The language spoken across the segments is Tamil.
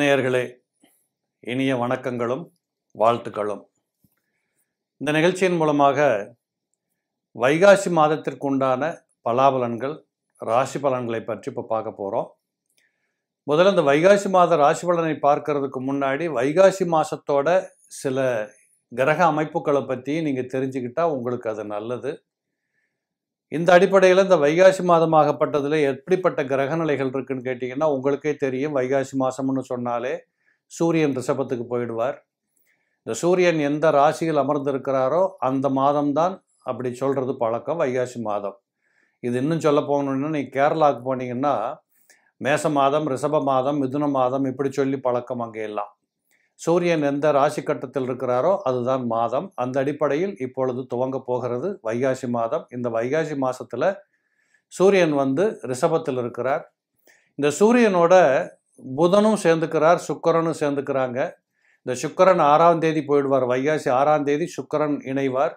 நேயர்களே இனிய வணக்கங்களும் வாழ்த்துக்களும் இந்த நிகழ்ச்சியின் மூலமாக வைகாசி மாதத்திற்கு உண்டான பலாபலன்கள் ராசி பலன்களை பற்றி இப்போ பார்க்க போகிறோம் முதல்ல இந்த வைகாசி மாத ராசி பலனை பார்க்கறதுக்கு முன்னாடி வைகாசி மாதத்தோட சில கிரக அமைப்புகளை பற்றி நீங்கள் தெரிஞ்சுக்கிட்டால் உங்களுக்கு அது நல்லது இந்த அடிப்படையில் இந்த வைகாசி மாதமாகப்பட்டதில் எப்படிப்பட்ட கிரக நிலைகள் இருக்குன்னு கேட்டிங்கன்னா உங்களுக்கே தெரியும் வைகாசி மாதம்னு சொன்னாலே சூரியன் ரிஷபத்துக்கு போயிடுவார் இந்த சூரியன் எந்த ராசியில் அமர்ந்திருக்கிறாரோ அந்த மாதம்தான் அப்படி சொல்கிறது பழக்கம் வைகாசி மாதம் இது இன்னும் சொல்ல போகணுன்னா நீ கேரளாவுக்கு போனீங்கன்னா மேச மாதம் ரிஷப மாதம் மிதுன மாதம் இப்படி சொல்லி பழக்கம் அங்கே எல்லாம் சூரியன் எந்த ராசி கட்டத்தில் இருக்கிறாரோ அதுதான் மாதம் அந்த அடிப்படையில் இப்பொழுது துவங்க போகிறது வைகாசி மாதம் இந்த வைகாசி மாதத்தில் சூரியன் வந்து ரிஷபத்தில் இருக்கிறார் இந்த சூரியனோட புதனும் சேர்ந்துக்கிறார் சுக்கரனும் சேர்ந்துக்கிறாங்க இந்த சுக்கரன் ஆறாம் தேதி போயிடுவார் வைகாசி ஆறாம் தேதி சுக்கரன் இணைவார்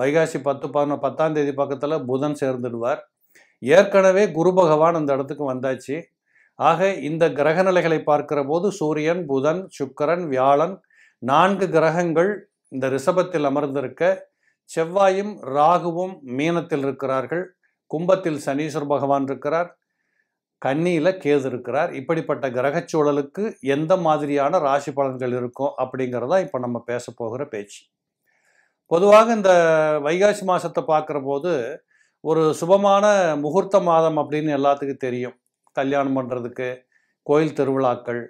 வைகாசி பத்து பதினொன்று பத்தாம் தேதி பக்கத்தில் புதன் சேர்ந்துடுவார் ஏற்கனவே குரு பகவான் அந்த இடத்துக்கு வந்தாச்சு ஆக இந்த கிரக நிலைகளை பார்க்கிற போது சூரியன் புதன் சுக்கரன் வியாழன் நான்கு கிரகங்கள் இந்த ரிஷபத்தில் அமர்ந்திருக்க செவ்வாயும் ராகுவும் மீனத்தில் இருக்கிறார்கள் கும்பத்தில் சனீஸ்வர் பகவான் இருக்கிறார் கன்னியில் கேது இருக்கிறார் இப்படிப்பட்ட கிரகச்சூழலுக்கு எந்த மாதிரியான ராசி பலன்கள் இருக்கும் அப்படிங்கிறதா இப்போ நம்ம பேச போகிற பேச்சு பொதுவாக இந்த வைகாசி மாதத்தை பார்க்குற போது ஒரு சுபமான முகூர்த்த மாதம் அப்படின்னு எல்லாத்துக்கும் தெரியும் கல்யாணம் பண்ணுறதுக்கு கோயில் திருவிழாக்கள்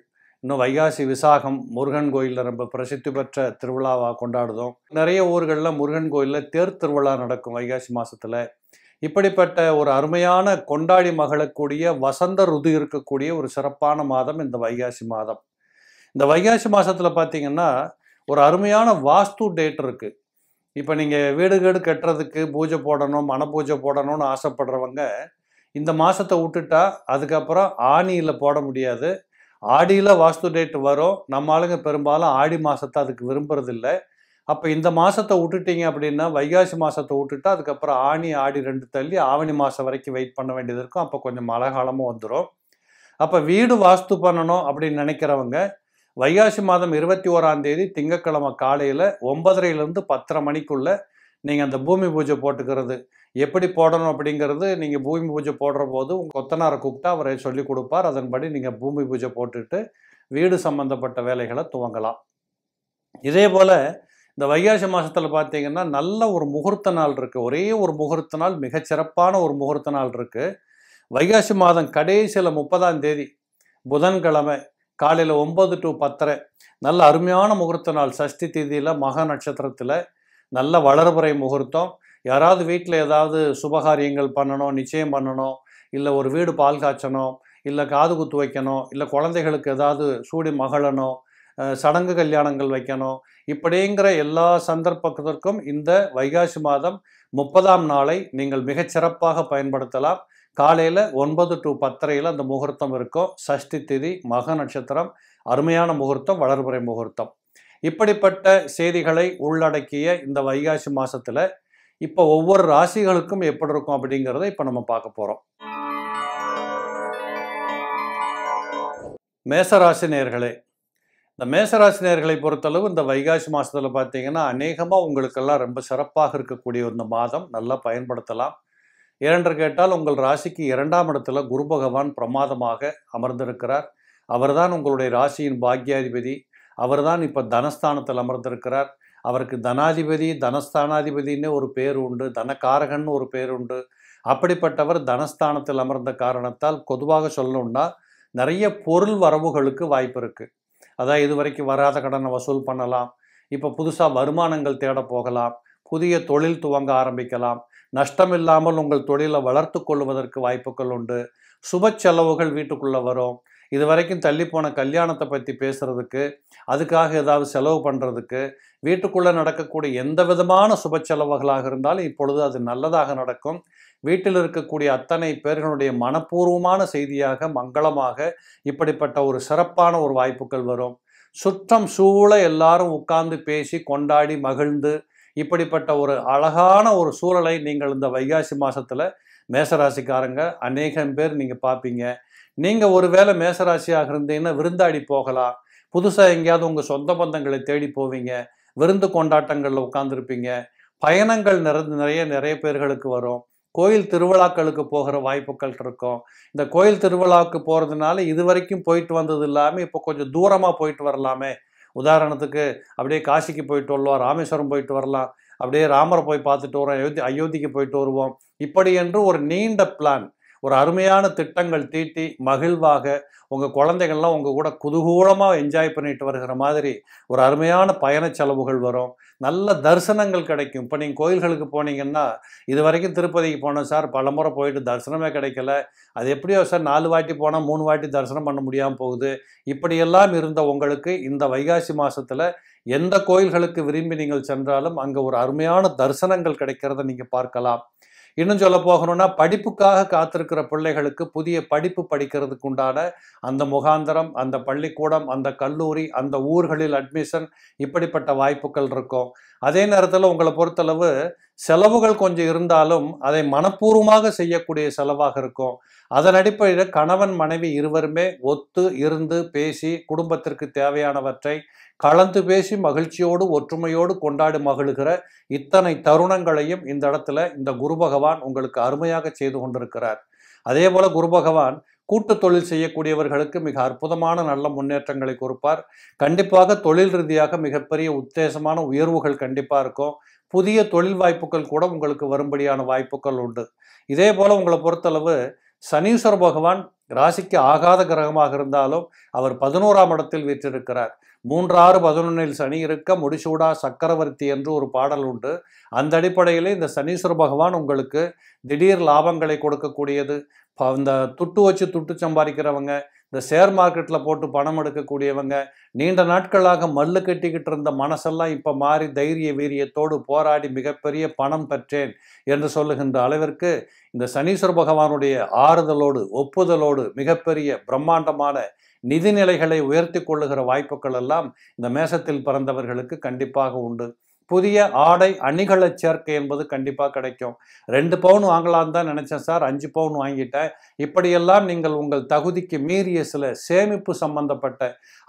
இன்னும் வைகாசி விசாகம் முருகன் கோயிலில் ரொம்ப பிரசித்தி பெற்ற திருவிழாவாக கொண்டாடுதோம் நிறைய ஊர்களில் முருகன் கோயிலில் தேர் திருவிழா நடக்கும் வைகாசி மாதத்தில் இப்படிப்பட்ட ஒரு அருமையான கொண்டாடி மகளக்கூடிய வசந்த ருது இருக்கக்கூடிய ஒரு சிறப்பான மாதம் இந்த வைகாசி மாதம் இந்த வைகாசி மாதத்தில் பார்த்தீங்கன்னா ஒரு அருமையான வாஸ்து டேட் இருக்குது இப்போ நீங்கள் வீடு கேடு கட்டுறதுக்கு பூஜை போடணும் மனப்பூஜை போடணும்னு ஆசைப்படுறவங்க இந்த மாதத்தை விட்டுட்டா அதுக்கப்புறம் ஆணியில் போட முடியாது ஆடியில் வாஸ்து டேட் வரும் நம்ம ஆளுங்க பெரும்பாலும் ஆடி மாதத்தை அதுக்கு விரும்புறதில்லை அப்போ இந்த மாதத்தை விட்டுட்டீங்க அப்படின்னா வைகாசி மாதத்தை விட்டுட்டா அதுக்கப்புறம் ஆணி ஆடி ரெண்டு தள்ளி ஆவணி மாதம் வரைக்கும் வெயிட் பண்ண வேண்டியது இருக்கும் அப்போ கொஞ்சம் மழை காலமும் வந்துடும் அப்போ வீடு வாஸ்து பண்ணணும் அப்படின்னு நினைக்கிறவங்க வைகாசி மாதம் இருபத்தி ஓராம் தேதி திங்கக்கிழமை காலையில் ஒன்பதரையிலேருந்து பத்தரை மணிக்குள்ளே நீங்கள் அந்த பூமி பூஜை போட்டுக்கிறது எப்படி போடணும் அப்படிங்கிறது நீங்கள் பூமி பூஜை போடுற போது உங்கள் கொத்தனாரை கூப்பிட்டா அவரை சொல்லி கொடுப்பார் அதன்படி நீங்கள் பூமி பூஜை போட்டுட்டு வீடு சம்மந்தப்பட்ட வேலைகளை துவங்கலாம் இதே போல் இந்த வைகாசி மாதத்தில் பார்த்தீங்கன்னா நல்ல ஒரு முகூர்த்த நாள் இருக்குது ஒரே ஒரு முகூர்த்த நாள் மிகச்சிறப்பான ஒரு முகூர்த்த நாள் இருக்குது வைகாசி மாதம் கடைசியில் முப்பதாம் தேதி புதன்கிழமை காலையில் ஒம்பது டு பத்தரை நல்ல அருமையான முகூர்த்த நாள் சஷ்டி தேதியில் மக நட்சத்திரத்தில் நல்ல வளர்புறை முகூர்த்தம் யாராவது வீட்டில் ஏதாவது சுபகாரியங்கள் பண்ணணும் நிச்சயம் பண்ணணும் இல்லை ஒரு வீடு பால் காய்ச்சணும் இல்லை காது குத்து வைக்கணும் இல்லை குழந்தைகளுக்கு ஏதாவது சூடி மகளணும் சடங்கு கல்யாணங்கள் வைக்கணும் இப்படிங்கிற எல்லா சந்தர்ப்பத்திற்கும் இந்த வைகாசி மாதம் முப்பதாம் நாளை நீங்கள் மிகச்சிறப்பாக பயன்படுத்தலாம் காலையில் ஒன்பது டு பத்தரையில் அந்த முகூர்த்தம் இருக்கும் சஷ்டி திதி மக நட்சத்திரம் அருமையான முகூர்த்தம் வளர்புறை முகூர்த்தம் இப்படிப்பட்ட செய்திகளை உள்ளடக்கிய இந்த வைகாசி மாதத்தில் இப்போ ஒவ்வொரு ராசிகளுக்கும் எப்படி இருக்கும் அப்படிங்கிறத இப்போ நம்ம பார்க்க போகிறோம் மேசராசி நேர்களே இந்த மேசராசி நேர்களை பொறுத்தளவு இந்த வைகாசி மாதத்தில் பார்த்தீங்கன்னா அநேகமாக உங்களுக்கெல்லாம் ரொம்ப சிறப்பாக இருக்கக்கூடிய இந்த மாதம் நல்லா பயன்படுத்தலாம் இரண்டு கேட்டால் உங்கள் ராசிக்கு இரண்டாம் இடத்துல குரு பகவான் பிரமாதமாக அமர்ந்திருக்கிறார் அவர்தான் உங்களுடைய ராசியின் பாக்கியாதிபதி அவர்தான் இப்போ தனஸ்தானத்தில் அமர்ந்திருக்கிறார் அவருக்கு தனாதிபதி தனஸ்தானாதிபதினு ஒரு பேர் உண்டு தனக்காரகன் ஒரு பேர் உண்டு அப்படிப்பட்டவர் தனஸ்தானத்தில் அமர்ந்த காரணத்தால் பொதுவாக சொல்லணும்னா நிறைய பொருள் வரவுகளுக்கு வாய்ப்பு இருக்குது அதான் இது வரைக்கும் வராத கடனை வசூல் பண்ணலாம் இப்போ புதுசாக வருமானங்கள் தேட போகலாம் புதிய தொழில் துவங்க ஆரம்பிக்கலாம் நஷ்டம் இல்லாமல் உங்கள் தொழிலை வளர்த்து கொள்வதற்கு வாய்ப்புகள் உண்டு சுப செலவுகள் வீட்டுக்குள்ளே வரும் இது வரைக்கும் தள்ளிப்போன கல்யாணத்தை பற்றி பேசுகிறதுக்கு அதுக்காக ஏதாவது செலவு பண்ணுறதுக்கு வீட்டுக்குள்ளே நடக்கக்கூடிய எந்த விதமான சுப செலவுகளாக இருந்தாலும் இப்பொழுது அது நல்லதாக நடக்கும் வீட்டில் இருக்கக்கூடிய அத்தனை பேர்களுடைய மனப்பூர்வமான செய்தியாக மங்களமாக இப்படிப்பட்ட ஒரு சிறப்பான ஒரு வாய்ப்புகள் வரும் சுற்றம் சூழ எல்லாரும் உட்கார்ந்து பேசி கொண்டாடி மகிழ்ந்து இப்படிப்பட்ட ஒரு அழகான ஒரு சூழலை நீங்கள் இந்த வைகாசி மாதத்தில் மேசராசிக்காரங்க அநேகம் பேர் நீங்கள் பார்ப்பீங்க நீங்கள் ஒருவேளை மேசராசியாக இருந்தீங்கன்னா விருந்தாடி போகலாம் புதுசாக எங்கேயாவது உங்கள் சொந்த பந்தங்களை தேடி போவீங்க விருந்து கொண்டாட்டங்களில் உட்காந்துருப்பீங்க பயணங்கள் நிற நிறைய நிறைய பேர்களுக்கு வரும் கோயில் திருவிழாக்களுக்கு போகிற வாய்ப்புகள் இருக்கும் இந்த கோயில் திருவிழாவுக்கு போகிறதுனால இது வரைக்கும் போயிட்டு வந்தது இல்லாமல் இப்போ கொஞ்சம் தூரமாக போயிட்டு வரலாமே உதாரணத்துக்கு அப்படியே காசிக்கு போயிட்டு வரலாம் ராமேஸ்வரம் போயிட்டு வரலாம் அப்படியே ராமரை போய் பார்த்துட்டு வரோம் அயோத்தி அயோத்திக்கு போயிட்டு வருவோம் இப்படி என்று ஒரு நீண்ட பிளான் ஒரு அருமையான திட்டங்கள் தீட்டி மகிழ்வாக உங்கள் குழந்தைகள்லாம் உங்கள் கூட குதூகூலமாக என்ஜாய் பண்ணிட்டு வருகிற மாதிரி ஒரு அருமையான பயண செலவுகள் வரும் நல்ல தரிசனங்கள் கிடைக்கும் இப்போ நீங்கள் கோயில்களுக்கு போனீங்கன்னா இது வரைக்கும் திருப்பதிக்கு போனோம் சார் பல முறை போயிட்டு தரிசனமே கிடைக்கல அது எப்படியோ சார் நாலு வாட்டி போனால் மூணு வாட்டி தரிசனம் பண்ண முடியாமல் போகுது இப்படியெல்லாம் இருந்த உங்களுக்கு இந்த வைகாசி மாதத்தில் எந்த கோயில்களுக்கு விரும்பி நீங்கள் சென்றாலும் அங்கே ஒரு அருமையான தரிசனங்கள் கிடைக்கிறத நீங்கள் பார்க்கலாம் இன்னும் சொல்ல போகணும்னா படிப்புக்காக காத்திருக்கிற பிள்ளைகளுக்கு புதிய படிப்பு படிக்கிறதுக்கு உண்டான அந்த முகாந்திரம் அந்த பள்ளிக்கூடம் அந்த கல்லூரி அந்த ஊர்களில் அட்மிஷன் இப்படிப்பட்ட வாய்ப்புகள் இருக்கும் அதே நேரத்தில் உங்களை பொறுத்தளவு செலவுகள் கொஞ்சம் இருந்தாலும் அதை மனப்பூர்வமாக செய்யக்கூடிய செலவாக இருக்கும் அதன் அடிப்படையில் கணவன் மனைவி இருவருமே ஒத்து இருந்து பேசி குடும்பத்திற்கு தேவையானவற்றை கலந்து பேசி மகிழ்ச்சியோடு ஒற்றுமையோடு கொண்டாடி மகிழ்கிற இத்தனை தருணங்களையும் இந்த இடத்துல இந்த குரு பகவான் உங்களுக்கு அருமையாக செய்து கொண்டிருக்கிறார் அதே போல குரு பகவான் கூட்டு தொழில் செய்யக்கூடியவர்களுக்கு மிக அற்புதமான நல்ல முன்னேற்றங்களை கொடுப்பார் கண்டிப்பாக தொழில் ரீதியாக மிகப்பெரிய உத்தேசமான உயர்வுகள் கண்டிப்பாக இருக்கும் புதிய தொழில் வாய்ப்புகள் கூட உங்களுக்கு வரும்படியான வாய்ப்புகள் உண்டு இதே போல் உங்களை பொறுத்தளவு சனீஸ்வர பகவான் ராசிக்கு ஆகாத கிரகமாக இருந்தாலும் அவர் பதினோராம் இடத்தில் வீற்றிருக்கிறார் மூன்றாறு பதினொன்னில் சனி இருக்க முடிசூடா சக்கரவர்த்தி என்று ஒரு பாடல் உண்டு அந்த அடிப்படையில் இந்த சனீஸ்வர பகவான் உங்களுக்கு திடீர் லாபங்களை கொடுக்கக்கூடியது இந்த துட்டு வச்சு துட்டு சம்பாதிக்கிறவங்க இந்த ஷேர் மார்க்கெட்டில் போட்டு பணம் எடுக்கக்கூடியவங்க நீண்ட நாட்களாக மல்லு கட்டிக்கிட்டு இருந்த மனசெல்லாம் இப்போ மாறி தைரிய வீரியத்தோடு போராடி மிகப்பெரிய பணம் பெற்றேன் என்று சொல்லுகின்ற அளவிற்கு இந்த சனீஸ்வர பகவானுடைய ஆறுதலோடு ஒப்புதலோடு மிகப்பெரிய பிரம்மாண்டமான நிதிநிலைகளை உயர்த்தி கொள்ளுகிற வாய்ப்புகள் எல்லாம் இந்த மேசத்தில் பிறந்தவர்களுக்கு கண்டிப்பாக உண்டு புதிய ஆடை அணிகளை சேர்க்கை என்பது கண்டிப்பாக கிடைக்கும் ரெண்டு பவுன் வாங்கலான்னு தான் நினச்சேன் சார் அஞ்சு பவுன் வாங்கிட்டேன் இப்படியெல்லாம் நீங்கள் உங்கள் தகுதிக்கு மீறிய சில சேமிப்பு சம்பந்தப்பட்ட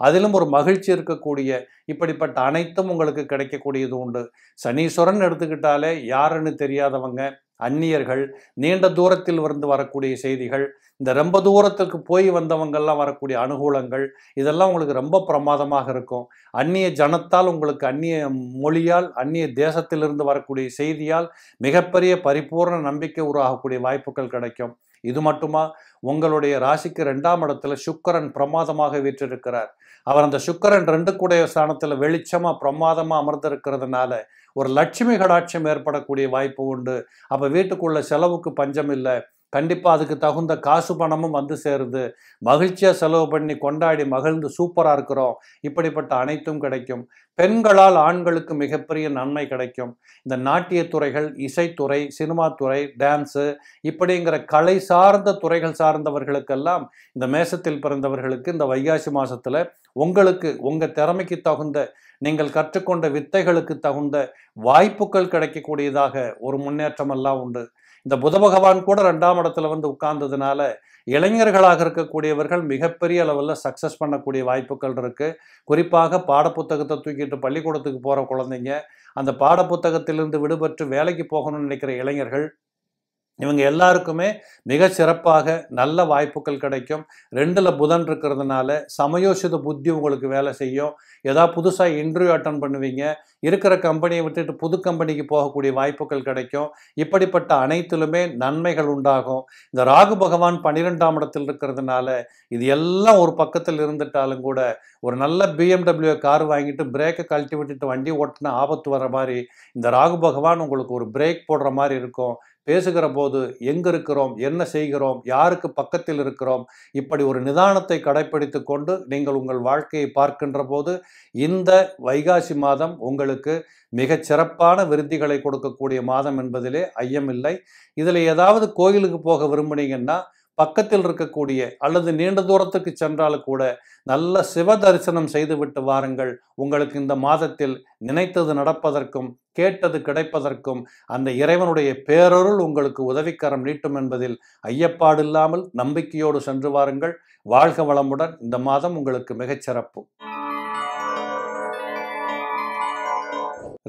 அதிலும் ஒரு மகிழ்ச்சி இருக்கக்கூடிய இப்படிப்பட்ட அனைத்தும் உங்களுக்கு கிடைக்கக்கூடியது உண்டு சனீஸ்வரன் எடுத்துக்கிட்டாலே யாருன்னு தெரியாதவங்க அந்நியர்கள் நீண்ட தூரத்தில் இருந்து வரக்கூடிய செய்திகள் இந்த ரொம்ப தூரத்துக்கு போய் வந்தவங்கள்லாம் வரக்கூடிய அனுகூலங்கள் இதெல்லாம் உங்களுக்கு ரொம்ப பிரமாதமாக இருக்கும் அந்நிய ஜனத்தால் உங்களுக்கு அந்நிய மொழியால் அந்நிய தேசத்திலிருந்து வரக்கூடிய செய்தியால் மிகப்பெரிய பரிபூர்ண நம்பிக்கை உருவாகக்கூடிய வாய்ப்புகள் கிடைக்கும் இது மட்டுமா உங்களுடைய ராசிக்கு ரெண்டாம் இடத்துல சுக்கரன் பிரமாதமாக வீற்றிருக்கிறார் அவர் அந்த சுக்கரன் ரெண்டு கூடைய ஸ்தானத்தில் வெளிச்சமாக பிரமாதமாக அமர்ந்திருக்கிறதுனால ஒரு லட்சுமி கடாட்சம் ஏற்படக்கூடிய வாய்ப்பு உண்டு அப்போ வீட்டுக்குள்ள செலவுக்கு பஞ்சம் இல்லை கண்டிப்பாக அதுக்கு தகுந்த காசு பணமும் வந்து சேருது மகிழ்ச்சியாக செலவு பண்ணி கொண்டாடி மகிழ்ந்து சூப்பராக இருக்கிறோம் இப்படிப்பட்ட அனைத்தும் கிடைக்கும் பெண்களால் ஆண்களுக்கு மிகப்பெரிய நன்மை கிடைக்கும் இந்த நாட்டியத்துறைகள் இசைத்துறை சினிமாத்துறை டான்ஸு இப்படிங்கிற கலை சார்ந்த துறைகள் சார்ந்தவர்களுக்கெல்லாம் இந்த மேசத்தில் பிறந்தவர்களுக்கு இந்த வைகாசி மாதத்தில் உங்களுக்கு உங்கள் திறமைக்கு தகுந்த நீங்கள் கற்றுக்கொண்ட வித்தைகளுக்கு தகுந்த வாய்ப்புகள் கிடைக்கக்கூடியதாக ஒரு முன்னேற்றமெல்லாம் உண்டு இந்த புத பகவான் கூட ரெண்டாம் இடத்துல வந்து உட்கார்ந்ததுனால இளைஞர்களாக இருக்கக்கூடியவர்கள் மிகப்பெரிய அளவில் சக்ஸஸ் பண்ணக்கூடிய வாய்ப்புகள் இருக்குது குறிப்பாக பாடப்புத்தகத்தை தூக்கிட்டு பள்ளிக்கூடத்துக்கு போகிற குழந்தைங்க அந்த பாடப்புத்தகத்திலிருந்து விடுபட்டு வேலைக்கு போகணும்னு நினைக்கிற இளைஞர்கள் இவங்க எல்லாருக்குமே மிக சிறப்பாக நல்ல வாய்ப்புகள் கிடைக்கும் ரெண்டில் புதன் இருக்கிறதுனால சமயோசித புத்தி உங்களுக்கு வேலை செய்யும் ஏதாவது புதுசாக இன்டர்வியூ அட்டன் பண்ணுவீங்க இருக்கிற கம்பெனியை விட்டுட்டு புது கம்பெனிக்கு போகக்கூடிய வாய்ப்புகள் கிடைக்கும் இப்படிப்பட்ட அனைத்திலுமே நன்மைகள் உண்டாகும் இந்த ராகு பகவான் பன்னிரெண்டாம் இடத்தில் இருக்கிறதுனால இது எல்லாம் ஒரு பக்கத்தில் இருந்துட்டாலும் கூட ஒரு நல்ல பிஎம்டபிள்யூ கார் வாங்கிட்டு பிரேக்கை கழட்டி விட்டுட்டு வண்டி ஓட்டினா ஆபத்து வர மாதிரி இந்த ராகு பகவான் உங்களுக்கு ஒரு பிரேக் போடுற மாதிரி இருக்கும் பேசுகிற போது எங்கே இருக்கிறோம் என்ன செய்கிறோம் யாருக்கு பக்கத்தில் இருக்கிறோம் இப்படி ஒரு நிதானத்தை கடைப்பிடித்து கொண்டு நீங்கள் உங்கள் வாழ்க்கையை பார்க்கின்ற போது இந்த வைகாசி மாதம் உங்களுக்கு மிகச் சிறப்பான விருத்திகளை கொடுக்கக்கூடிய மாதம் என்பதிலே ஐயமில்லை இதில் ஏதாவது கோயிலுக்கு போக விரும்புனீங்கன்னா பக்கத்தில் இருக்கக்கூடிய அல்லது நீண்ட தூரத்துக்கு சென்றாலும் கூட நல்ல சிவ தரிசனம் செய்துவிட்டு வாருங்கள் உங்களுக்கு இந்த மாதத்தில் நினைத்தது நடப்பதற்கும் கேட்டது கிடைப்பதற்கும் அந்த இறைவனுடைய பேரொருள் உங்களுக்கு உதவிக்கரம் நீட்டும் என்பதில் ஐயப்பாடில்லாமல் நம்பிக்கையோடு சென்று வாருங்கள் வாழ்க வளமுடன் இந்த மாதம் உங்களுக்கு மிகச்சிறப்பு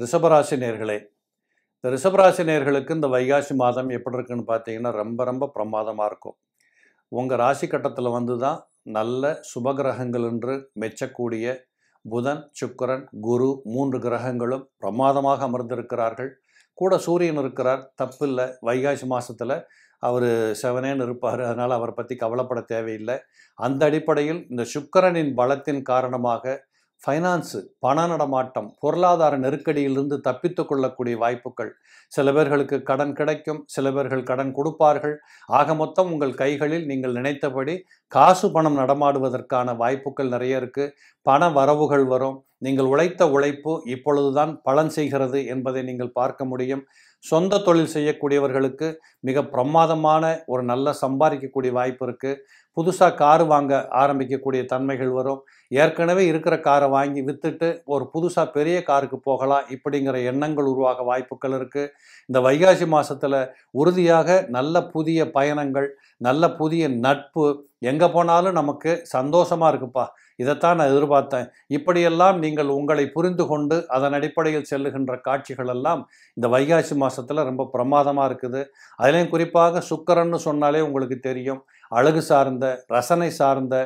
ரிஷபராசி நேர்களே இந்த ரிஷபராசி நேர்களுக்கு இந்த வைகாசி மாதம் எப்படி இருக்குன்னு பார்த்தீங்கன்னா ரொம்ப ரொம்ப பிரமாதமாக இருக்கும் உங்கள் ராசி கட்டத்தில் வந்து தான் நல்ல சுபகிரகங்கள் என்று மெச்சக்கூடிய புதன் சுக்கரன் குரு மூன்று கிரகங்களும் பிரமாதமாக அமர்ந்திருக்கிறார்கள் கூட சூரியன் இருக்கிறார் தப்பில்லை வைகாசி மாதத்தில் அவர் செவனேன்னு இருப்பார் அதனால் அவரை பற்றி கவலைப்பட தேவையில்லை அந்த அடிப்படையில் இந்த சுக்கரனின் பலத்தின் காரணமாக ஃபைனான்ஸு பண நடமாட்டம் பொருளாதார நெருக்கடியிலிருந்து தப்பித்து கொள்ளக்கூடிய வாய்ப்புகள் சில பேர்களுக்கு கடன் கிடைக்கும் சில பேர்கள் கடன் கொடுப்பார்கள் ஆக மொத்தம் உங்கள் கைகளில் நீங்கள் நினைத்தபடி காசு பணம் நடமாடுவதற்கான வாய்ப்புகள் நிறைய இருக்குது பண வரவுகள் வரும் நீங்கள் உழைத்த உழைப்பு இப்பொழுதுதான் பலன் செய்கிறது என்பதை நீங்கள் பார்க்க முடியும் சொந்த தொழில் செய்யக்கூடியவர்களுக்கு மிக பிரமாதமான ஒரு நல்ல சம்பாதிக்கக்கூடிய வாய்ப்பு இருக்குது புதுசாக கார் வாங்க ஆரம்பிக்கக்கூடிய தன்மைகள் வரும் ஏற்கனவே இருக்கிற காரை வாங்கி விற்றுட்டு ஒரு புதுசாக பெரிய காருக்கு போகலாம் இப்படிங்கிற எண்ணங்கள் உருவாக வாய்ப்புகள் இருக்குது இந்த வைகாசி மாதத்தில் உறுதியாக நல்ல புதிய பயணங்கள் நல்ல புதிய நட்பு எங்கே போனாலும் நமக்கு சந்தோஷமாக இருக்குப்பா இதைத்தான் நான் எதிர்பார்த்தேன் இப்படியெல்லாம் நீங்கள் உங்களை புரிந்து கொண்டு அதன் அடிப்படையில் செல்லுகின்ற காட்சிகள் எல்லாம் இந்த வைகாசி மாதத்தில் ரொம்ப பிரமாதமாக இருக்குது அதுலேயும் குறிப்பாக சுக்கரன்னு சொன்னாலே உங்களுக்கு தெரியும் அழகு சார்ந்த ரசனை சார்ந்த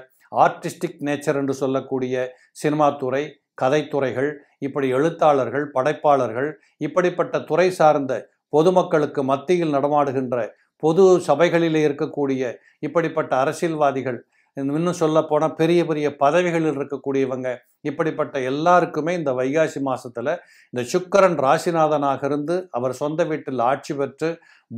ஆர்டிஸ்டிக் நேச்சர் என்று சொல்லக்கூடிய சினிமாத்துறை கதைத்துறைகள் இப்படி எழுத்தாளர்கள் படைப்பாளர்கள் இப்படிப்பட்ட துறை சார்ந்த பொதுமக்களுக்கு மத்தியில் நடமாடுகின்ற பொது சபைகளிலே இருக்கக்கூடிய இப்படிப்பட்ட அரசியல்வாதிகள் இன்னும் சொல்ல போனால் பெரிய பெரிய பதவிகளில் இருக்கக்கூடியவங்க இப்படிப்பட்ட எல்லாருக்குமே இந்த வைகாசி மாதத்தில் இந்த சுக்கரன் ராசிநாதனாக இருந்து அவர் சொந்த வீட்டில் ஆட்சி பெற்று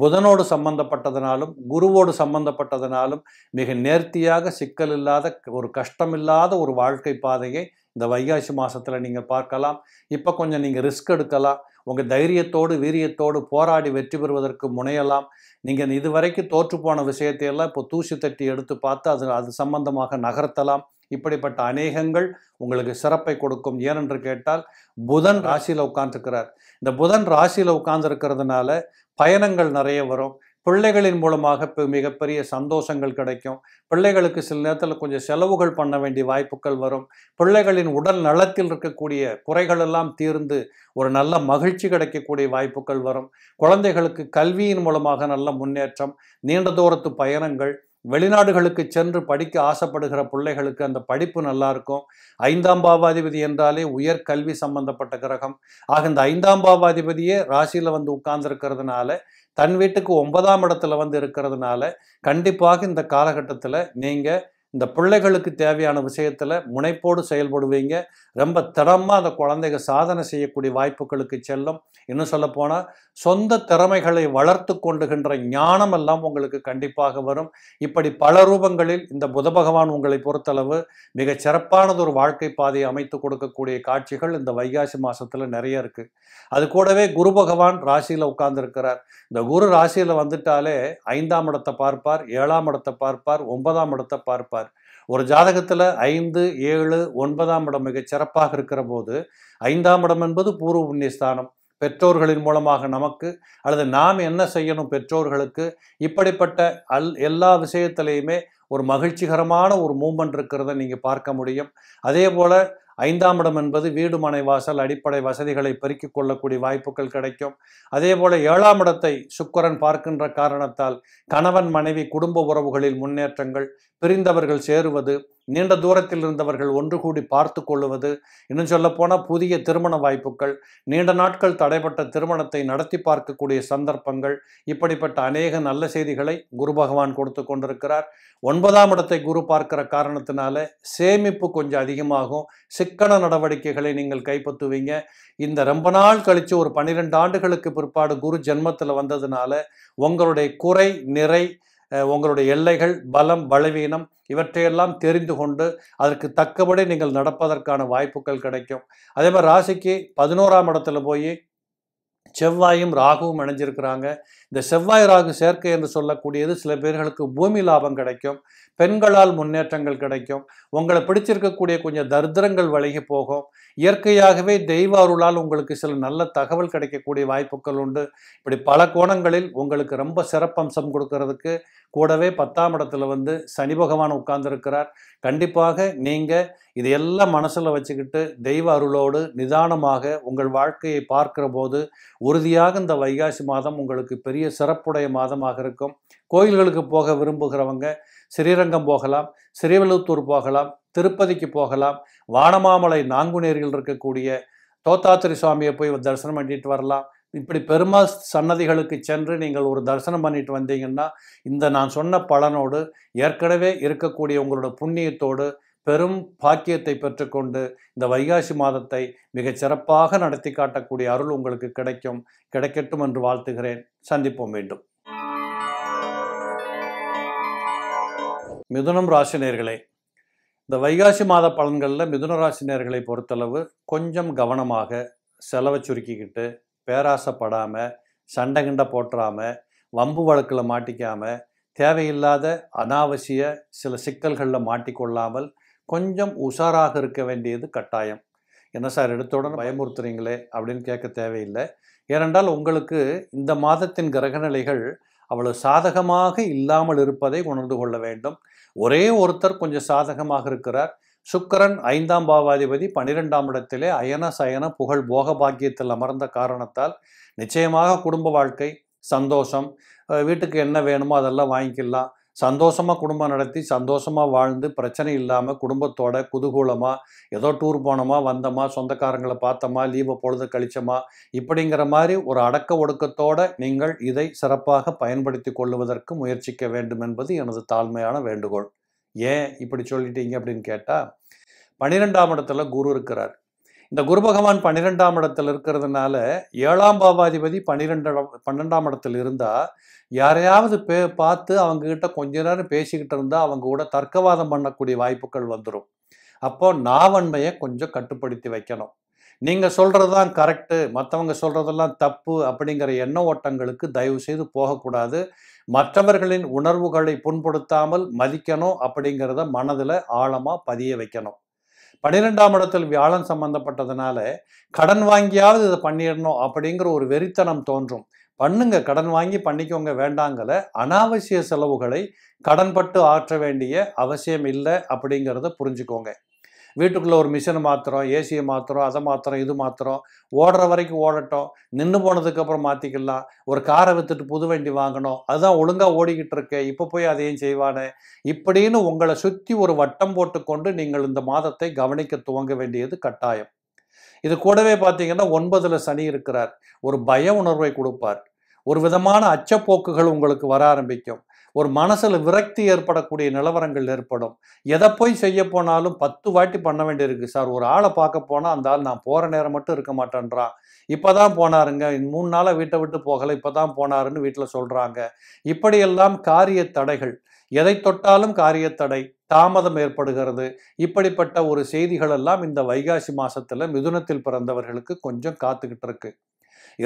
புதனோடு சம்பந்தப்பட்டதனாலும் குருவோடு சம்பந்தப்பட்டதனாலும் மிக நேர்த்தியாக சிக்கல் இல்லாத ஒரு கஷ்டமில்லாத ஒரு வாழ்க்கை பாதையை இந்த வைகாசி மாதத்தில் நீங்கள் பார்க்கலாம் இப்போ கொஞ்சம் நீங்கள் ரிஸ்க் எடுக்கலாம் உங்கள் தைரியத்தோடு வீரியத்தோடு போராடி வெற்றி பெறுவதற்கு முனையலாம் நீங்கள் இதுவரைக்கும் தோற்று போன விஷயத்தையெல்லாம் இப்போ தூசி தட்டி எடுத்து பார்த்து அது அது சம்பந்தமாக நகர்த்தலாம் இப்படிப்பட்ட அநேகங்கள் உங்களுக்கு சிறப்பை கொடுக்கும் ஏனென்று கேட்டால் புதன் ராசியில் உட்காந்துருக்கிறார் இந்த புதன் ராசியில் உட்காந்துருக்கிறதுனால பயணங்கள் நிறைய வரும் பிள்ளைகளின் மூலமாக இப்போ மிகப்பெரிய சந்தோஷங்கள் கிடைக்கும் பிள்ளைகளுக்கு சில நேரத்தில் கொஞ்சம் செலவுகள் பண்ண வேண்டிய வாய்ப்புகள் வரும் பிள்ளைகளின் உடல் நலத்தில் இருக்கக்கூடிய குறைகளெல்லாம் தீர்ந்து ஒரு நல்ல மகிழ்ச்சி கிடைக்கக்கூடிய வாய்ப்புகள் வரும் குழந்தைகளுக்கு கல்வியின் மூலமாக நல்ல முன்னேற்றம் நீண்ட தூரத்து பயணங்கள் வெளிநாடுகளுக்கு சென்று படிக்க ஆசைப்படுகிற பிள்ளைகளுக்கு அந்த படிப்பு நல்லா இருக்கும் ஐந்தாம் பாவாதிபதி என்றாலே உயர் கல்வி சம்பந்தப்பட்ட கிரகம் ஆக இந்த ஐந்தாம் பாவாதிபதியே ராசியில் வந்து உட்கார்ந்துருக்கிறதுனால தன் வீட்டுக்கு ஒன்பதாம் இடத்துல வந்து இருக்கிறதுனால கண்டிப்பாக இந்த காலகட்டத்தில் நீங்கள் இந்த பிள்ளைகளுக்கு தேவையான விஷயத்தில் முனைப்போடு செயல்படுவீங்க ரொம்ப திறமாக அந்த குழந்தைகள் சாதனை செய்யக்கூடிய வாய்ப்புகளுக்கு செல்லும் இன்னும் சொல்லப்போனால் சொந்த திறமைகளை வளர்த்து கொண்டுகின்ற ஞானம் எல்லாம் உங்களுக்கு கண்டிப்பாக வரும் இப்படி பல ரூபங்களில் இந்த புத பகவான் உங்களை பொறுத்தளவு மிகச் சிறப்பானது ஒரு வாழ்க்கை பாதையை அமைத்து கொடுக்கக்கூடிய காட்சிகள் இந்த வைகாசி மாதத்தில் நிறைய இருக்குது அது கூடவே குரு பகவான் ராசியில் உட்கார்ந்துருக்கிறார் இந்த குரு ராசியில் வந்துட்டாலே ஐந்தாம் இடத்தை பார்ப்பார் ஏழாம் இடத்தை பார்ப்பார் ஒன்பதாம் இடத்தை பார்ப்பார் ஒரு ஜாதகத்தில் ஐந்து ஏழு ஒன்பதாம் இடம் மிக சிறப்பாக இருக்கிற போது ஐந்தாம் இடம் என்பது பூர்வ புண்ணியஸ்தானம் பெற்றோர்களின் மூலமாக நமக்கு அல்லது நாம் என்ன செய்யணும் பெற்றோர்களுக்கு இப்படிப்பட்ட அல் எல்லா விஷயத்திலையுமே ஒரு மகிழ்ச்சிகரமான ஒரு மூமெண்ட் இருக்கிறத நீங்கள் பார்க்க முடியும் அதே போல் ஐந்தாம் இடம் என்பது வீடு மனை வாசல் அடிப்படை வசதிகளை பெருக்கிக் கொள்ளக்கூடிய வாய்ப்புகள் கிடைக்கும் அதே போல ஏழாம் இடத்தை சுக்கரன் பார்க்கின்ற காரணத்தால் கணவன் மனைவி குடும்ப உறவுகளில் முன்னேற்றங்கள் பிரிந்தவர்கள் சேருவது நீண்ட தூரத்தில் இருந்தவர்கள் ஒன்று கூடி பார்த்து கொள்ளுவது இன்னும் சொல்லப்போனால் புதிய திருமண வாய்ப்புகள் நீண்ட நாட்கள் தடைப்பட்ட திருமணத்தை நடத்தி பார்க்கக்கூடிய சந்தர்ப்பங்கள் இப்படிப்பட்ட அநேக நல்ல செய்திகளை குரு பகவான் கொடுத்து கொண்டிருக்கிறார் ஒன்பதாம் இடத்தை குரு பார்க்கிற காரணத்தினால சேமிப்பு கொஞ்சம் அதிகமாகும் சிக்கன நடவடிக்கைகளை நீங்கள் கைப்பற்றுவீங்க இந்த ரொம்ப நாள் கழித்து ஒரு பன்னிரெண்டு ஆண்டுகளுக்கு பிற்பாடு குரு ஜென்மத்தில் வந்ததுனால உங்களுடைய குறை நிறை உங்களுடைய எல்லைகள் பலம் பலவீனம் இவற்றையெல்லாம் தெரிந்து கொண்டு அதற்கு தக்கபடி நீங்கள் நடப்பதற்கான வாய்ப்புகள் கிடைக்கும் அதே மாதிரி ராசிக்கு பதினோராம் இடத்துல போய் செவ்வாயும் ராகுவும் இணைஞ்சிருக்கிறாங்க இந்த செவ்வாய் ராகு சேர்க்கை என்று சொல்லக்கூடியது சில பேர்களுக்கு பூமி லாபம் கிடைக்கும் பெண்களால் முன்னேற்றங்கள் கிடைக்கும் உங்களை பிடிச்சிருக்கக்கூடிய கொஞ்சம் தரித்திரங்கள் வழங்கி போகும் இயற்கையாகவே தெய்வ அருளால் உங்களுக்கு சில நல்ல தகவல் கிடைக்கக்கூடிய வாய்ப்புகள் உண்டு இப்படி பல கோணங்களில் உங்களுக்கு ரொம்ப சிறப்பம்சம் கொடுக்கறதுக்கு கூடவே பத்தாம் இடத்துல வந்து சனி பகவான் உட்கார்ந்துருக்கிறார் கண்டிப்பாக நீங்கள் இதையெல்லாம் மனசில் வச்சுக்கிட்டு தெய்வ அருளோடு நிதானமாக உங்கள் வாழ்க்கையை பார்க்கிற போது உறுதியாக இந்த வைகாசி மாதம் உங்களுக்கு பெரிய சிறப்புடைய மாதமாக இருக்கும் கோயில்களுக்கு போக விரும்புகிறவங்க ஸ்ரீரங்கம் போகலாம் ஸ்ரீவில்லுத்தூர் போகலாம் திருப்பதிக்கு போகலாம் வானமாமலை நாங்குநேரியில் இருக்கக்கூடிய தோத்தாத்திரி சுவாமியை போய் தரிசனம் பண்ணிட்டு வரலாம் இப்படி பெருமா சன்னதிகளுக்கு சென்று நீங்கள் ஒரு தரிசனம் பண்ணிட்டு வந்தீங்கன்னா இந்த நான் சொன்ன பலனோடு ஏற்கனவே இருக்கக்கூடிய உங்களோட புண்ணியத்தோடு பெரும் பாக்கியத்தை பெற்றுக்கொண்டு இந்த வைகாசி மாதத்தை மிகச் சிறப்பாக நடத்தி காட்டக்கூடிய அருள் உங்களுக்கு கிடைக்கும் கிடைக்கட்டும் என்று வாழ்த்துகிறேன் சந்திப்போம் மீண்டும் மிதுனம் ராசினியர்களே இந்த வைகாசி மாத பலன்களில் மிதுன ராசினியர்களை பொறுத்தளவு கொஞ்சம் கவனமாக செலவை சுருக்கிக்கிட்டு பேராசைப்படாமல் சண்டை கிண்டை போட்டுறாமல் வம்பு வழக்கில் மாட்டிக்காமல் தேவையில்லாத அனாவசிய சில சிக்கல்களில் மாட்டிக்கொள்ளாமல் கொஞ்சம் உஷாராக இருக்க வேண்டியது கட்டாயம் என்ன சார் எடுத்தவுடன் பயமுறுத்துறீங்களே அப்படின்னு கேட்க தேவையில்லை ஏனென்றால் உங்களுக்கு இந்த மாதத்தின் கிரகநிலைகள் அவ்வளவு சாதகமாக இல்லாமல் இருப்பதை உணர்ந்து கொள்ள வேண்டும் ஒரே ஒருத்தர் கொஞ்சம் சாதகமாக இருக்கிறார் சுக்கரன் ஐந்தாம் பாவாதிபதி பன்னிரெண்டாம் இடத்திலே அயன சயன புகழ் போக பாக்கியத்தில் அமர்ந்த காரணத்தால் நிச்சயமாக குடும்ப வாழ்க்கை சந்தோஷம் வீட்டுக்கு என்ன வேணுமோ அதெல்லாம் வாங்கிக்கலாம் சந்தோஷமாக குடும்பம் நடத்தி சந்தோஷமாக வாழ்ந்து பிரச்சனை இல்லாமல் குடும்பத்தோட குதூகூலமாக ஏதோ டூர் போனோமா வந்தோமா சொந்தக்காரங்களை பார்த்தோமா லீவை பொழுது கழிச்சோமா இப்படிங்கிற மாதிரி ஒரு அடக்க ஒடுக்கத்தோடு நீங்கள் இதை சிறப்பாக பயன்படுத்தி கொள்ளுவதற்கு முயற்சிக்க வேண்டும் என்பது எனது தாழ்மையான வேண்டுகோள் ஏன் இப்படி சொல்லிட்டீங்க அப்படின்னு கேட்டால் பனிரெண்டாம் இடத்துல குரு இருக்கிறார் இந்த குரு பகவான் பன்னிரெண்டாம் இடத்தில் இருக்கிறதுனால ஏழாம் பாபாதிபதி பன்னிரெண்டு பன்னெண்டாம் இடத்தில் இருந்தால் யாரையாவது பே பார்த்து அவங்கக்கிட்ட கொஞ்ச நேரம் பேசிக்கிட்டு இருந்தால் அவங்க கூட தர்க்கவாதம் பண்ணக்கூடிய வாய்ப்புகள் வந்துடும் அப்போ நாவன்மையை கொஞ்சம் கட்டுப்படுத்தி வைக்கணும் நீங்கள் சொல்கிறது தான் கரெக்டு மற்றவங்க சொல்கிறதெல்லாம் தப்பு அப்படிங்கிற எண்ண ஓட்டங்களுக்கு தயவு செய்து போகக்கூடாது மற்றவர்களின் உணர்வுகளை புண்படுத்தாமல் மதிக்கணும் அப்படிங்கிறத மனதில் ஆழமாக பதிய வைக்கணும் பன்னிரெண்டாம் இடத்தில் வியாழன் சம்பந்தப்பட்டதுனால கடன் வாங்கியாவது இதை பண்ணிடணும் அப்படிங்கிற ஒரு வெறித்தனம் தோன்றும் பண்ணுங்க கடன் வாங்கி பண்ணிக்கோங்க வேண்டாங்கல அனாவசிய செலவுகளை கடன்பட்டு ஆற்ற வேண்டிய அவசியம் இல்லை அப்படிங்கிறத புரிஞ்சுக்கோங்க வீட்டுக்குள்ளே ஒரு மிஷினை மாத்திரம் ஏசியை மாத்திரம் அதை மாத்திரம் இது மாத்திரம் ஓடுற வரைக்கும் ஓடட்டும் நின்று போனதுக்கப்புறம் மாற்றிக்கலாம் ஒரு காரை விற்றுட்டு புது வண்டி வாங்கணும் அதுதான் ஒழுங்காக ஓடிக்கிட்டு இருக்கேன் இப்போ போய் அதையும் செய்வானே இப்படின்னு உங்களை சுற்றி ஒரு வட்டம் போட்டுக்கொண்டு நீங்கள் இந்த மாதத்தை கவனிக்க துவங்க வேண்டியது கட்டாயம் இது கூடவே பார்த்தீங்கன்னா ஒன்பதில் சனி இருக்கிறார் ஒரு பய உணர்வை கொடுப்பார் ஒரு விதமான அச்சப்போக்குகள் உங்களுக்கு வர ஆரம்பிக்கும் ஒரு மனசில் விரக்தி ஏற்படக்கூடிய நிலவரங்கள் ஏற்படும் எதை போய் செய்ய போனாலும் பத்து வாட்டி பண்ண வேண்டியிருக்கு சார் ஒரு ஆளை பார்க்க போனால் அந்த ஆள் நான் போகிற நேரம் மட்டும் இருக்க மாட்டேன்றான் இப்போ தான் போனாருங்க மூணு நாளாக வீட்டை விட்டு போகலை இப்போ தான் போனாருன்னு வீட்டில் சொல்கிறாங்க இப்படியெல்லாம் காரிய தடைகள் எதை தொட்டாலும் காரியத்தடை தாமதம் ஏற்படுகிறது இப்படிப்பட்ட ஒரு செய்திகள் எல்லாம் இந்த வைகாசி மாதத்தில் மிதுனத்தில் பிறந்தவர்களுக்கு கொஞ்சம் காத்துக்கிட்டு இருக்கு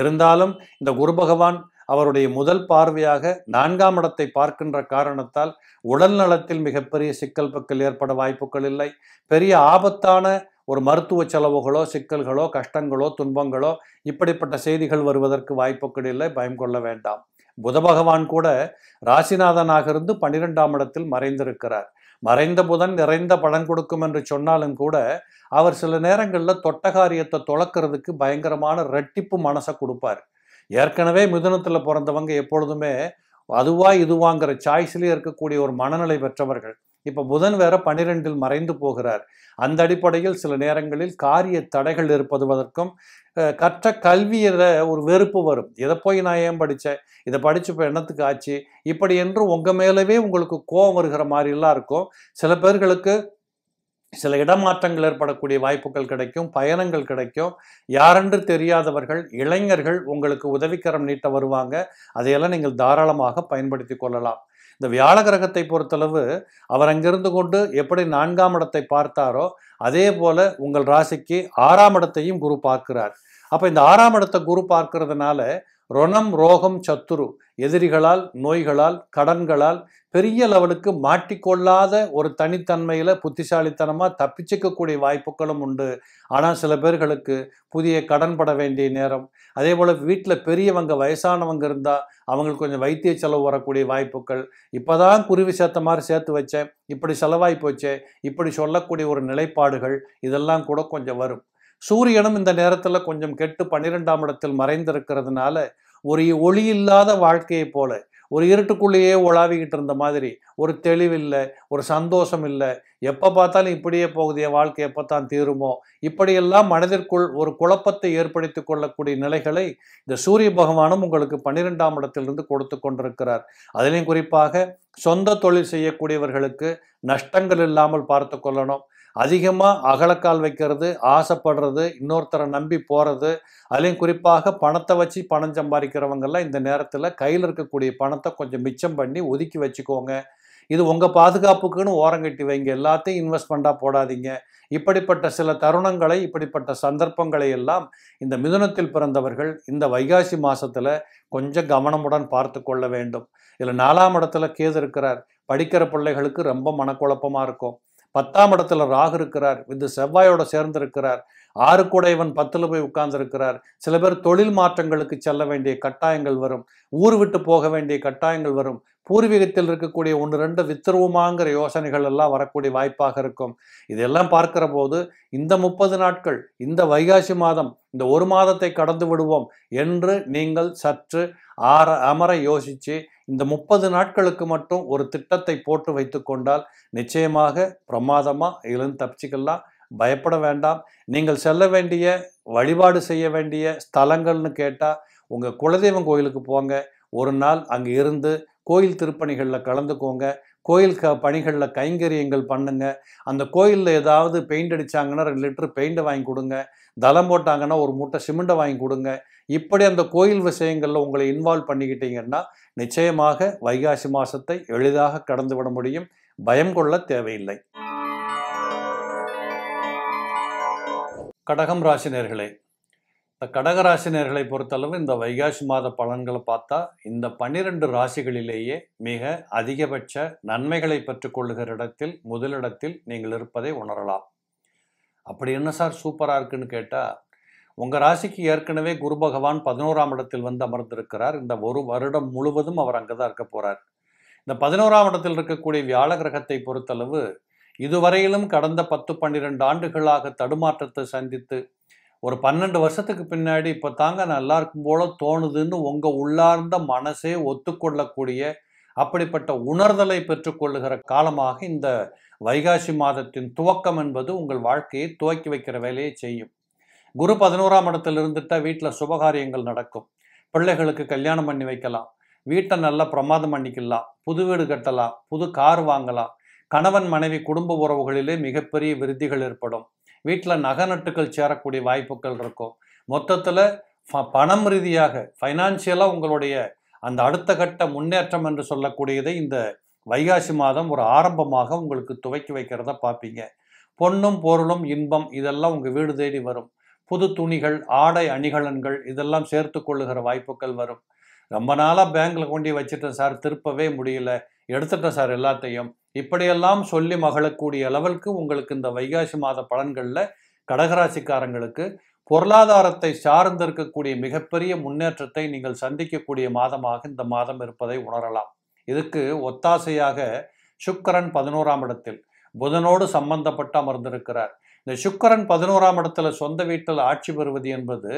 இருந்தாலும் இந்த குரு பகவான் அவருடைய முதல் பார்வையாக நான்காம் இடத்தை பார்க்கின்ற காரணத்தால் உடல் நலத்தில் மிகப்பெரிய சிக்கல் பக்கல் ஏற்பட வாய்ப்புகள் இல்லை பெரிய ஆபத்தான ஒரு மருத்துவ செலவுகளோ சிக்கல்களோ கஷ்டங்களோ துன்பங்களோ இப்படிப்பட்ட செய்திகள் வருவதற்கு வாய்ப்புகள் இல்லை பயம் கொள்ள வேண்டாம் புத பகவான் கூட ராசிநாதனாக இருந்து பன்னிரெண்டாம் இடத்தில் மறைந்திருக்கிறார் மறைந்த புதன் நிறைந்த பலன் கொடுக்கும் என்று சொன்னாலும் கூட அவர் சில நேரங்களில் தொட்டகாரியத்தை காரியத்தை பயங்கரமான ரெட்டிப்பு மனசை கொடுப்பார் ஏற்கனவே மிதுனத்தில் பிறந்தவங்க எப்பொழுதுமே அதுவா இதுவாங்கிற சாய்ஸ்லேயே இருக்கக்கூடிய ஒரு மனநிலை பெற்றவர்கள் இப்போ புதன் வேற பனிரெண்டில் மறைந்து போகிறார் அந்த அடிப்படையில் சில நேரங்களில் காரிய தடைகள் இருப்பதுவதற்கும் கற்ற கல்வியில் ஒரு வெறுப்பு வரும் இதை போய் நான் ஏன் படித்தேன் இதை படித்து இப்போ என்னத்துக்கு ஆச்சு இப்படி என்று உங்கள் மேலவே உங்களுக்கு கோவம் வருகிற மாதிரிலாம் இருக்கும் சில பேர்களுக்கு சில இடமாற்றங்கள் ஏற்படக்கூடிய வாய்ப்புகள் கிடைக்கும் பயணங்கள் கிடைக்கும் யாரென்று தெரியாதவர்கள் இளைஞர்கள் உங்களுக்கு உதவிக்கரம் நீட்ட வருவாங்க அதையெல்லாம் நீங்கள் தாராளமாக பயன்படுத்தி கொள்ளலாம் இந்த வியாழ கிரகத்தை பொறுத்தளவு அவர் அங்கிருந்து கொண்டு எப்படி நான்காம் இடத்தை பார்த்தாரோ அதே போல உங்கள் ராசிக்கு ஆறாம் இடத்தையும் குரு பார்க்கிறார் அப்போ இந்த ஆறாம் இடத்தை குரு பார்க்கறதுனால ரொணம் ரோகம் சத்துரு எதிரிகளால் நோய்களால் கடன்களால் பெரிய லெவலுக்கு மாட்டிக்கொள்ளாத ஒரு தனித்தன்மையில் புத்திசாலித்தனமாக தப்பிச்சிக்கக்கூடிய வாய்ப்புகளும் உண்டு ஆனால் சில பேர்களுக்கு புதிய கடன் பட வேண்டிய நேரம் அதே போல் வீட்டில் பெரியவங்க வயசானவங்க இருந்தால் அவங்களுக்கு கொஞ்சம் வைத்திய செலவு வரக்கூடிய வாய்ப்புகள் இப்போ தான் குருவி சேர்த்த மாதிரி சேர்த்து வச்சேன் இப்படி செலவாய் போச்சே இப்படி சொல்லக்கூடிய ஒரு நிலைப்பாடுகள் இதெல்லாம் கூட கொஞ்சம் வரும் சூரியனும் இந்த நேரத்தில் கொஞ்சம் கெட்டு பன்னிரெண்டாம் இடத்தில் மறைந்திருக்கிறதுனால ஒரு ஒளி இல்லாத வாழ்க்கையைப் போல ஒரு இருட்டுக்குள்ளேயே உலாவிக்கிட்டு இருந்த மாதிரி ஒரு தெளிவில்லை ஒரு சந்தோஷம் இல்லை எப்போ பார்த்தாலும் இப்படியே போகுது வாழ்க்கை எப்போ தான் தீருமோ இப்படியெல்லாம் மனதிற்குள் ஒரு குழப்பத்தை ஏற்படுத்தி கொள்ளக்கூடிய நிலைகளை இந்த சூரிய பகவானும் உங்களுக்கு பன்னிரெண்டாம் இடத்திலிருந்து கொடுத்து கொண்டிருக்கிறார் அதிலையும் குறிப்பாக சொந்த தொழில் செய்யக்கூடியவர்களுக்கு நஷ்டங்கள் இல்லாமல் பார்த்து கொள்ளணும் அதிகமாக அகலக்கால் வைக்கிறது ஆசைப்படுறது இன்னொருத்தரை நம்பி போகிறது அதுலேயும் குறிப்பாக பணத்தை வச்சு பணம் சம்பாதிக்கிறவங்கெல்லாம் இந்த நேரத்தில் கையில் இருக்கக்கூடிய பணத்தை கொஞ்சம் மிச்சம் பண்ணி ஒதுக்கி வச்சுக்கோங்க இது உங்கள் பாதுகாப்புக்குன்னு ஓரங்கட்டி வைங்க எல்லாத்தையும் இன்வெஸ்ட்மெண்ட்டாக போடாதீங்க இப்படிப்பட்ட சில தருணங்களை இப்படிப்பட்ட சந்தர்ப்பங்களை எல்லாம் இந்த மிதுனத்தில் பிறந்தவர்கள் இந்த வைகாசி மாதத்தில் கொஞ்சம் கவனமுடன் பார்த்து கொள்ள வேண்டும் இதில் நாலாம் இடத்துல கேது இருக்கிறார் படிக்கிற பிள்ளைகளுக்கு ரொம்ப மனக்குழப்பமாக இருக்கும் பத்தாம் இடத்துல ராகு இருக்கிறார் இது செவ்வாயோட சேர்ந்து இருக்கிறார் ஆறு இவன் பத்தில் போய் உட்கார்ந்துருக்கிறார் சில பேர் தொழில் மாற்றங்களுக்கு செல்ல வேண்டிய கட்டாயங்கள் வரும் ஊர் விட்டு போக வேண்டிய கட்டாயங்கள் வரும் பூர்வீகத்தில் இருக்கக்கூடிய ஒன்று ரெண்டு வித்திருவமாங்கிற யோசனைகள் எல்லாம் வரக்கூடிய வாய்ப்பாக இருக்கும் இதெல்லாம் பார்க்கிற போது இந்த முப்பது நாட்கள் இந்த வைகாசி மாதம் இந்த ஒரு மாதத்தை கடந்து விடுவோம் என்று நீங்கள் சற்று ஆற அமர யோசித்து இந்த முப்பது நாட்களுக்கு மட்டும் ஒரு திட்டத்தை போட்டு வைத்து கொண்டால் நிச்சயமாக பிரமாதமாக இதிலிருந்து தப்பிச்சிக்கலாம் பயப்பட வேண்டாம் நீங்கள் செல்ல வேண்டிய வழிபாடு செய்ய வேண்டிய ஸ்தலங்கள்னு கேட்டால் உங்கள் குலதெய்வம் கோயிலுக்கு போங்க ஒரு நாள் அங்கே இருந்து கோயில் திருப்பணிகளில் கலந்துக்கோங்க கோயில் க பணிகளில் கைங்கரியங்கள் பண்ணுங்க அந்த கோயிலில் ஏதாவது பெயிண்ட் அடித்தாங்கன்னா ரெண்டு லிட்டரு பெயிண்டை வாங்கி கொடுங்க தளம் போட்டாங்கன்னா ஒரு மூட்டை சிமெண்ட்டை வாங்கி கொடுங்க இப்படி அந்த கோயில் விஷயங்களில் உங்களை இன்வால்வ் பண்ணிக்கிட்டீங்கன்னா நிச்சயமாக வைகாசி மாதத்தை எளிதாக கடந்து விட முடியும் பயம் கொள்ள தேவையில்லை கடகம் ராசினியர்களே இந்த கடகராசினியர்களை பொறுத்தளவு இந்த வைகாசி மாத பலன்களை பார்த்தா இந்த பன்னிரண்டு ராசிகளிலேயே மிக அதிகபட்ச நன்மைகளை பெற்றுக்கொள்ளுகிற இடத்தில் முதலிடத்தில் நீங்கள் இருப்பதை உணரலாம் அப்படி என்ன சார் சூப்பராக இருக்குன்னு கேட்டால் உங்கள் ராசிக்கு ஏற்கனவே குரு பகவான் பதினோராம் இடத்தில் வந்து அமர்ந்திருக்கிறார் இந்த ஒரு வருடம் முழுவதும் அவர் அங்கே தான் இருக்க போகிறார் இந்த பதினோராம் இடத்தில் இருக்கக்கூடிய வியாழ கிரகத்தை பொறுத்தளவு இதுவரையிலும் கடந்த பத்து பன்னிரெண்டு ஆண்டுகளாக தடுமாற்றத்தை சந்தித்து ஒரு பன்னெண்டு வருஷத்துக்கு பின்னாடி இப்போ தாங்க நல்லா இருக்கும் போல தோணுதுன்னு உங்கள் உள்ளார்ந்த மனசே ஒத்துக்கொள்ளக்கூடிய அப்படிப்பட்ட உணர்தலை பெற்றுக்கொள்ளுகிற காலமாக இந்த வைகாசி மாதத்தின் துவக்கம் என்பது உங்கள் வாழ்க்கையை துவக்கி வைக்கிற வேலையை செய்யும் குரு பதினோராம் இடத்துல இருந்துட்டால் வீட்டில் சுபகாரியங்கள் நடக்கும் பிள்ளைகளுக்கு கல்யாணம் பண்ணி வைக்கலாம் வீட்டை நல்லா பிரமாதம் பண்ணிக்கலாம் புது வீடு கட்டலாம் புது கார் வாங்கலாம் கணவன் மனைவி குடும்ப உறவுகளிலே மிகப்பெரிய விருதிகள் ஏற்படும் வீட்டில் நகை நட்டுக்கள் சேரக்கூடிய வாய்ப்புகள் இருக்கும் மொத்தத்தில் ஃப பணம் ரீதியாக ஃபைனான்சியலாக உங்களுடைய அந்த அடுத்த கட்ட முன்னேற்றம் என்று சொல்லக்கூடியதை இந்த வைகாசி மாதம் ஒரு ஆரம்பமாக உங்களுக்கு துவக்கி வைக்கிறத பார்ப்பீங்க பொண்ணும் பொருளும் இன்பம் இதெல்லாம் உங்கள் வீடு தேடி வரும் புது துணிகள் ஆடை அணிகலன்கள் இதெல்லாம் சேர்த்து கொள்ளுகிற வாய்ப்புகள் வரும் ரொம்ப நாளாக பேங்க்கில் கொண்டு வச்சுட்டேன் சார் திருப்பவே முடியல எடுத்துட்டேன் சார் எல்லாத்தையும் இப்படியெல்லாம் சொல்லி மகளக்கூடிய அளவிற்கு உங்களுக்கு இந்த வைகாசி மாத பலன்களில் கடகராசிக்காரங்களுக்கு பொருளாதாரத்தை சார்ந்திருக்கக்கூடிய மிகப்பெரிய முன்னேற்றத்தை நீங்கள் சந்திக்கக்கூடிய மாதமாக இந்த மாதம் இருப்பதை உணரலாம் இதுக்கு ஒத்தாசையாக சுக்கரன் பதினோராம் இடத்தில் புதனோடு சம்பந்தப்பட்டு அமர்ந்திருக்கிறார் இந்த சுக்கரன் பதினோராம் இடத்துல சொந்த வீட்டில் ஆட்சி பெறுவது என்பது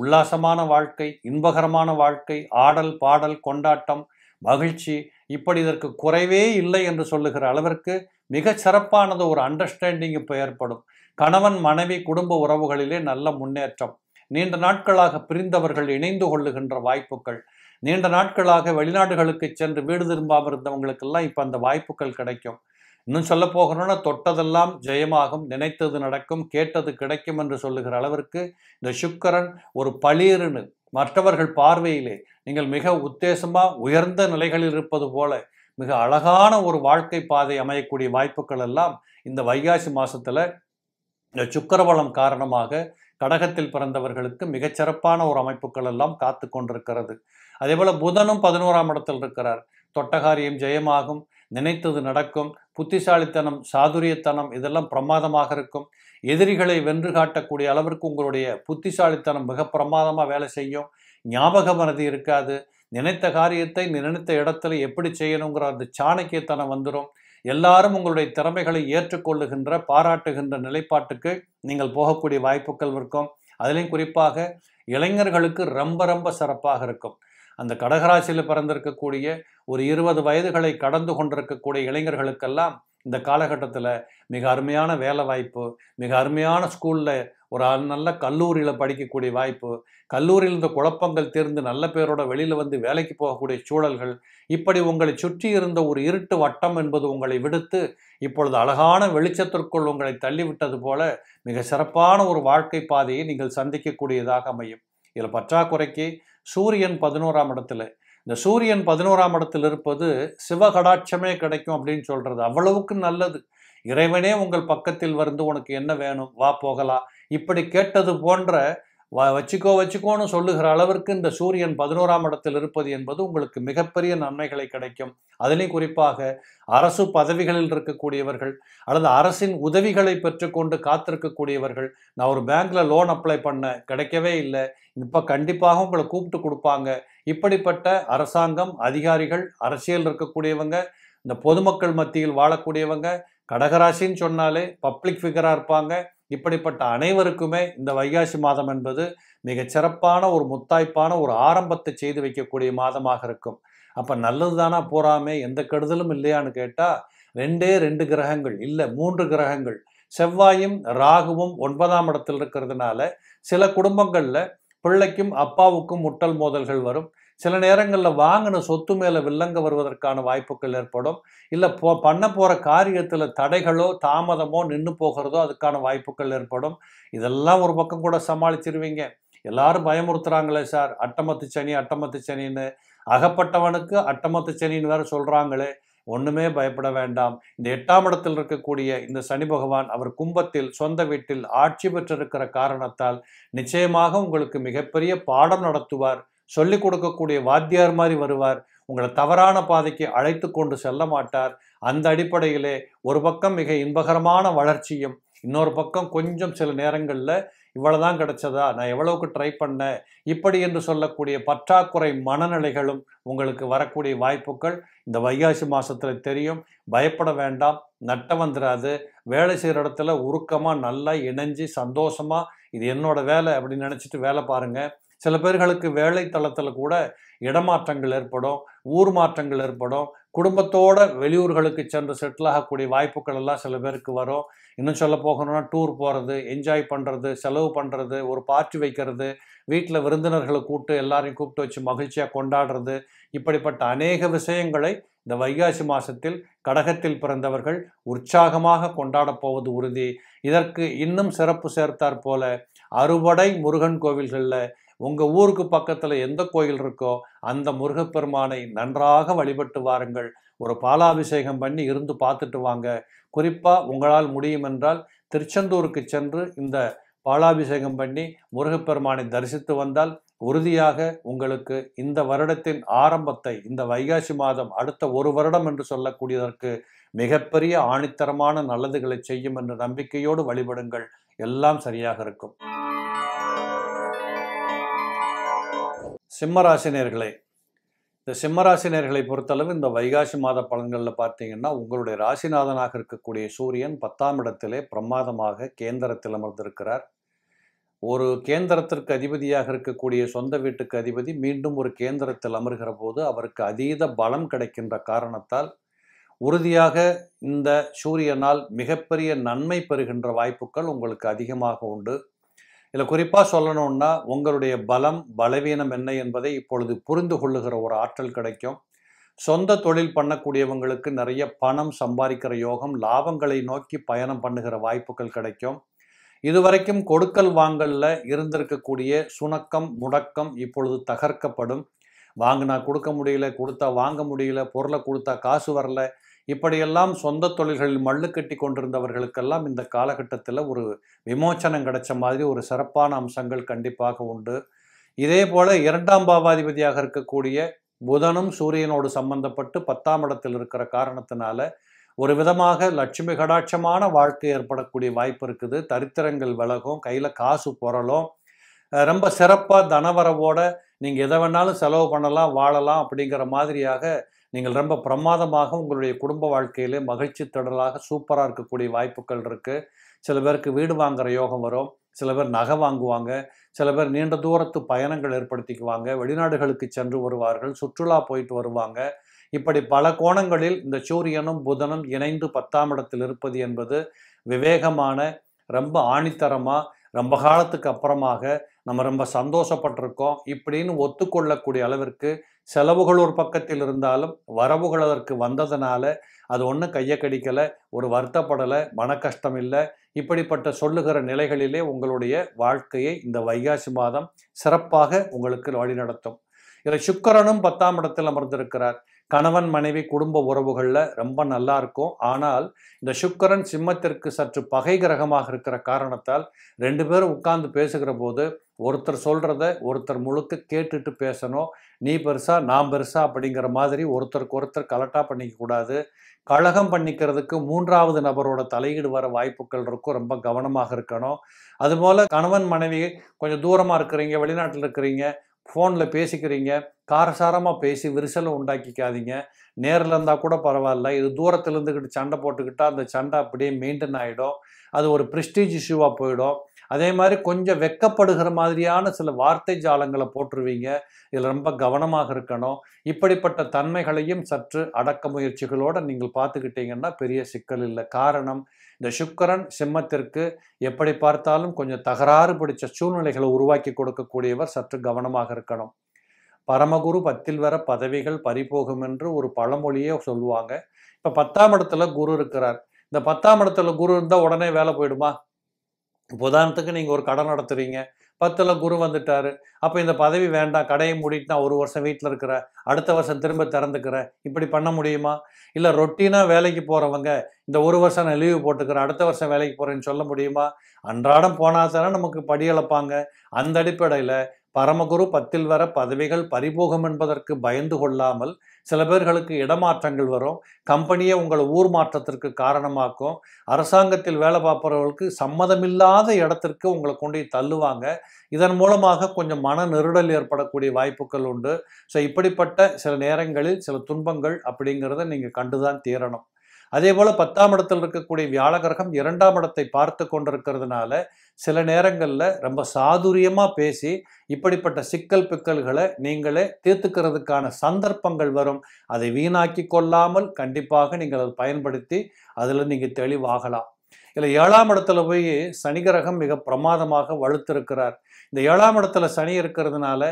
உல்லாசமான வாழ்க்கை இன்பகரமான வாழ்க்கை ஆடல் பாடல் கொண்டாட்டம் மகிழ்ச்சி இப்படி இதற்கு குறைவே இல்லை என்று சொல்லுகிற அளவிற்கு மிகச் சிறப்பானது ஒரு அண்டர்ஸ்டாண்டிங் இப்போ ஏற்படும் கணவன் மனைவி குடும்ப உறவுகளிலே நல்ல முன்னேற்றம் நீண்ட நாட்களாக பிரிந்தவர்கள் இணைந்து கொள்ளுகின்ற வாய்ப்புகள் நீண்ட நாட்களாக வெளிநாடுகளுக்கு சென்று வீடு திரும்பாமல் இருந்தவங்களுக்கெல்லாம் இப்போ அந்த வாய்ப்புகள் கிடைக்கும் இன்னும் சொல்ல போகணும்னா தொட்டதெல்லாம் ஜெயமாகும் நினைத்தது நடக்கும் கேட்டது கிடைக்கும் என்று சொல்லுகிற அளவிற்கு இந்த சுக்கரன் ஒரு பளீருன்னு மற்றவர்கள் பார்வையிலே நீங்கள் மிக உத்தேசமாக உயர்ந்த நிலைகளில் இருப்பது போல மிக அழகான ஒரு வாழ்க்கை பாதை அமையக்கூடிய வாய்ப்புகள் எல்லாம் இந்த வைகாசி மாதத்தில் இந்த சுக்கரவளம் காரணமாக கடகத்தில் பிறந்தவர்களுக்கு மிகச்சிறப்பான ஒரு அமைப்புகள் எல்லாம் காத்து கொண்டிருக்கிறது அதே போல் புதனும் பதினோராம் இடத்தில் இருக்கிறார் தொட்டகாரியம் ஜெயமாகும் நினைத்தது நடக்கும் புத்திசாலித்தனம் சாதுரியத்தனம் இதெல்லாம் பிரமாதமாக இருக்கும் எதிரிகளை வென்று காட்டக்கூடிய அளவிற்கு உங்களுடைய புத்திசாலித்தனம் மிக பிரமாதமாக வேலை செய்யும் ஞாபக மனதி இருக்காது நினைத்த காரியத்தை நினைத்த இடத்துல எப்படி செய்யணுங்கிற அந்த சாணக்கியத்தனம் வந்துடும் எல்லாரும் உங்களுடைய திறமைகளை ஏற்றுக்கொள்ளுகின்ற பாராட்டுகின்ற நிலைப்பாட்டுக்கு நீங்கள் போகக்கூடிய வாய்ப்புகள் இருக்கும் அதுலேயும் குறிப்பாக இளைஞர்களுக்கு ரொம்ப ரொம்ப சிறப்பாக இருக்கும் அந்த கடகராசியில் பிறந்திருக்கக்கூடிய ஒரு இருபது வயதுகளை கடந்து கொண்டிருக்கக்கூடிய இளைஞர்களுக்கெல்லாம் இந்த காலகட்டத்தில் மிக அருமையான வேலை வாய்ப்பு மிக அருமையான ஸ்கூலில் ஒரு நல்ல கல்லூரியில் படிக்கக்கூடிய வாய்ப்பு கல்லூரியில் இருந்த குழப்பங்கள் தீர்ந்து நல்ல பேரோட வெளியில் வந்து வேலைக்கு போகக்கூடிய சூழல்கள் இப்படி உங்களை சுற்றி இருந்த ஒரு இருட்டு வட்டம் என்பது உங்களை விடுத்து இப்பொழுது அழகான வெளிச்சத்திற்குள் உங்களை தள்ளிவிட்டது போல மிக சிறப்பான ஒரு வாழ்க்கை பாதையை நீங்கள் சந்திக்கக்கூடியதாக அமையும் இதில் பற்றாக்குறைக்கு சூரியன் பதினோராம் இடத்துல இந்த சூரியன் பதினோராம் இடத்துல இருப்பது சிவகடாட்சமே கிடைக்கும் அப்படின்னு சொல்றது அவ்வளவுக்கு நல்லது இறைவனே உங்கள் பக்கத்தில் வந்து உனக்கு என்ன வேணும் வா போகலாம் இப்படி கேட்டது போன்ற வ வச்சுக்கோ வச்சுக்கோன்னு சொல்லுகிற அளவிற்கு இந்த சூரியன் பதினோராம் இடத்தில் இருப்பது என்பது உங்களுக்கு மிகப்பெரிய நன்மைகளை கிடைக்கும் அதிலையும் குறிப்பாக அரசு பதவிகளில் இருக்கக்கூடியவர்கள் அல்லது அரசின் உதவிகளை பெற்றுக்கொண்டு காத்திருக்கக்கூடியவர்கள் நான் ஒரு பேங்க்ல லோன் அப்ளை பண்ண கிடைக்கவே இல்லை இப்போ கண்டிப்பாக உங்களை கூப்பிட்டு கொடுப்பாங்க இப்படிப்பட்ட அரசாங்கம் அதிகாரிகள் அரசியல் இருக்கக்கூடியவங்க இந்த பொதுமக்கள் மத்தியில் வாழக்கூடியவங்க கடகராசின்னு சொன்னாலே பப்ளிக் ஃபிகராக இருப்பாங்க இப்படிப்பட்ட அனைவருக்குமே இந்த வைகாசி மாதம் என்பது மிகச் சிறப்பான ஒரு முத்தாய்ப்பான ஒரு ஆரம்பத்தை செய்து வைக்கக்கூடிய மாதமாக இருக்கும் அப்போ நல்லது தானா போறாமே எந்த கெடுதலும் இல்லையான்னு கேட்டால் ரெண்டே ரெண்டு கிரகங்கள் இல்லை மூன்று கிரகங்கள் செவ்வாயும் ராகுவும் ஒன்பதாம் இடத்தில் இருக்கிறதுனால சில குடும்பங்களில் பிள்ளைக்கும் அப்பாவுக்கும் முட்டல் மோதல்கள் வரும் சில நேரங்களில் வாங்கின சொத்து மேலே வில்லங்க வருவதற்கான வாய்ப்புகள் ஏற்படும் இல்லை போ பண்ண போகிற காரியத்தில் தடைகளோ தாமதமோ நின்று போகிறதோ அதுக்கான வாய்ப்புகள் ஏற்படும் இதெல்லாம் ஒரு பக்கம் கூட சமாளிச்சிருவீங்க எல்லாரும் பயமுறுத்துறாங்களே சார் அட்டமத்து சனி அட்டமத்து சனின்னு அகப்பட்டவனுக்கு அட்டமத்து சனின்னு வேற சொல்கிறாங்களே ஒன்றுமே பயப்பட வேண்டாம் இந்த எட்டாம் இடத்தில் இருக்கக்கூடிய இந்த சனி பகவான் அவர் கும்பத்தில் சொந்த வீட்டில் ஆட்சி பெற்றிருக்கிற காரணத்தால் நிச்சயமாக உங்களுக்கு மிகப்பெரிய பாடம் நடத்துவார் சொல்லிக் கொடுக்கக்கூடிய வாத்தியார் மாதிரி வருவார் உங்களை தவறான பாதைக்கு அழைத்து கொண்டு செல்ல மாட்டார் அந்த அடிப்படையிலே ஒரு பக்கம் மிக இன்பகரமான வளர்ச்சியும் இன்னொரு பக்கம் கொஞ்சம் சில நேரங்களில் இவ்வளவுதான் கிடைச்சதா நான் எவ்வளவுக்கு ட்ரை பண்ணேன் இப்படி என்று சொல்லக்கூடிய பற்றாக்குறை மனநிலைகளும் உங்களுக்கு வரக்கூடிய வாய்ப்புகள் இந்த வைகாசி மாதத்தில் தெரியும் பயப்பட வேண்டாம் நட்ட வந்துடாது வேலை செய்கிற இடத்துல உருக்கமாக நல்லா இணைஞ்சு சந்தோஷமாக இது என்னோட வேலை அப்படின்னு நினச்சிட்டு வேலை பாருங்கள் சில பேர்களுக்கு வேலை தளத்தில் கூட இடமாற்றங்கள் ஏற்படும் ஊர் மாற்றங்கள் ஏற்படும் குடும்பத்தோட வெளியூர்களுக்கு சென்று செட்டில் ஆகக்கூடிய வாய்ப்புகள் எல்லாம் சில பேருக்கு வரும் இன்னும் சொல்ல போகணும்னா டூர் போகிறது என்ஜாய் பண்ணுறது செலவு பண்ணுறது ஒரு பார்ட்டி வைக்கிறது வீட்டில் விருந்தினர்களை கூப்பிட்டு எல்லாரையும் கூப்பிட்டு வச்சு மகிழ்ச்சியாக கொண்டாடுறது இப்படிப்பட்ட அநேக விஷயங்களை இந்த வைகாசி மாதத்தில் கடகத்தில் பிறந்தவர்கள் உற்சாகமாக கொண்டாடப் போவது உறுதி இதற்கு இன்னும் சிறப்பு சேர்த்தார் போல அறுவடை முருகன் கோவில்களில் உங்கள் ஊருக்கு பக்கத்தில் எந்த கோயில் இருக்கோ அந்த முருகப்பெருமானை நன்றாக வழிபட்டு வாருங்கள் ஒரு பாலாபிஷேகம் பண்ணி இருந்து பார்த்துட்டு வாங்க குறிப்பாக உங்களால் முடியும் என்றால் திருச்செந்தூருக்கு சென்று இந்த பாலாபிஷேகம் பண்ணி முருகப்பெருமானை தரிசித்து வந்தால் உறுதியாக உங்களுக்கு இந்த வருடத்தின் ஆரம்பத்தை இந்த வைகாசி மாதம் அடுத்த ஒரு வருடம் என்று சொல்லக்கூடியதற்கு மிகப்பெரிய ஆணித்தரமான நல்லதுகளை செய்யும் என்ற நம்பிக்கையோடு வழிபடுங்கள் எல்லாம் சரியாக இருக்கும் சிம்மராசினியர்களே இந்த சிம்மராசினியர்களை பொறுத்தளவு இந்த வைகாசி மாத பலன்களில் பார்த்தீங்கன்னா உங்களுடைய ராசிநாதனாக இருக்கக்கூடிய சூரியன் பத்தாம் இடத்திலே பிரமாதமாக கேந்திரத்தில் அமர்ந்திருக்கிறார் ஒரு கேந்திரத்திற்கு அதிபதியாக இருக்கக்கூடிய சொந்த வீட்டுக்கு அதிபதி மீண்டும் ஒரு கேந்திரத்தில் அமர்கிற போது அவருக்கு அதீத பலம் கிடைக்கின்ற காரணத்தால் உறுதியாக இந்த சூரியனால் மிகப்பெரிய நன்மை பெறுகின்ற வாய்ப்புகள் உங்களுக்கு அதிகமாக உண்டு இதில் குறிப்பாக சொல்லணும்னா உங்களுடைய பலம் பலவீனம் என்ன என்பதை இப்பொழுது புரிந்து கொள்ளுகிற ஒரு ஆற்றல் கிடைக்கும் சொந்த தொழில் பண்ணக்கூடியவங்களுக்கு நிறைய பணம் சம்பாதிக்கிற யோகம் லாபங்களை நோக்கி பயணம் பண்ணுகிற வாய்ப்புகள் கிடைக்கும் இதுவரைக்கும் கொடுக்கல் வாங்கலில் இருந்திருக்கக்கூடிய சுணக்கம் முடக்கம் இப்பொழுது தகர்க்கப்படும் வாங்கினா கொடுக்க முடியல கொடுத்தா வாங்க முடியல பொருளை கொடுத்தா காசு வரல இப்படியெல்லாம் சொந்த தொழில்களில் மல்லு கட்டி கொண்டிருந்தவர்களுக்கெல்லாம் இந்த காலகட்டத்தில் ஒரு விமோச்சனம் கிடைச்ச மாதிரி ஒரு சிறப்பான அம்சங்கள் கண்டிப்பாக உண்டு இதே போல் இரண்டாம் பாவாதிபதியாக இருக்கக்கூடிய புதனும் சூரியனோடு சம்பந்தப்பட்டு பத்தாம் இடத்தில் இருக்கிற காரணத்தினால ஒரு விதமாக லட்சுமி கடாட்சமான வாழ்க்கை ஏற்படக்கூடிய வாய்ப்பு இருக்குது தரித்திரங்கள் விலகும் கையில் காசு பொறலும் ரொம்ப சிறப்பாக தனவரவோட நீங்கள் எதை வேணாலும் செலவு பண்ணலாம் வாழலாம் அப்படிங்கிற மாதிரியாக நீங்கள் ரொம்ப பிரமாதமாக உங்களுடைய குடும்ப வாழ்க்கையிலே மகிழ்ச்சி தொடராக சூப்பராக இருக்கக்கூடிய வாய்ப்புகள் இருக்குது சில பேருக்கு வீடு வாங்குகிற யோகம் வரும் சில பேர் நகை வாங்குவாங்க சில பேர் நீண்ட தூரத்து பயணங்கள் ஏற்படுத்திக்குவாங்க வெளிநாடுகளுக்கு சென்று வருவார்கள் சுற்றுலா போயிட்டு வருவாங்க இப்படி பல கோணங்களில் இந்த சூரியனும் புதனும் இணைந்து பத்தாம் இடத்தில் இருப்பது என்பது விவேகமான ரொம்ப ஆணித்தரமாக ரொம்ப காலத்துக்கு அப்புறமாக நம்ம ரொம்ப சந்தோஷப்பட்டிருக்கோம் இப்படின்னு ஒத்துக்கொள்ளக்கூடிய அளவிற்கு செலவுகள் ஒரு பக்கத்தில் இருந்தாலும் வரவுகள் அதற்கு வந்ததுனால அது ஒன்றும் கையை கடிக்கலை ஒரு வருத்தப்படலை மன கஷ்டம் இல்லை இப்படிப்பட்ட சொல்லுகிற நிலைகளிலே உங்களுடைய வாழ்க்கையை இந்த வைகாசி மாதம் சிறப்பாக உங்களுக்கு வழிநடத்தும் இதில் சுக்கரனும் பத்தாம் இடத்தில் அமர்ந்திருக்கிறார் கணவன் மனைவி குடும்ப உறவுகளில் ரொம்ப நல்லா இருக்கும் ஆனால் இந்த சுக்கரன் சிம்மத்திற்கு சற்று பகை கிரகமாக இருக்கிற காரணத்தால் ரெண்டு பேரும் உட்கார்ந்து பேசுகிற போது ஒருத்தர் சொல்கிறத ஒருத்தர் முழுக்க கேட்டுட்டு பேசணும் நீ பெருசா நான் பெருசா அப்படிங்கிற மாதிரி ஒருத்தருக்கு ஒருத்தர் கலட்டாக பண்ணிக்கக்கூடாது கழகம் பண்ணிக்கிறதுக்கு மூன்றாவது நபரோட தலையீடு வர வாய்ப்புகள் இருக்கும் ரொம்ப கவனமாக இருக்கணும் அதுபோல் கணவன் மனைவி கொஞ்சம் தூரமாக இருக்கிறீங்க வெளிநாட்டில் இருக்கிறீங்க ஃபோனில் பேசிக்கிறீங்க காரசாரமாக பேசி விரிசலை உண்டாக்கிக்காதீங்க நேரில் இருந்தால் கூட பரவாயில்ல இது தூரத்துலேருந்துக்கிட்டு சண்டை போட்டுக்கிட்டால் அந்த சண்டை அப்படியே மெயின்டைன் ஆகிடும் அது ஒரு ப்ரிஸ்டீஜ் இஷ்யூவாக போயிடும் அதே மாதிரி கொஞ்சம் வெக்கப்படுகிற மாதிரியான சில வார்த்தை ஜாலங்களை போட்டுருவீங்க இதில் ரொம்ப கவனமாக இருக்கணும் இப்படிப்பட்ட தன்மைகளையும் சற்று அடக்க முயற்சிகளோடு நீங்கள் பார்த்துக்கிட்டீங்கன்னா பெரிய சிக்கல் இல்லை காரணம் இந்த சுக்கரன் சிம்மத்திற்கு எப்படி பார்த்தாலும் கொஞ்சம் தகராறு பிடிச்ச சூழ்நிலைகளை உருவாக்கி கொடுக்கக்கூடியவர் சற்று கவனமாக இருக்கணும் பரமகுரு பத்தில் வர பதவிகள் பறிபோகும் என்று ஒரு பழமொழியே சொல்லுவாங்க இப்போ பத்தாம் இடத்துல குரு இருக்கிறார் இந்த பத்தாம் இடத்துல குரு இருந்தால் உடனே வேலை போயிடுமா இப்போ உதாரணத்துக்கு நீங்கள் ஒரு கடை நடத்துகிறீங்க பத்தில் குரு வந்துட்டார் அப்போ இந்த பதவி வேண்டாம் கடையை மூடிட்டு நான் ஒரு வருஷம் வீட்டில் இருக்கிற அடுத்த வருஷம் திரும்ப திறந்துக்கிறேன் இப்படி பண்ண முடியுமா இல்லை ரொட்டீனாக வேலைக்கு போகிறவங்க இந்த ஒரு வருஷம் நான் லீவு போட்டுக்கிறேன் அடுத்த வருஷம் வேலைக்கு போகிறேன்னு சொல்ல முடியுமா அன்றாடம் போனால் தானே நமக்கு படியளப்பாங்க அந்த அடிப்படையில் பரமகுரு பத்தில் வர பதவிகள் பறிபோகம் என்பதற்கு பயந்து கொள்ளாமல் சில பேர்களுக்கு இடமாற்றங்கள் வரும் கம்பெனியை உங்களை ஊர் மாற்றத்திற்கு காரணமாக்கும் அரசாங்கத்தில் வேலை பார்ப்பவர்களுக்கு சம்மதமில்லாத இடத்திற்கு உங்களை கொண்டு தள்ளுவாங்க இதன் மூலமாக கொஞ்சம் மன நெருடல் ஏற்படக்கூடிய வாய்ப்புகள் உண்டு ஸோ இப்படிப்பட்ட சில நேரங்களில் சில துன்பங்கள் அப்படிங்கிறத நீங்கள் கண்டுதான் தீரணும் அதே போல் பத்தாம் இடத்தில் இருக்கக்கூடிய வியாழகிரகம் இரண்டாம் இடத்தை பார்த்து கொண்டிருக்கிறதுனால சில நேரங்களில் ரொம்ப சாதுரியமாக பேசி இப்படிப்பட்ட சிக்கல் பிக்கல்களை நீங்களே தீர்த்துக்கிறதுக்கான சந்தர்ப்பங்கள் வரும் அதை வீணாக்கி கொள்ளாமல் கண்டிப்பாக நீங்கள் அதை பயன்படுத்தி அதில் நீங்கள் தெளிவாகலாம் இல்லை ஏழாம் இடத்துல போய் சனி கிரகம் மிக பிரமாதமாக வலுத்திருக்கிறார் இந்த ஏழாம் இடத்துல சனி இருக்கிறதுனால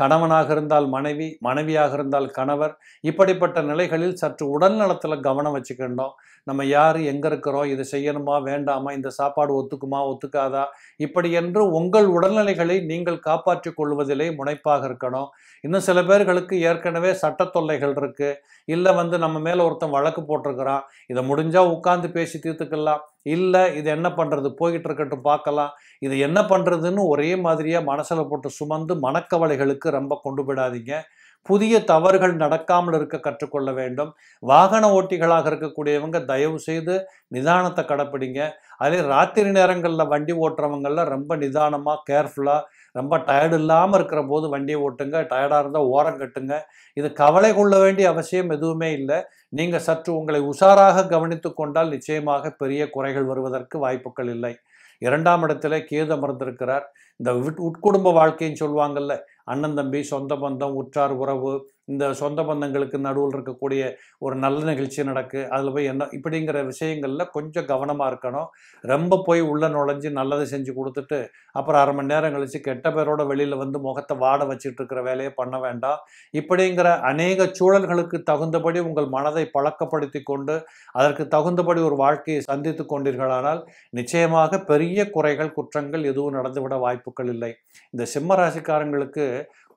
கணவனாக இருந்தால் மனைவி மனைவியாக இருந்தால் கணவர் இப்படிப்பட்ட நிலைகளில் சற்று உடல் நலத்தில் கவனம் வச்சுக்கிட்டோம் நம்ம யார் எங்கே இருக்கிறோம் இதை செய்யணுமா வேண்டாமா இந்த சாப்பாடு ஒத்துக்குமா ஒத்துக்காதா இப்படி என்று உங்கள் உடல்நிலைகளை நீங்கள் காப்பாற்றிக் கொள்வதிலே முனைப்பாக இருக்கணும் இன்னும் சில பேர்களுக்கு ஏற்கனவே சட்ட தொல்லைகள் இருக்குது இல்லை வந்து நம்ம மேலே ஒருத்தன் வழக்கு போட்டிருக்கிறான் இதை முடிஞ்சால் உட்காந்து பேசி தீர்த்துக்கலாம் இல்லை இது என்ன பண்ணுறது போய்கிட்டு இருக்கட்டும் பார்க்கலாம் இது என்ன பண்ணுறதுன்னு ஒரே மாதிரியாக மனசில் போட்டு சுமந்து மனக்கவலைகளுக்கு ரொம்ப கொண்டு விடாதீங்க புதிய தவறுகள் நடக்காமல் இருக்க கற்றுக்கொள்ள வேண்டும் வாகன ஓட்டிகளாக இருக்கக்கூடியவங்க தயவு செய்து நிதானத்தை கடைப்பிடிங்க அதே ராத்திரி நேரங்களில் வண்டி ஓட்டுறவங்களில் ரொம்ப நிதானமாக கேர்ஃபுல்லாக ரொம்ப டயர்டு இல்லாமல் இருக்கிற போது வண்டியை ஓட்டுங்க டயர்டாக இருந்தால் ஓரம் கட்டுங்க இது கவலை கொள்ள வேண்டிய அவசியம் எதுவுமே இல்லை நீங்கள் சற்று உங்களை உஷாராக கவனித்து கொண்டால் நிச்சயமாக பெரிய குறைகள் வருவதற்கு வாய்ப்புகள் இல்லை இரண்டாம் இடத்துல கேது அமர்ந்திருக்கிறார் இந்த உட்குடும்ப வாழ்க்கைன்னு சொல்லுவாங்கல்ல அண்ணன் தம்பி சொந்த பந்தம் உற்றார் உறவு இந்த சொந்த பந்தங்களுக்கு நடுவில் இருக்கக்கூடிய ஒரு நல்ல நிகழ்ச்சி நடக்கு அதில் போய் என்ன இப்படிங்கிற விஷயங்களில் கொஞ்சம் கவனமாக இருக்கணும் ரொம்ப போய் உள்ளே நுழைஞ்சு நல்லதை செஞ்சு கொடுத்துட்டு அப்புறம் அரை மணி நேரம் கழித்து கெட்ட பேரோட வெளியில் வந்து முகத்தை வாட வச்சுட்டு இருக்கிற வேலையை பண்ண வேண்டாம் இப்படிங்கிற அநேக சூழல்களுக்கு தகுந்தபடி உங்கள் மனதை பழக்கப்படுத்தி கொண்டு அதற்கு தகுந்தபடி ஒரு வாழ்க்கையை சந்தித்து கொண்டீர்களானால் நிச்சயமாக பெரிய குறைகள் குற்றங்கள் எதுவும் நடந்துவிட வாய்ப்புகள் இல்லை இந்த சிம்ம ராசிக்காரங்களுக்கு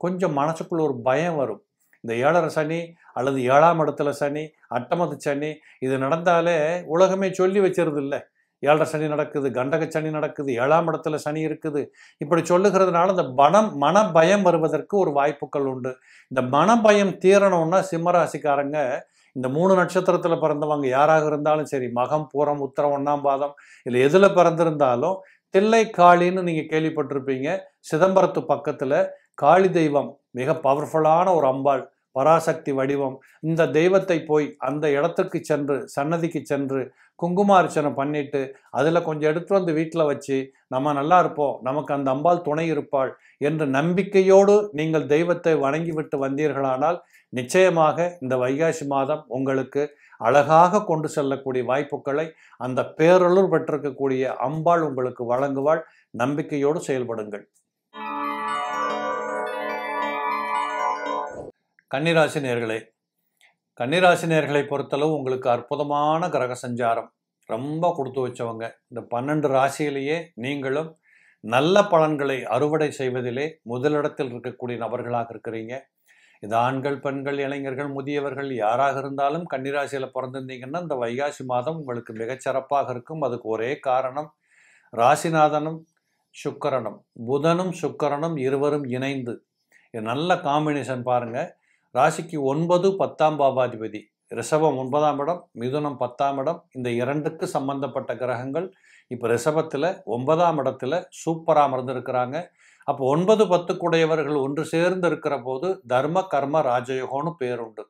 கொஞ்சம் மனசுக்குள்ள ஒரு பயம் வரும் இந்த ஏழரை சனி அல்லது ஏழாம் இடத்துல சனி அட்டமத்து சனி இது நடந்தாலே உலகமே சொல்லி வச்சுருது இல்லை ஏழரை சனி நடக்குது கண்டக சனி நடக்குது ஏழாம் இடத்துல சனி இருக்குது இப்படி சொல்லுகிறதுனால இந்த பணம் மன பயம் வருவதற்கு ஒரு வாய்ப்புகள் உண்டு இந்த மன பயம் தீரணும்னா சிம்மராசிக்காரங்க இந்த மூணு நட்சத்திரத்தில் பிறந்தவங்க யாராக இருந்தாலும் சரி மகம் பூரம் உத்தரம் ஒன்றாம் பாதம் இல்லை எதில் பிறந்திருந்தாலும் தில்லை காளின்னு நீங்கள் கேள்விப்பட்டிருப்பீங்க சிதம்பரத்து பக்கத்தில் காளி தெய்வம் மிக பவர்ஃபுல்லான ஒரு அம்பாள் பராசக்தி வடிவம் இந்த தெய்வத்தை போய் அந்த இடத்துக்கு சென்று சன்னதிக்கு சென்று குங்குமார்ச்சனை பண்ணிட்டு அதில் கொஞ்சம் எடுத்து வந்து வீட்டில் வச்சு நம்ம நல்லா இருப்போம் நமக்கு அந்த அம்பாள் துணை இருப்பாள் என்று நம்பிக்கையோடு நீங்கள் தெய்வத்தை வணங்கிவிட்டு வந்தீர்களானால் நிச்சயமாக இந்த வைகாசி மாதம் உங்களுக்கு அழகாக கொண்டு செல்லக்கூடிய வாய்ப்புகளை அந்த பேரளூர் பெற்றிருக்கக்கூடிய அம்பாள் உங்களுக்கு வழங்குவாள் நம்பிக்கையோடு செயல்படுங்கள் கன்னிராசி நேர்களே கன்னிராசி நேர்களை பொறுத்தளவு உங்களுக்கு அற்புதமான கிரக சஞ்சாரம் ரொம்ப கொடுத்து வச்சவங்க இந்த பன்னெண்டு ராசியிலேயே நீங்களும் நல்ல பலன்களை அறுவடை செய்வதிலே முதலிடத்தில் இருக்கக்கூடிய நபர்களாக இருக்கிறீங்க இது ஆண்கள் பெண்கள் இளைஞர்கள் முதியவர்கள் யாராக இருந்தாலும் கன்னிராசியில் பிறந்திருந்தீங்கன்னா இந்த வைகாசி மாதம் உங்களுக்கு மிகச்சிறப்பாக இருக்கும் அதுக்கு ஒரே காரணம் ராசிநாதனும் சுக்கரனும் புதனும் சுக்கரனும் இருவரும் இணைந்து நல்ல காம்பினேஷன் பாருங்கள் ராசிக்கு ஒன்பது பத்தாம் பாபாதிபதி ரிஷபம் ஒன்பதாம் இடம் மிதுனம் பத்தாம் இடம் இந்த இரண்டுக்கு சம்பந்தப்பட்ட கிரகங்கள் இப்போ ரிஷபத்தில் ஒன்பதாம் இடத்துல சூப்பராக அமர்ந்திருக்கிறாங்க அப்போ ஒன்பது பத்து கூடையவர்கள் ஒன்று சேர்ந்து இருக்கிற போது தர்ம கர்ம ராஜயோகம்னு பேர் உண்டு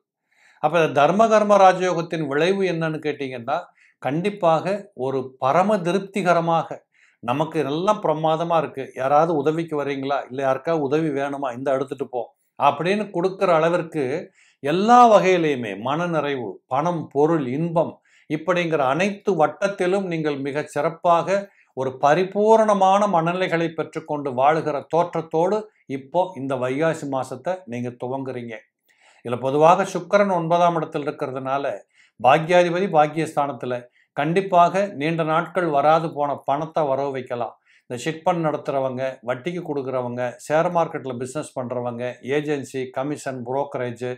அப்போ தர்ம கர்ம ராஜயோகத்தின் விளைவு என்னன்னு கேட்டிங்கன்னா கண்டிப்பாக ஒரு பரம திருப்திகரமாக நமக்கு எல்லாம் பிரமாதமாக இருக்குது யாராவது உதவிக்கு வரீங்களா இல்லை யாருக்காவது உதவி வேணுமா இந்த எடுத்துகிட்டு போ அப்படின்னு கொடுக்குற அளவிற்கு எல்லா வகையிலையுமே மனநிறைவு பணம் பொருள் இன்பம் இப்படிங்கிற அனைத்து வட்டத்திலும் நீங்கள் மிக சிறப்பாக ஒரு பரிபூர்ணமான மனநிலைகளை பெற்றுக்கொண்டு வாழுகிற தோற்றத்தோடு இப்போ இந்த வைகாசி மாசத்தை நீங்கள் துவங்குறீங்க இதில் பொதுவாக சுக்கரன் ஒன்பதாம் இடத்தில் இருக்கிறதுனால பாக்யாதிபதி பாக்கியஸ்தானத்தில் கண்டிப்பாக நீண்ட நாட்கள் வராது போன பணத்தை வரவு வைக்கலாம் இந்த ஷிட் பண்ண நடத்துகிறவங்க வட்டிக்கு கொடுக்குறவங்க ஷேர் மார்க்கெட்டில் பிஸ்னஸ் பண்ணுறவங்க ஏஜென்சி கமிஷன் புரோக்கரேஜ்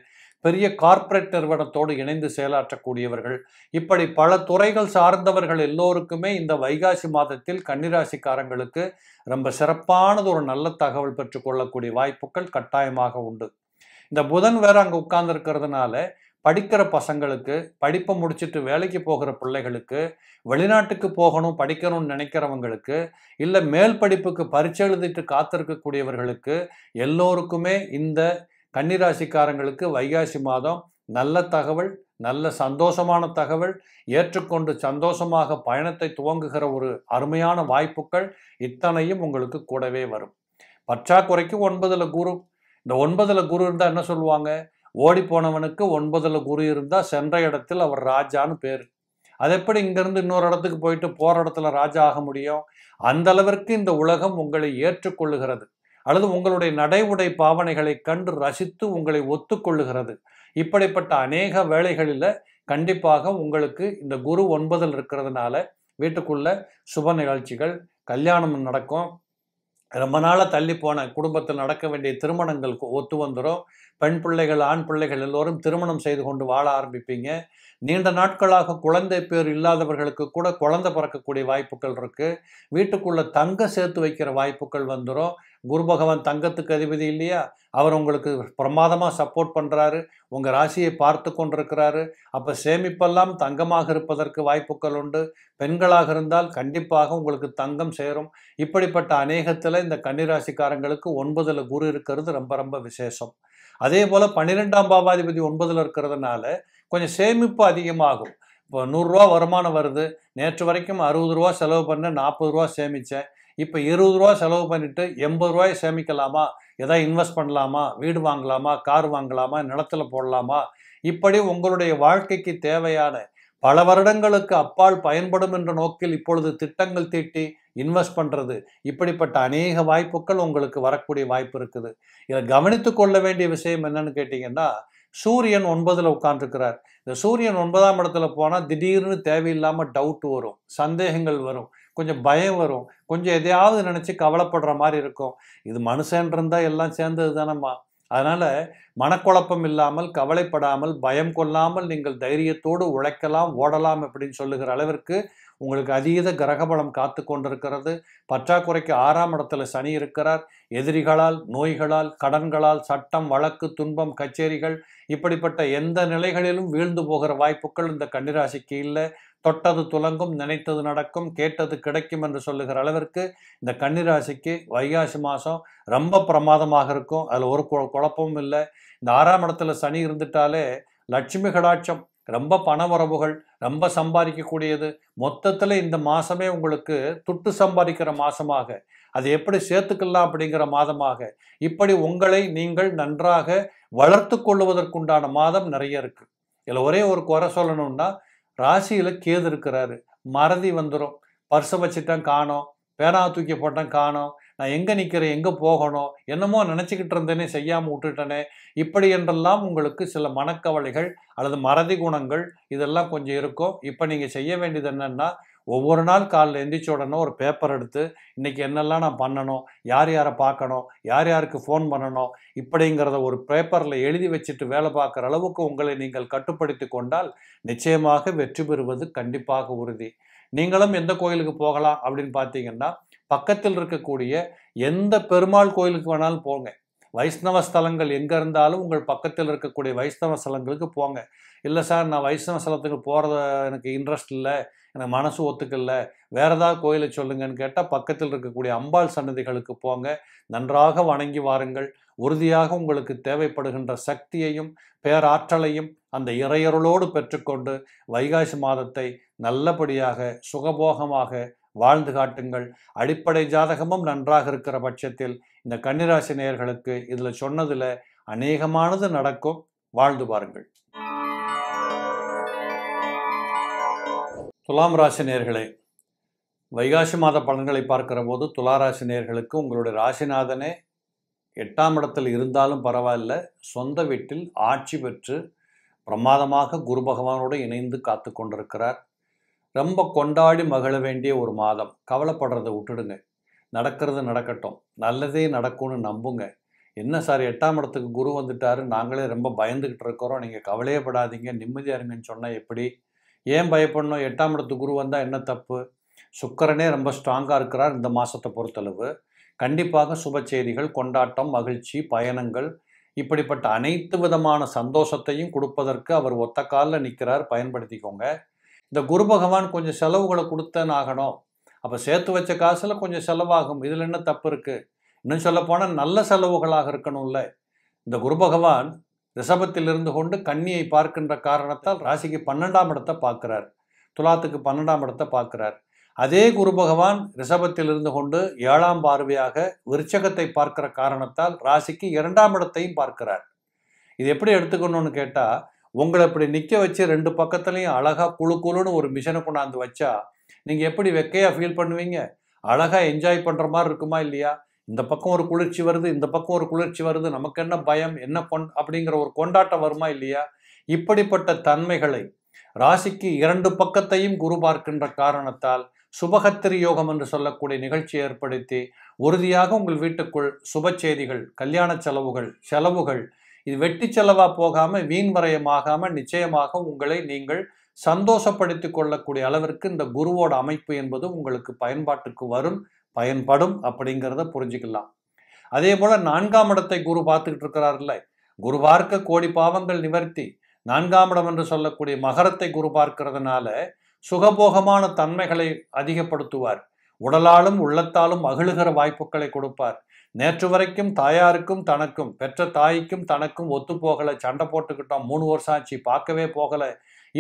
பெரிய கார்ப்பரேட் நிறுவனத்தோடு இணைந்து செயலாற்றக்கூடியவர்கள் இப்படி பல துறைகள் சார்ந்தவர்கள் எல்லோருக்குமே இந்த வைகாசி மாதத்தில் கன்னிராசிக்காரங்களுக்கு ரொம்ப சிறப்பானது ஒரு நல்ல தகவல் பெற்றுக்கொள்ளக்கூடிய வாய்ப்புகள் கட்டாயமாக உண்டு இந்த புதன் வேறு அங்கே உட்கார்ந்துருக்கிறதுனால படிக்கிற பசங்களுக்கு படிப்பை முடிச்சுட்டு வேலைக்கு போகிற பிள்ளைகளுக்கு வெளிநாட்டுக்கு போகணும் படிக்கணும்னு நினைக்கிறவங்களுக்கு இல்லை மேல் படிப்புக்கு பரீட்சை எழுதிட்டு காத்திருக்கக்கூடியவர்களுக்கு எல்லோருக்குமே இந்த கன்னிராசிக்காரங்களுக்கு வைகாசி மாதம் நல்ல தகவல் நல்ல சந்தோஷமான தகவல் ஏற்றுக்கொண்டு சந்தோஷமாக பயணத்தை துவங்குகிற ஒரு அருமையான வாய்ப்புகள் இத்தனையும் உங்களுக்கு கூடவே வரும் பற்றாக்குறைக்கு ஒன்பதில் குரு இந்த ஒன்பதில் குரு இருந்தால் என்ன சொல்லுவாங்க ஓடி போனவனுக்கு ஒன்பதில் குரு இருந்தால் சென்ற இடத்தில் அவர் ராஜான்னு பேர் அது எப்படி இங்கேருந்து இன்னொரு இடத்துக்கு போயிட்டு போகிற இடத்துல ராஜா ஆக முடியும் அந்த அளவிற்கு இந்த உலகம் உங்களை ஏற்றுக்கொள்ளுகிறது அல்லது உங்களுடைய நடை உடை பாவனைகளை கண்டு ரசித்து உங்களை ஒத்துக்கொள்ளுகிறது இப்படிப்பட்ட அநேக வேலைகளில் கண்டிப்பாக உங்களுக்கு இந்த குரு ஒன்பதில் இருக்கிறதுனால வீட்டுக்குள்ள சுப நிகழ்ச்சிகள் கல்யாணம் நடக்கும் ரொம்ப நாளாக தள்ளி போன குடும்பத்தில் நடக்க வேண்டிய திருமணங்கள் ஒத்து வந்துடும் பெண் பிள்ளைகள் ஆண் பிள்ளைகள் எல்லோரும் திருமணம் செய்து கொண்டு வாழ ஆரம்பிப்பீங்க நீண்ட நாட்களாக குழந்தை பேர் இல்லாதவர்களுக்கு கூட குழந்தை பிறக்கக்கூடிய வாய்ப்புகள் இருக்குது வீட்டுக்குள்ளே தங்க சேர்த்து வைக்கிற வாய்ப்புகள் வந்துடும் குரு பகவான் தங்கத்துக்கு அதிபதி இல்லையா அவர் உங்களுக்கு பிரமாதமாக சப்போர்ட் பண்ணுறாரு உங்கள் ராசியை பார்த்து கொண்டிருக்கிறாரு அப்போ சேமிப்பெல்லாம் தங்கமாக இருப்பதற்கு வாய்ப்புகள் உண்டு பெண்களாக இருந்தால் கண்டிப்பாக உங்களுக்கு தங்கம் சேரும் இப்படிப்பட்ட அநேகத்தில் இந்த கன்னிராசிக்காரங்களுக்கு ஒன்பதில் குரு இருக்கிறது ரொம்ப ரொம்ப விசேஷம் அதே போல் பன்னிரெண்டாம் பாவாதிபதி ஒன்பதில் இருக்கிறதுனால கொஞ்சம் சேமிப்பு அதிகமாகும் இப்போ நூறுரூவா வருமானம் வருது நேற்று வரைக்கும் அறுபது ரூபா செலவு பண்ண நாற்பது ரூபா சேமித்தேன் இப்போ இருபது ரூபா செலவு பண்ணிட்டு எண்பது ரூபாய் சேமிக்கலாமா எதாவது இன்வெஸ்ட் பண்ணலாமா வீடு வாங்கலாமா கார் வாங்கலாமா நிலத்தில் போடலாமா இப்படி உங்களுடைய வாழ்க்கைக்கு தேவையான பல வருடங்களுக்கு அப்பால் பயன்படும் என்ற நோக்கில் இப்பொழுது திட்டங்கள் தீட்டி இன்வெஸ்ட் பண்ணுறது இப்படிப்பட்ட அநேக வாய்ப்புகள் உங்களுக்கு வரக்கூடிய வாய்ப்பு இருக்குது இதை கவனித்து கொள்ள வேண்டிய விஷயம் என்னன்னு கேட்டிங்கன்னா சூரியன் ஒன்பதில் உட்காந்துருக்கிறார் இந்த சூரியன் ஒன்பதாம் இடத்துல போனால் திடீர்னு தேவையில்லாமல் டவுட் வரும் சந்தேகங்கள் வரும் கொஞ்சம் பயம் வரும் கொஞ்சம் எதையாவது நினச்சி கவலைப்படுற மாதிரி இருக்கும் இது மனுஷன்றிருந்தால் எல்லாம் சேர்ந்தது தானம்மா அதனால் மனக்குழப்பம் இல்லாமல் கவலைப்படாமல் பயம் கொள்ளாமல் நீங்கள் தைரியத்தோடு உழைக்கலாம் ஓடலாம் அப்படின்னு சொல்லுகிற அளவிற்கு உங்களுக்கு அதீத கிரகபலம் காத்து கொண்டிருக்கிறது பற்றாக்குறைக்கு ஆறாம் இடத்துல சனி இருக்கிறார் எதிரிகளால் நோய்களால் கடன்களால் சட்டம் வழக்கு துன்பம் கச்சேரிகள் இப்படிப்பட்ட எந்த நிலைகளிலும் வீழ்ந்து போகிற வாய்ப்புகள் இந்த கன்னிராசிக்கு இல்லை தொட்டது துலங்கும் நினைத்தது நடக்கும் கேட்டது கிடைக்கும் என்று சொல்லுகிற அளவிற்கு இந்த கன்னிராசிக்கு வைகாசி மாதம் ரொம்ப பிரமாதமாக இருக்கும் அதில் ஒரு குழப்பமும் இல்லை இந்த ஆறாம் இடத்துல சனி இருந்துட்டாலே லட்சுமி கடாட்சம் ரொம்ப பண உறவுகள் ரொம்ப சம்பாதிக்கக்கூடியது மொத்தத்தில் இந்த மாதமே உங்களுக்கு துட்டு சம்பாதிக்கிற மாதமாக அது எப்படி சேர்த்துக்கலாம் அப்படிங்கிற மாதமாக இப்படி உங்களை நீங்கள் நன்றாக வளர்த்து கொள்வதற்குண்டான மாதம் நிறைய இருக்குது இதில் ஒரே ஒரு குறை சொல்லணும்னா ராசியில் கேது இருக்கிறாரு மறதி வந்துடும் பர்ஸை வச்சுட்டேன் காணும் பேனா தூக்கி போட்டேன் காணும் நான் எங்கே நிற்கிறேன் எங்கே போகணும் என்னமோ நினச்சிக்கிட்டு இருந்தேனே செய்யாமல் விட்டுட்டேனே இப்படி என்றெல்லாம் உங்களுக்கு சில மனக்கவலைகள் அல்லது மறதி குணங்கள் இதெல்லாம் கொஞ்சம் இருக்கும் இப்போ நீங்கள் செய்ய வேண்டியது என்னென்னா ஒவ்வொரு நாள் காலையில் எந்திரிச்ச உடனே ஒரு பேப்பர் எடுத்து இன்றைக்கி என்னெல்லாம் நான் பண்ணணும் யார் யாரை பார்க்கணும் யார் யாருக்கு ஃபோன் பண்ணணும் இப்படிங்கிறத ஒரு பேப்பரில் எழுதி வச்சுட்டு வேலை பார்க்குற அளவுக்கு உங்களை நீங்கள் கட்டுப்படுத்தி கொண்டால் நிச்சயமாக வெற்றி பெறுவது கண்டிப்பாக உறுதி நீங்களும் எந்த கோயிலுக்கு போகலாம் அப்படின்னு பார்த்தீங்கன்னா பக்கத்தில் இருக்கக்கூடிய எந்த பெருமாள் கோயிலுக்கு வேணாலும் போங்க வைஷ்ணவ ஸ்தலங்கள் எங்கே இருந்தாலும் உங்கள் பக்கத்தில் இருக்கக்கூடிய வைஷ்ணவ ஸ்தலங்களுக்கு போங்க இல்லை சார் நான் வைஷ்ணவ ஸ்தலத்துக்கு போகிறத எனக்கு இன்ட்ரெஸ்ட் இல்லை எனக்கு மனசு ஒத்துக்கல வேறு ஏதாவது கோயிலை சொல்லுங்கன்னு கேட்டால் பக்கத்தில் இருக்கக்கூடிய அம்பாள் சன்னதிகளுக்கு போங்க நன்றாக வணங்கி வாருங்கள் உறுதியாக உங்களுக்கு தேவைப்படுகின்ற சக்தியையும் பேராற்றலையும் அந்த இறையருளோடு பெற்றுக்கொண்டு வைகாசி மாதத்தை நல்லபடியாக சுகபோகமாக வாழ்ந்து காட்டுங்கள் அடிப்படை ஜாதகமும் நன்றாக இருக்கிற பட்சத்தில் இந்த கன்னிராசி நேயர்களுக்கு இதில் சொன்னதில் அநேகமானது நடக்கும் வாழ்ந்து பாருங்கள் துலாம் ராசி நேர்களே வைகாசி மாத பலன்களை பார்க்கிற போது துளாராசி நேர்களுக்கு உங்களுடைய ராசிநாதனே எட்டாம் இடத்தில் இருந்தாலும் பரவாயில்ல சொந்த வீட்டில் ஆட்சி பெற்று பிரமாதமாக குரு பகவானோடு இணைந்து காத்து கொண்டிருக்கிறார் ரொம்ப கொண்டாடி மகிழ வேண்டிய ஒரு மாதம் கவலைப்படுறதை விட்டுடுங்க நடக்கிறது நடக்கட்டும் நல்லதே நடக்கும்னு நம்புங்க என்ன சார் எட்டாம் இடத்துக்கு குரு வந்துட்டாரு நாங்களே ரொம்ப பயந்துக்கிட்டு இருக்கிறோம் நீங்கள் கவலையே படாதீங்க நிம்மதியாக இருங்கன்னு சொன்னால் எப்படி ஏன் பயப்படணும் எட்டாம் இடத்துக்கு குரு வந்தால் என்ன தப்பு சுக்கரனே ரொம்ப ஸ்ட்ராங்காக இருக்கிறார் இந்த மாதத்தை பொறுத்தளவு கண்டிப்பாக சுப செய்திகள் கொண்டாட்டம் மகிழ்ச்சி பயணங்கள் இப்படிப்பட்ட அனைத்து விதமான சந்தோஷத்தையும் கொடுப்பதற்கு அவர் ஒத்த காலில் நிற்கிறார் பயன்படுத்திக்கோங்க இந்த குரு பகவான் கொஞ்சம் செலவுகளை கொடுத்தேன்னு ஆகணும் அப்போ சேர்த்து வச்ச காசில் கொஞ்சம் செலவாகும் இதில் என்ன தப்பு இருக்குது இன்னும் சொல்லப்போனால் நல்ல செலவுகளாக இருக்கணும்ல இந்த குரு பகவான் ரிஷபத்தில் இருந்து கொண்டு கண்ணியை பார்க்கின்ற காரணத்தால் ராசிக்கு பன்னெண்டாம் இடத்தை பார்க்குறார் துலாத்துக்கு பன்னெண்டாம் இடத்தை பார்க்குறார் அதே குரு பகவான் ரிஷபத்தில் இருந்து கொண்டு ஏழாம் பார்வையாக விருச்சகத்தை பார்க்கிற காரணத்தால் ராசிக்கு இரண்டாம் இடத்தையும் பார்க்கிறார் இது எப்படி எடுத்துக்கணும்னு கேட்டால் உங்களை இப்படி நிற்க வச்சு ரெண்டு பக்கத்துலையும் அழகாக குழு குழுன்னு ஒரு மிஷனை கொண்டாந்து வச்சா நீங்கள் எப்படி வெக்கையாக ஃபீல் பண்ணுவீங்க அழகாக என்ஜாய் பண்ணுற மாதிரி இருக்குமா இல்லையா இந்த பக்கம் ஒரு குளிர்ச்சி வருது இந்த பக்கம் ஒரு குளிர்ச்சி வருது நமக்கு என்ன பயம் என்ன கொண் அப்படிங்கிற ஒரு கொண்டாட்டம் வருமா இல்லையா இப்படிப்பட்ட தன்மைகளை ராசிக்கு இரண்டு பக்கத்தையும் குரு பார்க்கின்ற காரணத்தால் சுபகத்திரி யோகம் என்று சொல்லக்கூடிய நிகழ்ச்சி ஏற்படுத்தி உறுதியாக உங்கள் வீட்டுக்குள் சுப செய்திகள் கல்யாண செலவுகள் செலவுகள் இது வெட்டி செலவாக போகாமல் வீண் வரையமாகாம நிச்சயமாக உங்களை நீங்கள் சந்தோஷப்படுத்தி கொள்ளக்கூடிய அளவிற்கு இந்த குருவோட அமைப்பு என்பது உங்களுக்கு பயன்பாட்டுக்கு வரும் பயன்படும் அப்படிங்கிறத புரிஞ்சுக்கலாம் அதே போல நான்காம் இடத்தை குரு பார்த்துக்கிட்டு இருக்கிறார்ல குரு பார்க்க கோடி பாவங்கள் நிவர்த்தி நான்காம் இடம் என்று சொல்லக்கூடிய மகரத்தை குரு பார்க்கிறதுனால சுகபோகமான தன்மைகளை அதிகப்படுத்துவார் உடலாலும் உள்ளத்தாலும் மகிழுகிற வாய்ப்புகளை கொடுப்பார் நேற்று வரைக்கும் தாயாருக்கும் தனக்கும் பெற்ற தாய்க்கும் தனக்கும் ஒத்து போகலை சண்டை போட்டுக்கிட்டோம் மூணு வருஷம் ஆச்சு பார்க்கவே போகலை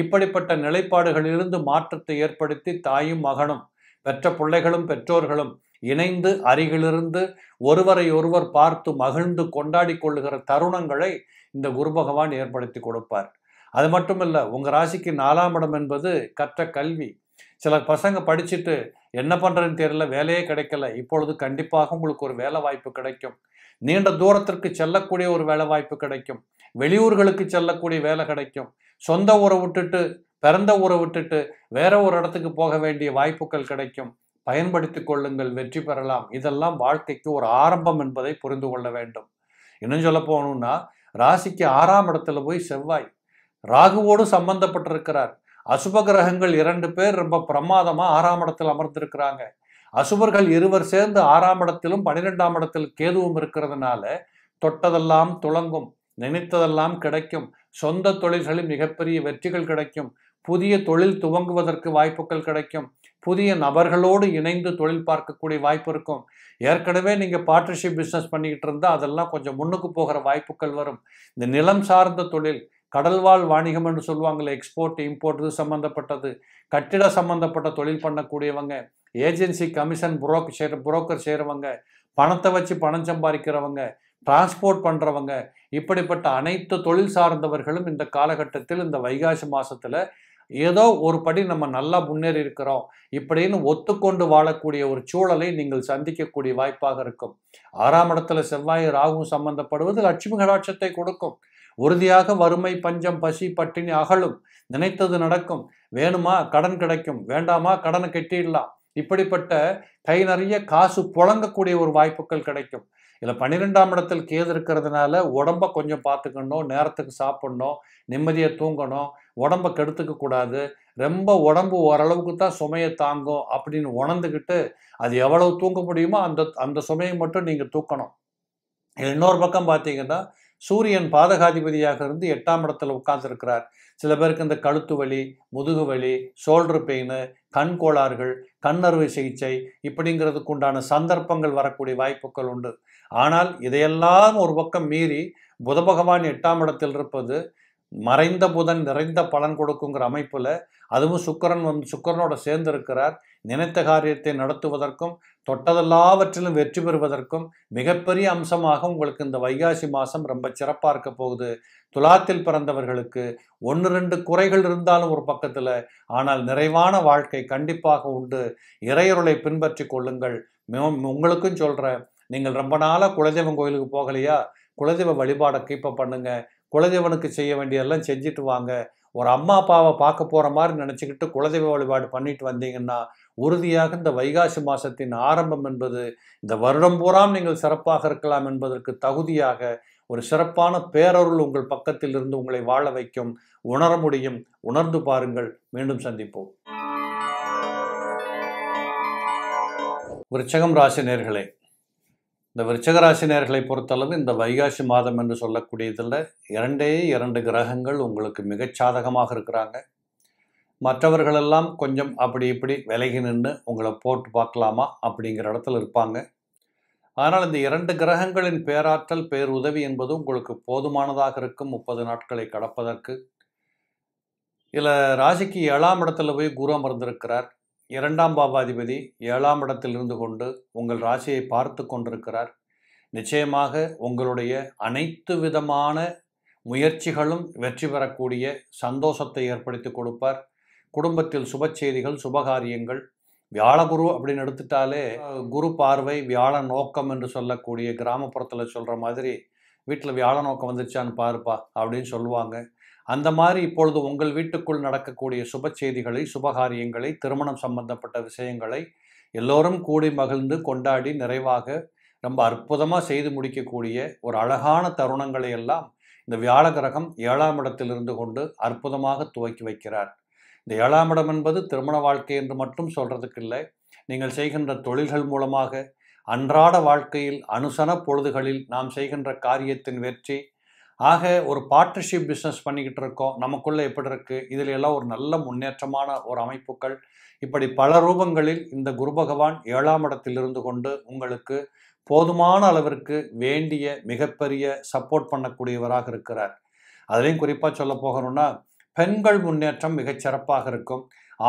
இப்படிப்பட்ட நிலைப்பாடுகளிலிருந்து மாற்றத்தை ஏற்படுத்தி தாயும் மகனும் பெற்ற பிள்ளைகளும் பெற்றோர்களும் இணைந்து அருகிலிருந்து ஒருவரை ஒருவர் பார்த்து மகிழ்ந்து கொண்டாடி கொள்ளுகிற தருணங்களை இந்த குரு பகவான் ஏற்படுத்தி கொடுப்பார் அது மட்டும் இல்லை உங்கள் ராசிக்கு நாலாம் இடம் என்பது கற்ற கல்வி சில பசங்க படிச்சுட்டு என்ன பண்ணுறேன்னு தெரியல வேலையே கிடைக்கல இப்பொழுது கண்டிப்பாக உங்களுக்கு ஒரு வேலை வாய்ப்பு கிடைக்கும் நீண்ட தூரத்திற்கு செல்லக்கூடிய ஒரு வேலை வாய்ப்பு கிடைக்கும் வெளியூர்களுக்கு செல்லக்கூடிய வேலை கிடைக்கும் சொந்த ஊரை விட்டுட்டு பிறந்த ஊரை விட்டுட்டு வேற ஒரு இடத்துக்கு போக வேண்டிய வாய்ப்புகள் கிடைக்கும் பயன்படுத்தி கொள்ளுங்கள் வெற்றி பெறலாம் இதெல்லாம் வாழ்க்கைக்கு ஒரு ஆரம்பம் என்பதை புரிந்து கொள்ள வேண்டும் இன்னும் சொல்ல போகணும்னா ராசிக்கு ஆறாம் இடத்துல போய் செவ்வாய் ராகுவோடு சம்பந்தப்பட்டிருக்கிறார் அசுப கிரகங்கள் இரண்டு பேர் ரொம்ப பிரமாதமா ஆறாம் இடத்தில் அமர்ந்திருக்கிறாங்க அசுபர்கள் இருவர் சேர்ந்து ஆறாம் இடத்திலும் பனிரெண்டாம் இடத்தில் கேதுவும் இருக்கிறதுனால தொட்டதெல்லாம் துளங்கும் நினைத்ததெல்லாம் கிடைக்கும் சொந்த தொழில்களில் மிகப்பெரிய வெற்றிகள் கிடைக்கும் புதிய தொழில் துவங்குவதற்கு வாய்ப்புகள் கிடைக்கும் புதிய நபர்களோடு இணைந்து தொழில் பார்க்கக்கூடிய வாய்ப்பு இருக்கும் ஏற்கனவே நீங்கள் பார்ட்னர்ஷிப் பிஸ்னஸ் பண்ணிக்கிட்டு இருந்தால் அதெல்லாம் கொஞ்சம் முன்னுக்கு போகிற வாய்ப்புகள் வரும் இந்த நிலம் சார்ந்த தொழில் கடல்வாழ் வாணிகம் என்று சொல்லுவாங்கள்ல எக்ஸ்போர்ட் இம்போர்ட் இது சம்மந்தப்பட்டது கட்டிட சம்மந்தப்பட்ட தொழில் பண்ணக்கூடியவங்க ஏஜென்சி கமிஷன் புரோக்கர் புரோக்கர் செய்கிறவங்க பணத்தை வச்சு பணம் சம்பாதிக்கிறவங்க டிரான்ஸ்போர்ட் பண்ணுறவங்க இப்படிப்பட்ட அனைத்து தொழில் சார்ந்தவர்களும் இந்த காலகட்டத்தில் இந்த வைகாசி மாதத்தில் ஏதோ ஒரு படி நம்ம நல்லா முன்னேறி இருக்கிறோம் இப்படின்னு ஒத்துக்கொண்டு வாழக்கூடிய ஒரு சூழலை நீங்கள் சந்திக்கக்கூடிய வாய்ப்பாக இருக்கும் ஆறாம் இடத்துல செவ்வாய் ராகு சம்பந்தப்படுவது லட்சுமி கடாட்சத்தை கொடுக்கும் உறுதியாக வறுமை பஞ்சம் பசி பட்டினி அகலும் நினைத்தது நடக்கும் வேணுமா கடன் கிடைக்கும் வேண்டாமா கடனை கட்டிடலாம் இப்படிப்பட்ட கை நிறைய காசு புழங்கக்கூடிய ஒரு வாய்ப்புகள் கிடைக்கும் இதில் பன்னிரெண்டாம் இடத்தில் கேது இருக்கிறதுனால உடம்பை கொஞ்சம் பார்த்துக்கணும் நேரத்துக்கு சாப்பிட்ணும் நிம்மதியை தூங்கணும் உடம்பை கெடுத்துக்க கூடாது ரொம்ப உடம்பு ஓரளவுக்கு தான் சுமையை தாங்கும் அப்படின்னு உணர்ந்துக்கிட்டு அது எவ்வளவு தூங்க முடியுமோ அந்த அந்த சுமையை மட்டும் நீங்கள் தூக்கணும் இன்னொரு பக்கம் பார்த்தீங்கன்னா சூரியன் பாதகாதிபதியாக இருந்து எட்டாம் இடத்துல உட்கார்ந்துருக்கிறார் சில பேருக்கு இந்த கழுத்து வலி முதுகு வலி ஷோல்டர் பெயின் கண் கோளாறுகள் கண்ணறுவை சிகிச்சை இப்படிங்கிறதுக்கு உண்டான சந்தர்ப்பங்கள் வரக்கூடிய வாய்ப்புகள் உண்டு ஆனால் இதையெல்லாம் ஒரு பக்கம் மீறி புத பகவான் எட்டாம் இடத்தில் இருப்பது மறைந்த புதன் நிறைந்த பலன் கொடுக்குங்கிற அமைப்பில் அதுவும் சுக்கரன் வந்து சுக்கரனோட சேர்ந்து இருக்கிறார் நினைத்த காரியத்தை நடத்துவதற்கும் தொட்டதெல்லாவற்றிலும் வெற்றி பெறுவதற்கும் மிகப்பெரிய அம்சமாக உங்களுக்கு இந்த வைகாசி மாதம் ரொம்ப சிறப்பாக இருக்க போகுது துலாத்தில் பிறந்தவர்களுக்கு ஒன்று ரெண்டு குறைகள் இருந்தாலும் ஒரு பக்கத்தில் ஆனால் நிறைவான வாழ்க்கை கண்டிப்பாக உண்டு இறையொருளை பின்பற்றி கொள்ளுங்கள் உங்களுக்கும் சொல்கிறேன் நீங்கள் ரொம்ப நாளாக குலதெய்வம் கோயிலுக்கு போகலையா குலதெய்வ வழிபாடை கீப்பை பண்ணுங்கள் குலதெய்வனுக்கு செய்ய வேண்டியதெல்லாம் செஞ்சுட்டு வாங்க ஒரு அம்மா அப்பாவை பார்க்க போகிற மாதிரி நினச்சிக்கிட்டு குலதெய்வ வழிபாடு பண்ணிட்டு வந்தீங்கன்னா உறுதியாக இந்த வைகாசி மாதத்தின் ஆரம்பம் என்பது இந்த வருடம் பூராம் நீங்கள் சிறப்பாக இருக்கலாம் என்பதற்கு தகுதியாக ஒரு சிறப்பான பேரருள் உங்கள் பக்கத்தில் இருந்து உங்களை வாழ வைக்கும் உணர முடியும் உணர்ந்து பாருங்கள் மீண்டும் சந்திப்போம் விருச்சகம் ராசி நேர்களே இந்த விருச்சகராசி நேர்களை பொறுத்தளவு இந்த வைகாசி மாதம் என்று சொல்லக்கூடியதில் இரண்டே இரண்டு கிரகங்கள் உங்களுக்கு மிகச் சாதகமாக இருக்கிறாங்க மற்றவர்களெல்லாம் கொஞ்சம் அப்படி இப்படி விலகி நின்று உங்களை போட்டு பார்க்கலாமா அப்படிங்கிற இடத்துல இருப்பாங்க ஆனால் இந்த இரண்டு கிரகங்களின் பேராற்றல் பேருதவி என்பது உங்களுக்கு போதுமானதாக இருக்கும் முப்பது நாட்களை கடப்பதற்கு இதில் ராசிக்கு ஏழாம் இடத்துல போய் குரு அமர்ந்திருக்கிறார் இரண்டாம் பாபாதிபதி ஏழாம் இடத்தில் இருந்து கொண்டு உங்கள் ராசியை பார்த்து கொண்டிருக்கிறார் நிச்சயமாக உங்களுடைய அனைத்து விதமான முயற்சிகளும் வெற்றி பெறக்கூடிய சந்தோஷத்தை ஏற்படுத்தி கொடுப்பார் குடும்பத்தில் சுப செய்திகள் சுபகாரியங்கள் வியாழகுரு அப்படின்னு எடுத்துட்டாலே குரு பார்வை வியாழ நோக்கம் என்று சொல்லக்கூடிய கிராமப்புறத்தில் சொல்கிற மாதிரி வீட்டில் வியாழ நோக்கம் வந்துருச்சான்னு பாருப்பா அப்படின்னு சொல்லுவாங்க அந்த மாதிரி இப்பொழுது உங்கள் வீட்டுக்குள் நடக்கக்கூடிய சுப செய்திகளை சுபகாரியங்களை திருமணம் சம்பந்தப்பட்ட விஷயங்களை எல்லோரும் கூடி மகிழ்ந்து கொண்டாடி நிறைவாக ரொம்ப அற்புதமாக செய்து முடிக்கக்கூடிய ஒரு அழகான தருணங்களை எல்லாம் இந்த வியாழ கிரகம் ஏழாம் இடத்திலிருந்து கொண்டு அற்புதமாக துவக்கி வைக்கிறார் இந்த ஏழாம் இடம் என்பது திருமண வாழ்க்கை என்று மட்டும் சொல்கிறதுக்கு இல்லை நீங்கள் செய்கின்ற தொழில்கள் மூலமாக அன்றாட வாழ்க்கையில் அனுசன பொழுதுகளில் நாம் செய்கின்ற காரியத்தின் வெற்றி ஆக ஒரு பார்ட்னர்ஷிப் பிஸ்னஸ் பண்ணிக்கிட்டு இருக்கோம் நமக்குள்ளே எப்படி இருக்குது இதில் எல்லாம் ஒரு நல்ல முன்னேற்றமான ஒரு அமைப்புகள் இப்படி பல ரூபங்களில் இந்த குரு பகவான் ஏழாம் இடத்தில் இருந்து கொண்டு உங்களுக்கு போதுமான அளவிற்கு வேண்டிய மிகப்பெரிய சப்போர்ட் பண்ணக்கூடியவராக இருக்கிறார் அதுலேயும் குறிப்பாக சொல்ல போகணும்னா பெண்கள் முன்னேற்றம் மிகச்சிறப்பாக இருக்கும்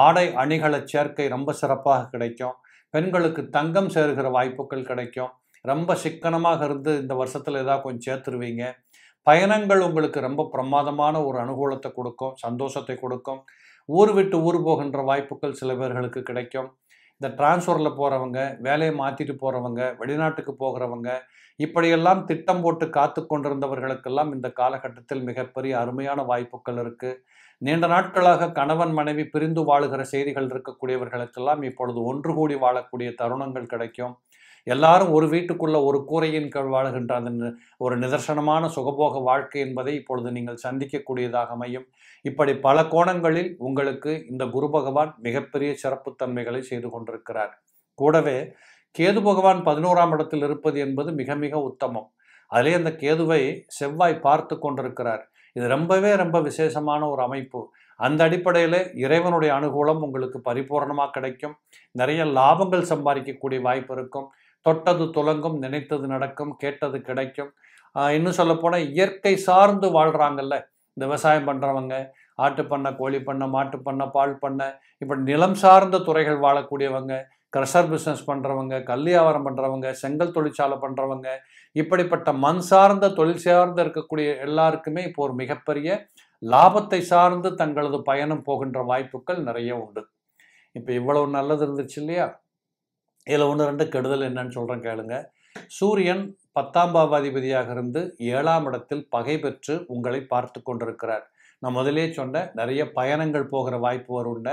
ஆடை அணிகளை சேர்க்கை ரொம்ப சிறப்பாக கிடைக்கும் பெண்களுக்கு தங்கம் சேருகிற வாய்ப்புகள் கிடைக்கும் ரொம்ப சிக்கனமாக இருந்து இந்த வருஷத்தில் ஏதாவது கொஞ்சம் சேர்த்துருவீங்க பயணங்கள் உங்களுக்கு ரொம்ப பிரமாதமான ஒரு அனுகூலத்தை கொடுக்கும் சந்தோஷத்தை கொடுக்கும் ஊர் விட்டு ஊர் போகின்ற வாய்ப்புகள் சில பேர்களுக்கு கிடைக்கும் இந்த டிரான்ஸ்ஃபரில் போகிறவங்க வேலையை மாற்றிட்டு போகிறவங்க வெளிநாட்டுக்கு போகிறவங்க இப்படியெல்லாம் திட்டம் போட்டு காத்து கொண்டிருந்தவர்களுக்கெல்லாம் இந்த காலகட்டத்தில் மிகப்பெரிய அருமையான வாய்ப்புகள் இருக்குது நீண்ட நாட்களாக கணவன் மனைவி பிரிந்து வாழுகிற செய்திகள் இருக்கக்கூடியவர்களுக்கெல்லாம் இப்பொழுது ஒன்று கூடி வாழக்கூடிய தருணங்கள் கிடைக்கும் எல்லாரும் ஒரு வீட்டுக்குள்ள ஒரு கூரையின் கீழ் வாழ்கின்ற அந்த ஒரு நிதர்சனமான சுகபோக வாழ்க்கை என்பதை இப்பொழுது நீங்கள் சந்திக்கக்கூடியதாக அமையும் இப்படி பல கோணங்களில் உங்களுக்கு இந்த குரு பகவான் மிகப்பெரிய சிறப்புத்தன்மைகளை செய்து கொண்டிருக்கிறார் கூடவே கேது பகவான் பதினோராம் இடத்தில் இருப்பது என்பது மிக மிக உத்தமம் அதிலே அந்த கேதுவை செவ்வாய் பார்த்து கொண்டிருக்கிறார் இது ரொம்பவே ரொம்ப விசேஷமான ஒரு அமைப்பு அந்த அடிப்படையில் இறைவனுடைய அனுகூலம் உங்களுக்கு பரிபூர்ணமாக கிடைக்கும் நிறைய லாபங்கள் சம்பாதிக்கக்கூடிய வாய்ப்பு இருக்கும் தொட்டது துலங்கும் நினைத்தது நடக்கும் கேட்டது கிடைக்கும் இன்னும் சொல்லப்போனால் இயற்கை சார்ந்து வாழ்கிறாங்கல்ல இந்த விவசாயம் பண்ணுறவங்க ஆட்டு பண்ணை கோழி பண்ணை மாட்டு பண்ணை பால் பண்ணை இப்படி நிலம் சார்ந்த துறைகள் வாழக்கூடியவங்க க்ரஷர் பிஸ்னஸ் பண்ணுறவங்க கல் வியாபாரம் பண்ணுறவங்க செங்கல் தொழிற்சாலை பண்ணுறவங்க இப்படிப்பட்ட மண் சார்ந்த தொழில் சார்ந்து இருக்கக்கூடிய எல்லாருக்குமே இப்போ ஒரு மிகப்பெரிய லாபத்தை சார்ந்து தங்களது பயணம் போகின்ற வாய்ப்புகள் நிறைய உண்டு இப்போ இவ்வளவு நல்லது இருந்துச்சு இல்லையா இதில் ஒன்று ரெண்டு கெடுதல் என்னன்னு சொல்கிறேன் கேளுங்க சூரியன் பத்தாம் பாவாதிபதியாக இருந்து ஏழாம் இடத்தில் பகை பெற்று உங்களை பார்த்து கொண்டிருக்கிறார் நான் முதலே சொன்ன நிறைய பயணங்கள் போகிற வாய்ப்பு வரும்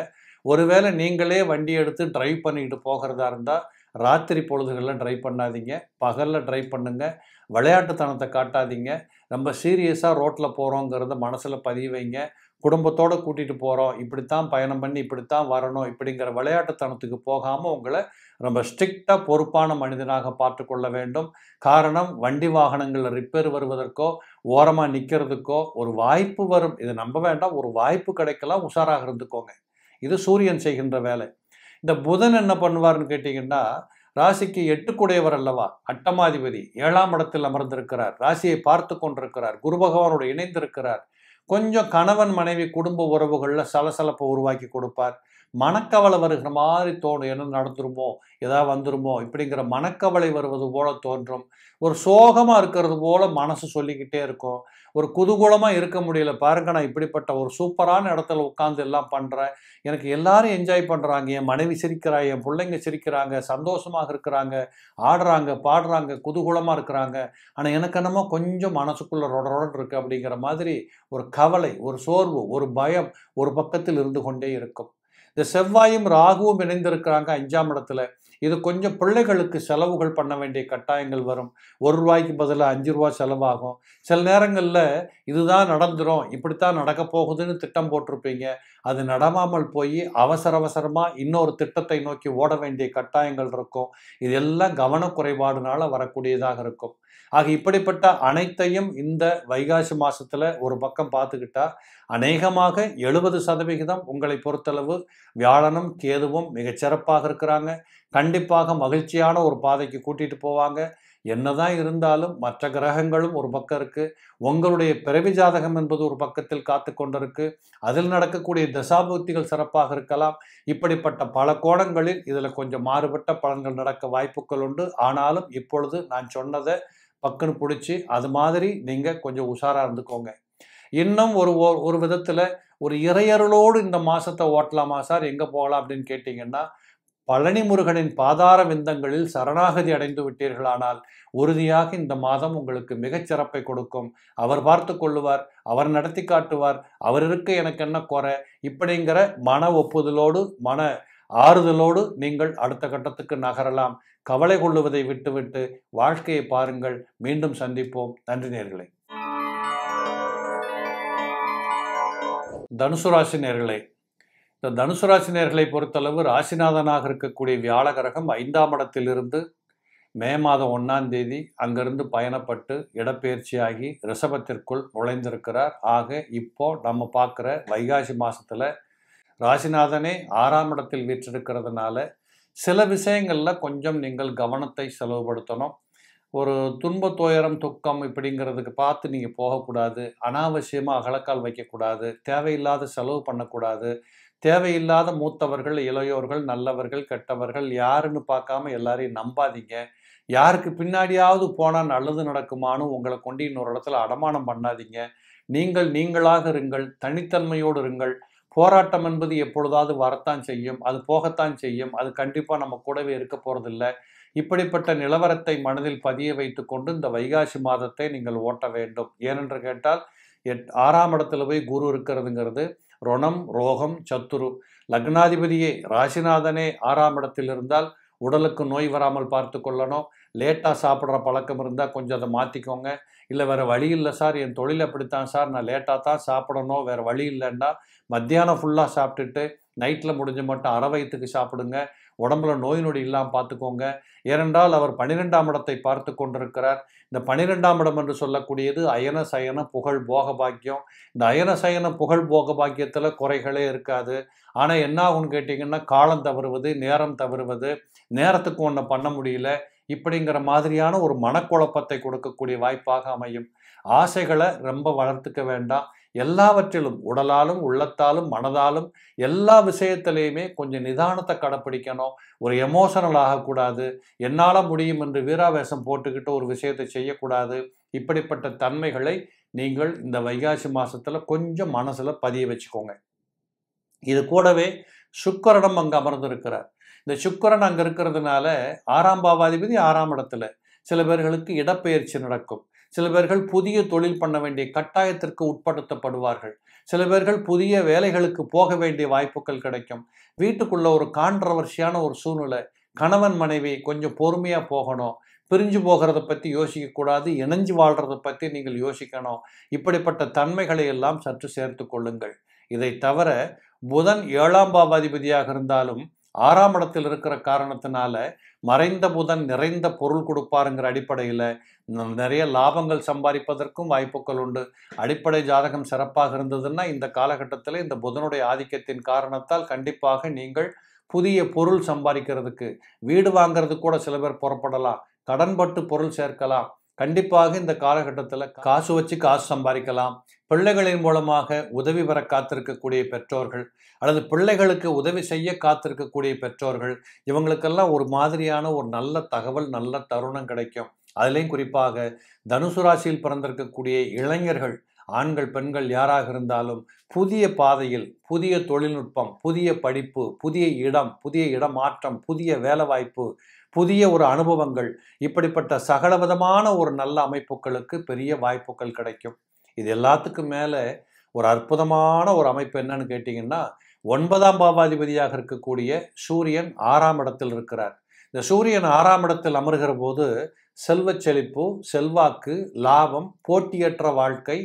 ஒருவேளை நீங்களே வண்டி எடுத்து ட்ரைவ் பண்ணிக்கிட்டு போகிறதா இருந்தால் ராத்திரி பொழுதுகளில் ட்ரை பண்ணாதீங்க பகலில் ட்ரைவ் பண்ணுங்கள் விளையாட்டுத்தனத்தை காட்டாதீங்க ரொம்ப சீரியஸாக ரோட்டில் போகிறோங்கிறத மனசில் பதிய வைங்க குடும்பத்தோடு கூட்டிகிட்டு போகிறோம் இப்படித்தான் பயணம் பண்ணி இப்படித்தான் வரணும் இப்படிங்கிற விளையாட்டுத்தனத்துக்கு போகாமல் உங்களை ரொம்ப ஸ்ட்ரிக்டாக பொறுப்பான மனிதனாக பார்த்து கொள்ள வேண்டும் காரணம் வண்டி வாகனங்களில் ரிப்பேர் வருவதற்கோ ஓரமாக நிற்கிறதுக்கோ ஒரு வாய்ப்பு வரும் இது நம்ப வேண்டாம் ஒரு வாய்ப்பு கிடைக்கலாம் உஷாராக இருந்துக்கோங்க இது சூரியன் செய்கின்ற வேலை இந்த புதன் என்ன பண்ணுவார்னு கேட்டிங்கன்னா ராசிக்கு எட்டுக்குடையவர் அல்லவா அட்டமாதிபதி ஏழாம் இடத்தில் அமர்ந்திருக்கிறார் ராசியை பார்த்து கொண்டிருக்கிறார் குரு பகவானோடு இணைந்திருக்கிறார் கொஞ்சம் கணவன் மனைவி குடும்ப உறவுகளில் சலசலப்பை உருவாக்கி கொடுப்பார் மனக்கவலை வருகிற மாதிரி தோணும் என்ன நடந்துருமோ எதாவது வந்துருமோ இப்படிங்கிற மனக்கவலை வருவது போல தோன்றும் ஒரு சோகமாக இருக்கிறது போல மனசு சொல்லிக்கிட்டே இருக்கும் ஒரு குதூகூலமாக இருக்க முடியல பாருங்க நான் இப்படிப்பட்ட ஒரு சூப்பரான இடத்துல உட்காந்து எல்லாம் பண்ணுறேன் எனக்கு எல்லாரும் என்ஜாய் பண்ணுறாங்க என் மனைவி சிரிக்கிறா என் பிள்ளைங்க சிரிக்கிறாங்க சந்தோஷமாக இருக்கிறாங்க ஆடுறாங்க பாடுறாங்க குதூகூலமாக இருக்கிறாங்க ஆனால் எனக்கு என்னமோ கொஞ்சம் மனசுக்குள்ளே ரொடரோடன் இருக்குது அப்படிங்கிற மாதிரி ஒரு கவலை ஒரு சோர்வு ஒரு பயம் ஒரு பக்கத்தில் இருந்து கொண்டே இருக்கும் இந்த செவ்வாயும் ராகுவும் இணைந்திருக்கிறாங்க அஞ்சாம் இடத்துல இது கொஞ்சம் பிள்ளைகளுக்கு செலவுகள் பண்ண வேண்டிய கட்டாயங்கள் வரும் ஒரு ரூபாய்க்கு பதிலாக அஞ்சு ரூபா செலவாகும் சில நேரங்களில் இதுதான் நடந்துடும் இப்படித்தான் நடக்க போகுதுன்னு திட்டம் போட்டிருப்பீங்க அது நடமாமல் போய் அவசர அவசரமாக இன்னொரு திட்டத்தை நோக்கி ஓட வேண்டிய கட்டாயங்கள் இருக்கும் இதெல்லாம் கவனக்குறைபாடுனால வரக்கூடியதாக இருக்கும் ஆக இப்படிப்பட்ட அனைத்தையும் இந்த வைகாசி மாதத்தில் ஒரு பக்கம் பார்த்துக்கிட்டா அநேகமாக எழுபது சதவிகிதம் உங்களை பொறுத்தளவு வியாழனும் கேதுவும் மிகச்சிறப்பாக இருக்கிறாங்க கண்டிப்பாக மகிழ்ச்சியான ஒரு பாதைக்கு கூட்டிகிட்டு போவாங்க என்னதான் இருந்தாலும் மற்ற கிரகங்களும் ஒரு பக்கம் இருக்கு உங்களுடைய பிறவி ஜாதகம் என்பது ஒரு பக்கத்தில் காத்து கொண்டிருக்கு அதில் நடக்கக்கூடிய தசாபூர்த்திகள் சிறப்பாக இருக்கலாம் இப்படிப்பட்ட பல கோணங்களில் இதில் கொஞ்சம் மாறுபட்ட பலன்கள் நடக்க வாய்ப்புகள் உண்டு ஆனாலும் இப்பொழுது நான் சொன்னதை பக்குன்னு பிடிச்சி அது மாதிரி நீங்கள் கொஞ்சம் உஷாராக இருந்துக்கோங்க இன்னும் ஒரு ஒரு விதத்தில் ஒரு இறையருளோடு இந்த மாதத்தை ஓட்டலாமா சார் எங்கே போகலாம் அப்படின்னு கேட்டிங்கன்னா பழனி முருகனின் பாதார விந்தங்களில் சரணாகதி அடைந்து விட்டீர்களானால் உறுதியாக இந்த மாதம் உங்களுக்கு மிகச்சிறப்பை கொடுக்கும் அவர் பார்த்து கொள்ளுவார் அவர் நடத்தி காட்டுவார் அவர் இருக்க எனக்கு என்ன குறை இப்படிங்கிற மன ஒப்புதலோடு மன ஆறுதலோடு நீங்கள் அடுத்த கட்டத்துக்கு நகரலாம் கவலை கொள்ளுவதை விட்டுவிட்டு வாழ்க்கையை பாருங்கள் மீண்டும் சந்திப்போம் நன்றி நேர்களை தனுசு ராசி நேர்களே இந்த தனுசு ராசி நேர்களை பொறுத்தளவு ராசிநாதனாக இருக்கக்கூடிய வியாழ கிரகம் ஐந்தாம் இடத்திலிருந்து மே மாதம் ஒன்றாம் தேதி அங்கிருந்து பயணப்பட்டு இடப்பெயர்ச்சியாகி ரிஷபத்திற்குள் நுழைந்திருக்கிறார் ஆக இப்போ நம்ம பார்க்குற வைகாசி மாதத்தில் ராசிநாதனே ஆறாம் இடத்தில் வீற்றிருக்கிறதுனால சில விஷயங்களில் கொஞ்சம் நீங்கள் கவனத்தை செலவுபடுத்தணும் ஒரு துன்ப துயரம் துக்கம் இப்படிங்கிறதுக்கு பார்த்து நீங்கள் போகக்கூடாது அனாவசியமாக அகலக்கால் வைக்கக்கூடாது தேவையில்லாத செலவு பண்ணக்கூடாது தேவையில்லாத மூத்தவர்கள் இளையோர்கள் நல்லவர்கள் கெட்டவர்கள் யாருன்னு பார்க்காம எல்லாரையும் நம்பாதீங்க யாருக்கு பின்னாடியாவது போனால் நல்லது நடக்குமானு உங்களை கொண்டு இன்னொரு இடத்துல அடமானம் பண்ணாதீங்க நீங்கள் நீங்களாக இருங்கள் தனித்தன்மையோடு இருங்கள் போராட்டம் என்பது எப்பொழுதாவது வரத்தான் செய்யும் அது போகத்தான் செய்யும் அது கண்டிப்பாக நம்ம கூடவே இருக்க போகிறதில்ல இப்படிப்பட்ட நிலவரத்தை மனதில் பதிய வைத்துக்கொண்டு இந்த வைகாசி மாதத்தை நீங்கள் ஓட்ட வேண்டும் ஏனென்று கேட்டால் எட் ஆறாம் இடத்துல போய் குரு இருக்கிறதுங்கிறது ருணம் ரோகம் சத்துரு லக்னாதிபதியே ராசிநாதனே ஆறாம் இடத்தில் இருந்தால் உடலுக்கு நோய் வராமல் பார்த்து கொள்ளணும் லேட்டாக சாப்பிட்ற பழக்கம் இருந்தால் கொஞ்சம் அதை மாற்றிக்கோங்க இல்லை வேறு வழி இல்லை சார் என் தொழில் அப்படித்தான் சார் நான் லேட்டாக தான் சாப்பிடணும் வேறு வழி இல்லைன்னா மத்தியானம் ஃபுல்லாக சாப்பிட்டுட்டு நைட்டில் முடிஞ்ச மட்டும் அரை வயத்துக்கு சாப்பிடுங்க உடம்புல நோய் நொடி இல்லாமல் பார்த்துக்கோங்க ஏனென்றால் அவர் பனிரெண்டாம் இடத்தை பார்த்து கொண்டிருக்கிறார் இந்த பனிரெண்டாம் இடம் என்று சொல்லக்கூடியது அயன சயன புகழ் போக பாக்கியம் இந்த அயன சயன புகழ் போக பாக்கியத்தில் குறைகளே இருக்காது ஆனால் என்ன ஆகும்னு கேட்டிங்கன்னா காலம் தவறுவது நேரம் தவறுவது நேரத்துக்கு ஒன்றை பண்ண முடியல இப்படிங்கிற மாதிரியான ஒரு மனக்குழப்பத்தை கொடுக்கக்கூடிய வாய்ப்பாக அமையும் ஆசைகளை ரொம்ப வளர்த்துக்க வேண்டாம் எல்லாவற்றிலும் உடலாலும் உள்ளத்தாலும் மனதாலும் எல்லா விஷயத்திலையுமே கொஞ்சம் நிதானத்தை கடைப்பிடிக்கணும் ஒரு எமோஷனல் ஆகக்கூடாது என்னால் முடியும் என்று வீராவேசம் போட்டுக்கிட்டு ஒரு விஷயத்தை செய்யக்கூடாது இப்படிப்பட்ட தன்மைகளை நீங்கள் இந்த வைகாசி மாதத்தில் கொஞ்சம் மனசில் பதிய வச்சுக்கோங்க இது கூடவே சுக்கரனும் அங்கே அமர்ந்திருக்கிறார் இந்த சுக்கரன் அங்கே இருக்கிறதுனால ஆறாம் பாவாதிபதி ஆறாம் இடத்துல சில பேர்களுக்கு இடப்பெயர்ச்சி நடக்கும் சில பேர்கள் புதிய தொழில் பண்ண வேண்டிய கட்டாயத்திற்கு உட்படுத்தப்படுவார்கள் சில பேர்கள் புதிய வேலைகளுக்கு போக வேண்டிய வாய்ப்புகள் கிடைக்கும் வீட்டுக்குள்ள ஒரு கான்ட்ரவர்சியான ஒரு சூழ்நிலை கணவன் மனைவி கொஞ்சம் பொறுமையாக போகணும் பிரிஞ்சு போகிறத பற்றி யோசிக்கக்கூடாது இணைஞ்சு வாழ்கிறத பற்றி நீங்கள் யோசிக்கணும் இப்படிப்பட்ட தன்மைகளை எல்லாம் சற்று சேர்த்து கொள்ளுங்கள் இதை தவிர புதன் ஏழாம் பாவாதிபதியாக இருந்தாலும் ஆறாம் இடத்தில் இருக்கிற காரணத்தினால மறைந்த புதன் நிறைந்த பொருள் கொடுப்பாருங்கிற அடிப்படையில் நிறைய லாபங்கள் சம்பாதிப்பதற்கும் வாய்ப்புகள் உண்டு அடிப்படை ஜாதகம் சிறப்பாக இருந்ததுன்னா இந்த காலகட்டத்தில் இந்த புதனுடைய ஆதிக்கத்தின் காரணத்தால் கண்டிப்பாக நீங்கள் புதிய பொருள் சம்பாதிக்கிறதுக்கு வீடு வாங்கிறதுக்கு கூட சில பேர் புறப்படலாம் கடன்பட்டு பொருள் சேர்க்கலாம் கண்டிப்பாக இந்த காலகட்டத்தில் காசு வச்சு காசு சம்பாதிக்கலாம் பிள்ளைகளின் மூலமாக உதவி பெற காத்திருக்கக்கூடிய பெற்றோர்கள் அல்லது பிள்ளைகளுக்கு உதவி செய்ய காத்திருக்கக்கூடிய பெற்றோர்கள் இவங்களுக்கெல்லாம் ஒரு மாதிரியான ஒரு நல்ல தகவல் நல்ல தருணம் கிடைக்கும் அதுலேயும் குறிப்பாக தனுசு ராசியில் பிறந்திருக்கக்கூடிய இளைஞர்கள் ஆண்கள் பெண்கள் யாராக இருந்தாலும் புதிய பாதையில் புதிய தொழில்நுட்பம் புதிய படிப்பு புதிய இடம் புதிய இடமாற்றம் புதிய வேலைவாய்ப்பு புதிய ஒரு அனுபவங்கள் இப்படிப்பட்ட சகலவிதமான ஒரு நல்ல அமைப்புகளுக்கு பெரிய வாய்ப்புகள் கிடைக்கும் இது எல்லாத்துக்கும் மேலே ஒரு அற்புதமான ஒரு அமைப்பு என்னன்னு கேட்டிங்கன்னா ஒன்பதாம் பாவாதிபதியாக இருக்கக்கூடிய சூரியன் ஆறாம் இடத்தில் இருக்கிறார் இந்த சூரியன் ஆறாம் இடத்தில் அமர்கிற போது செல்வ செழிப்பு செல்வாக்கு லாபம் போட்டியற்ற வாழ்க்கை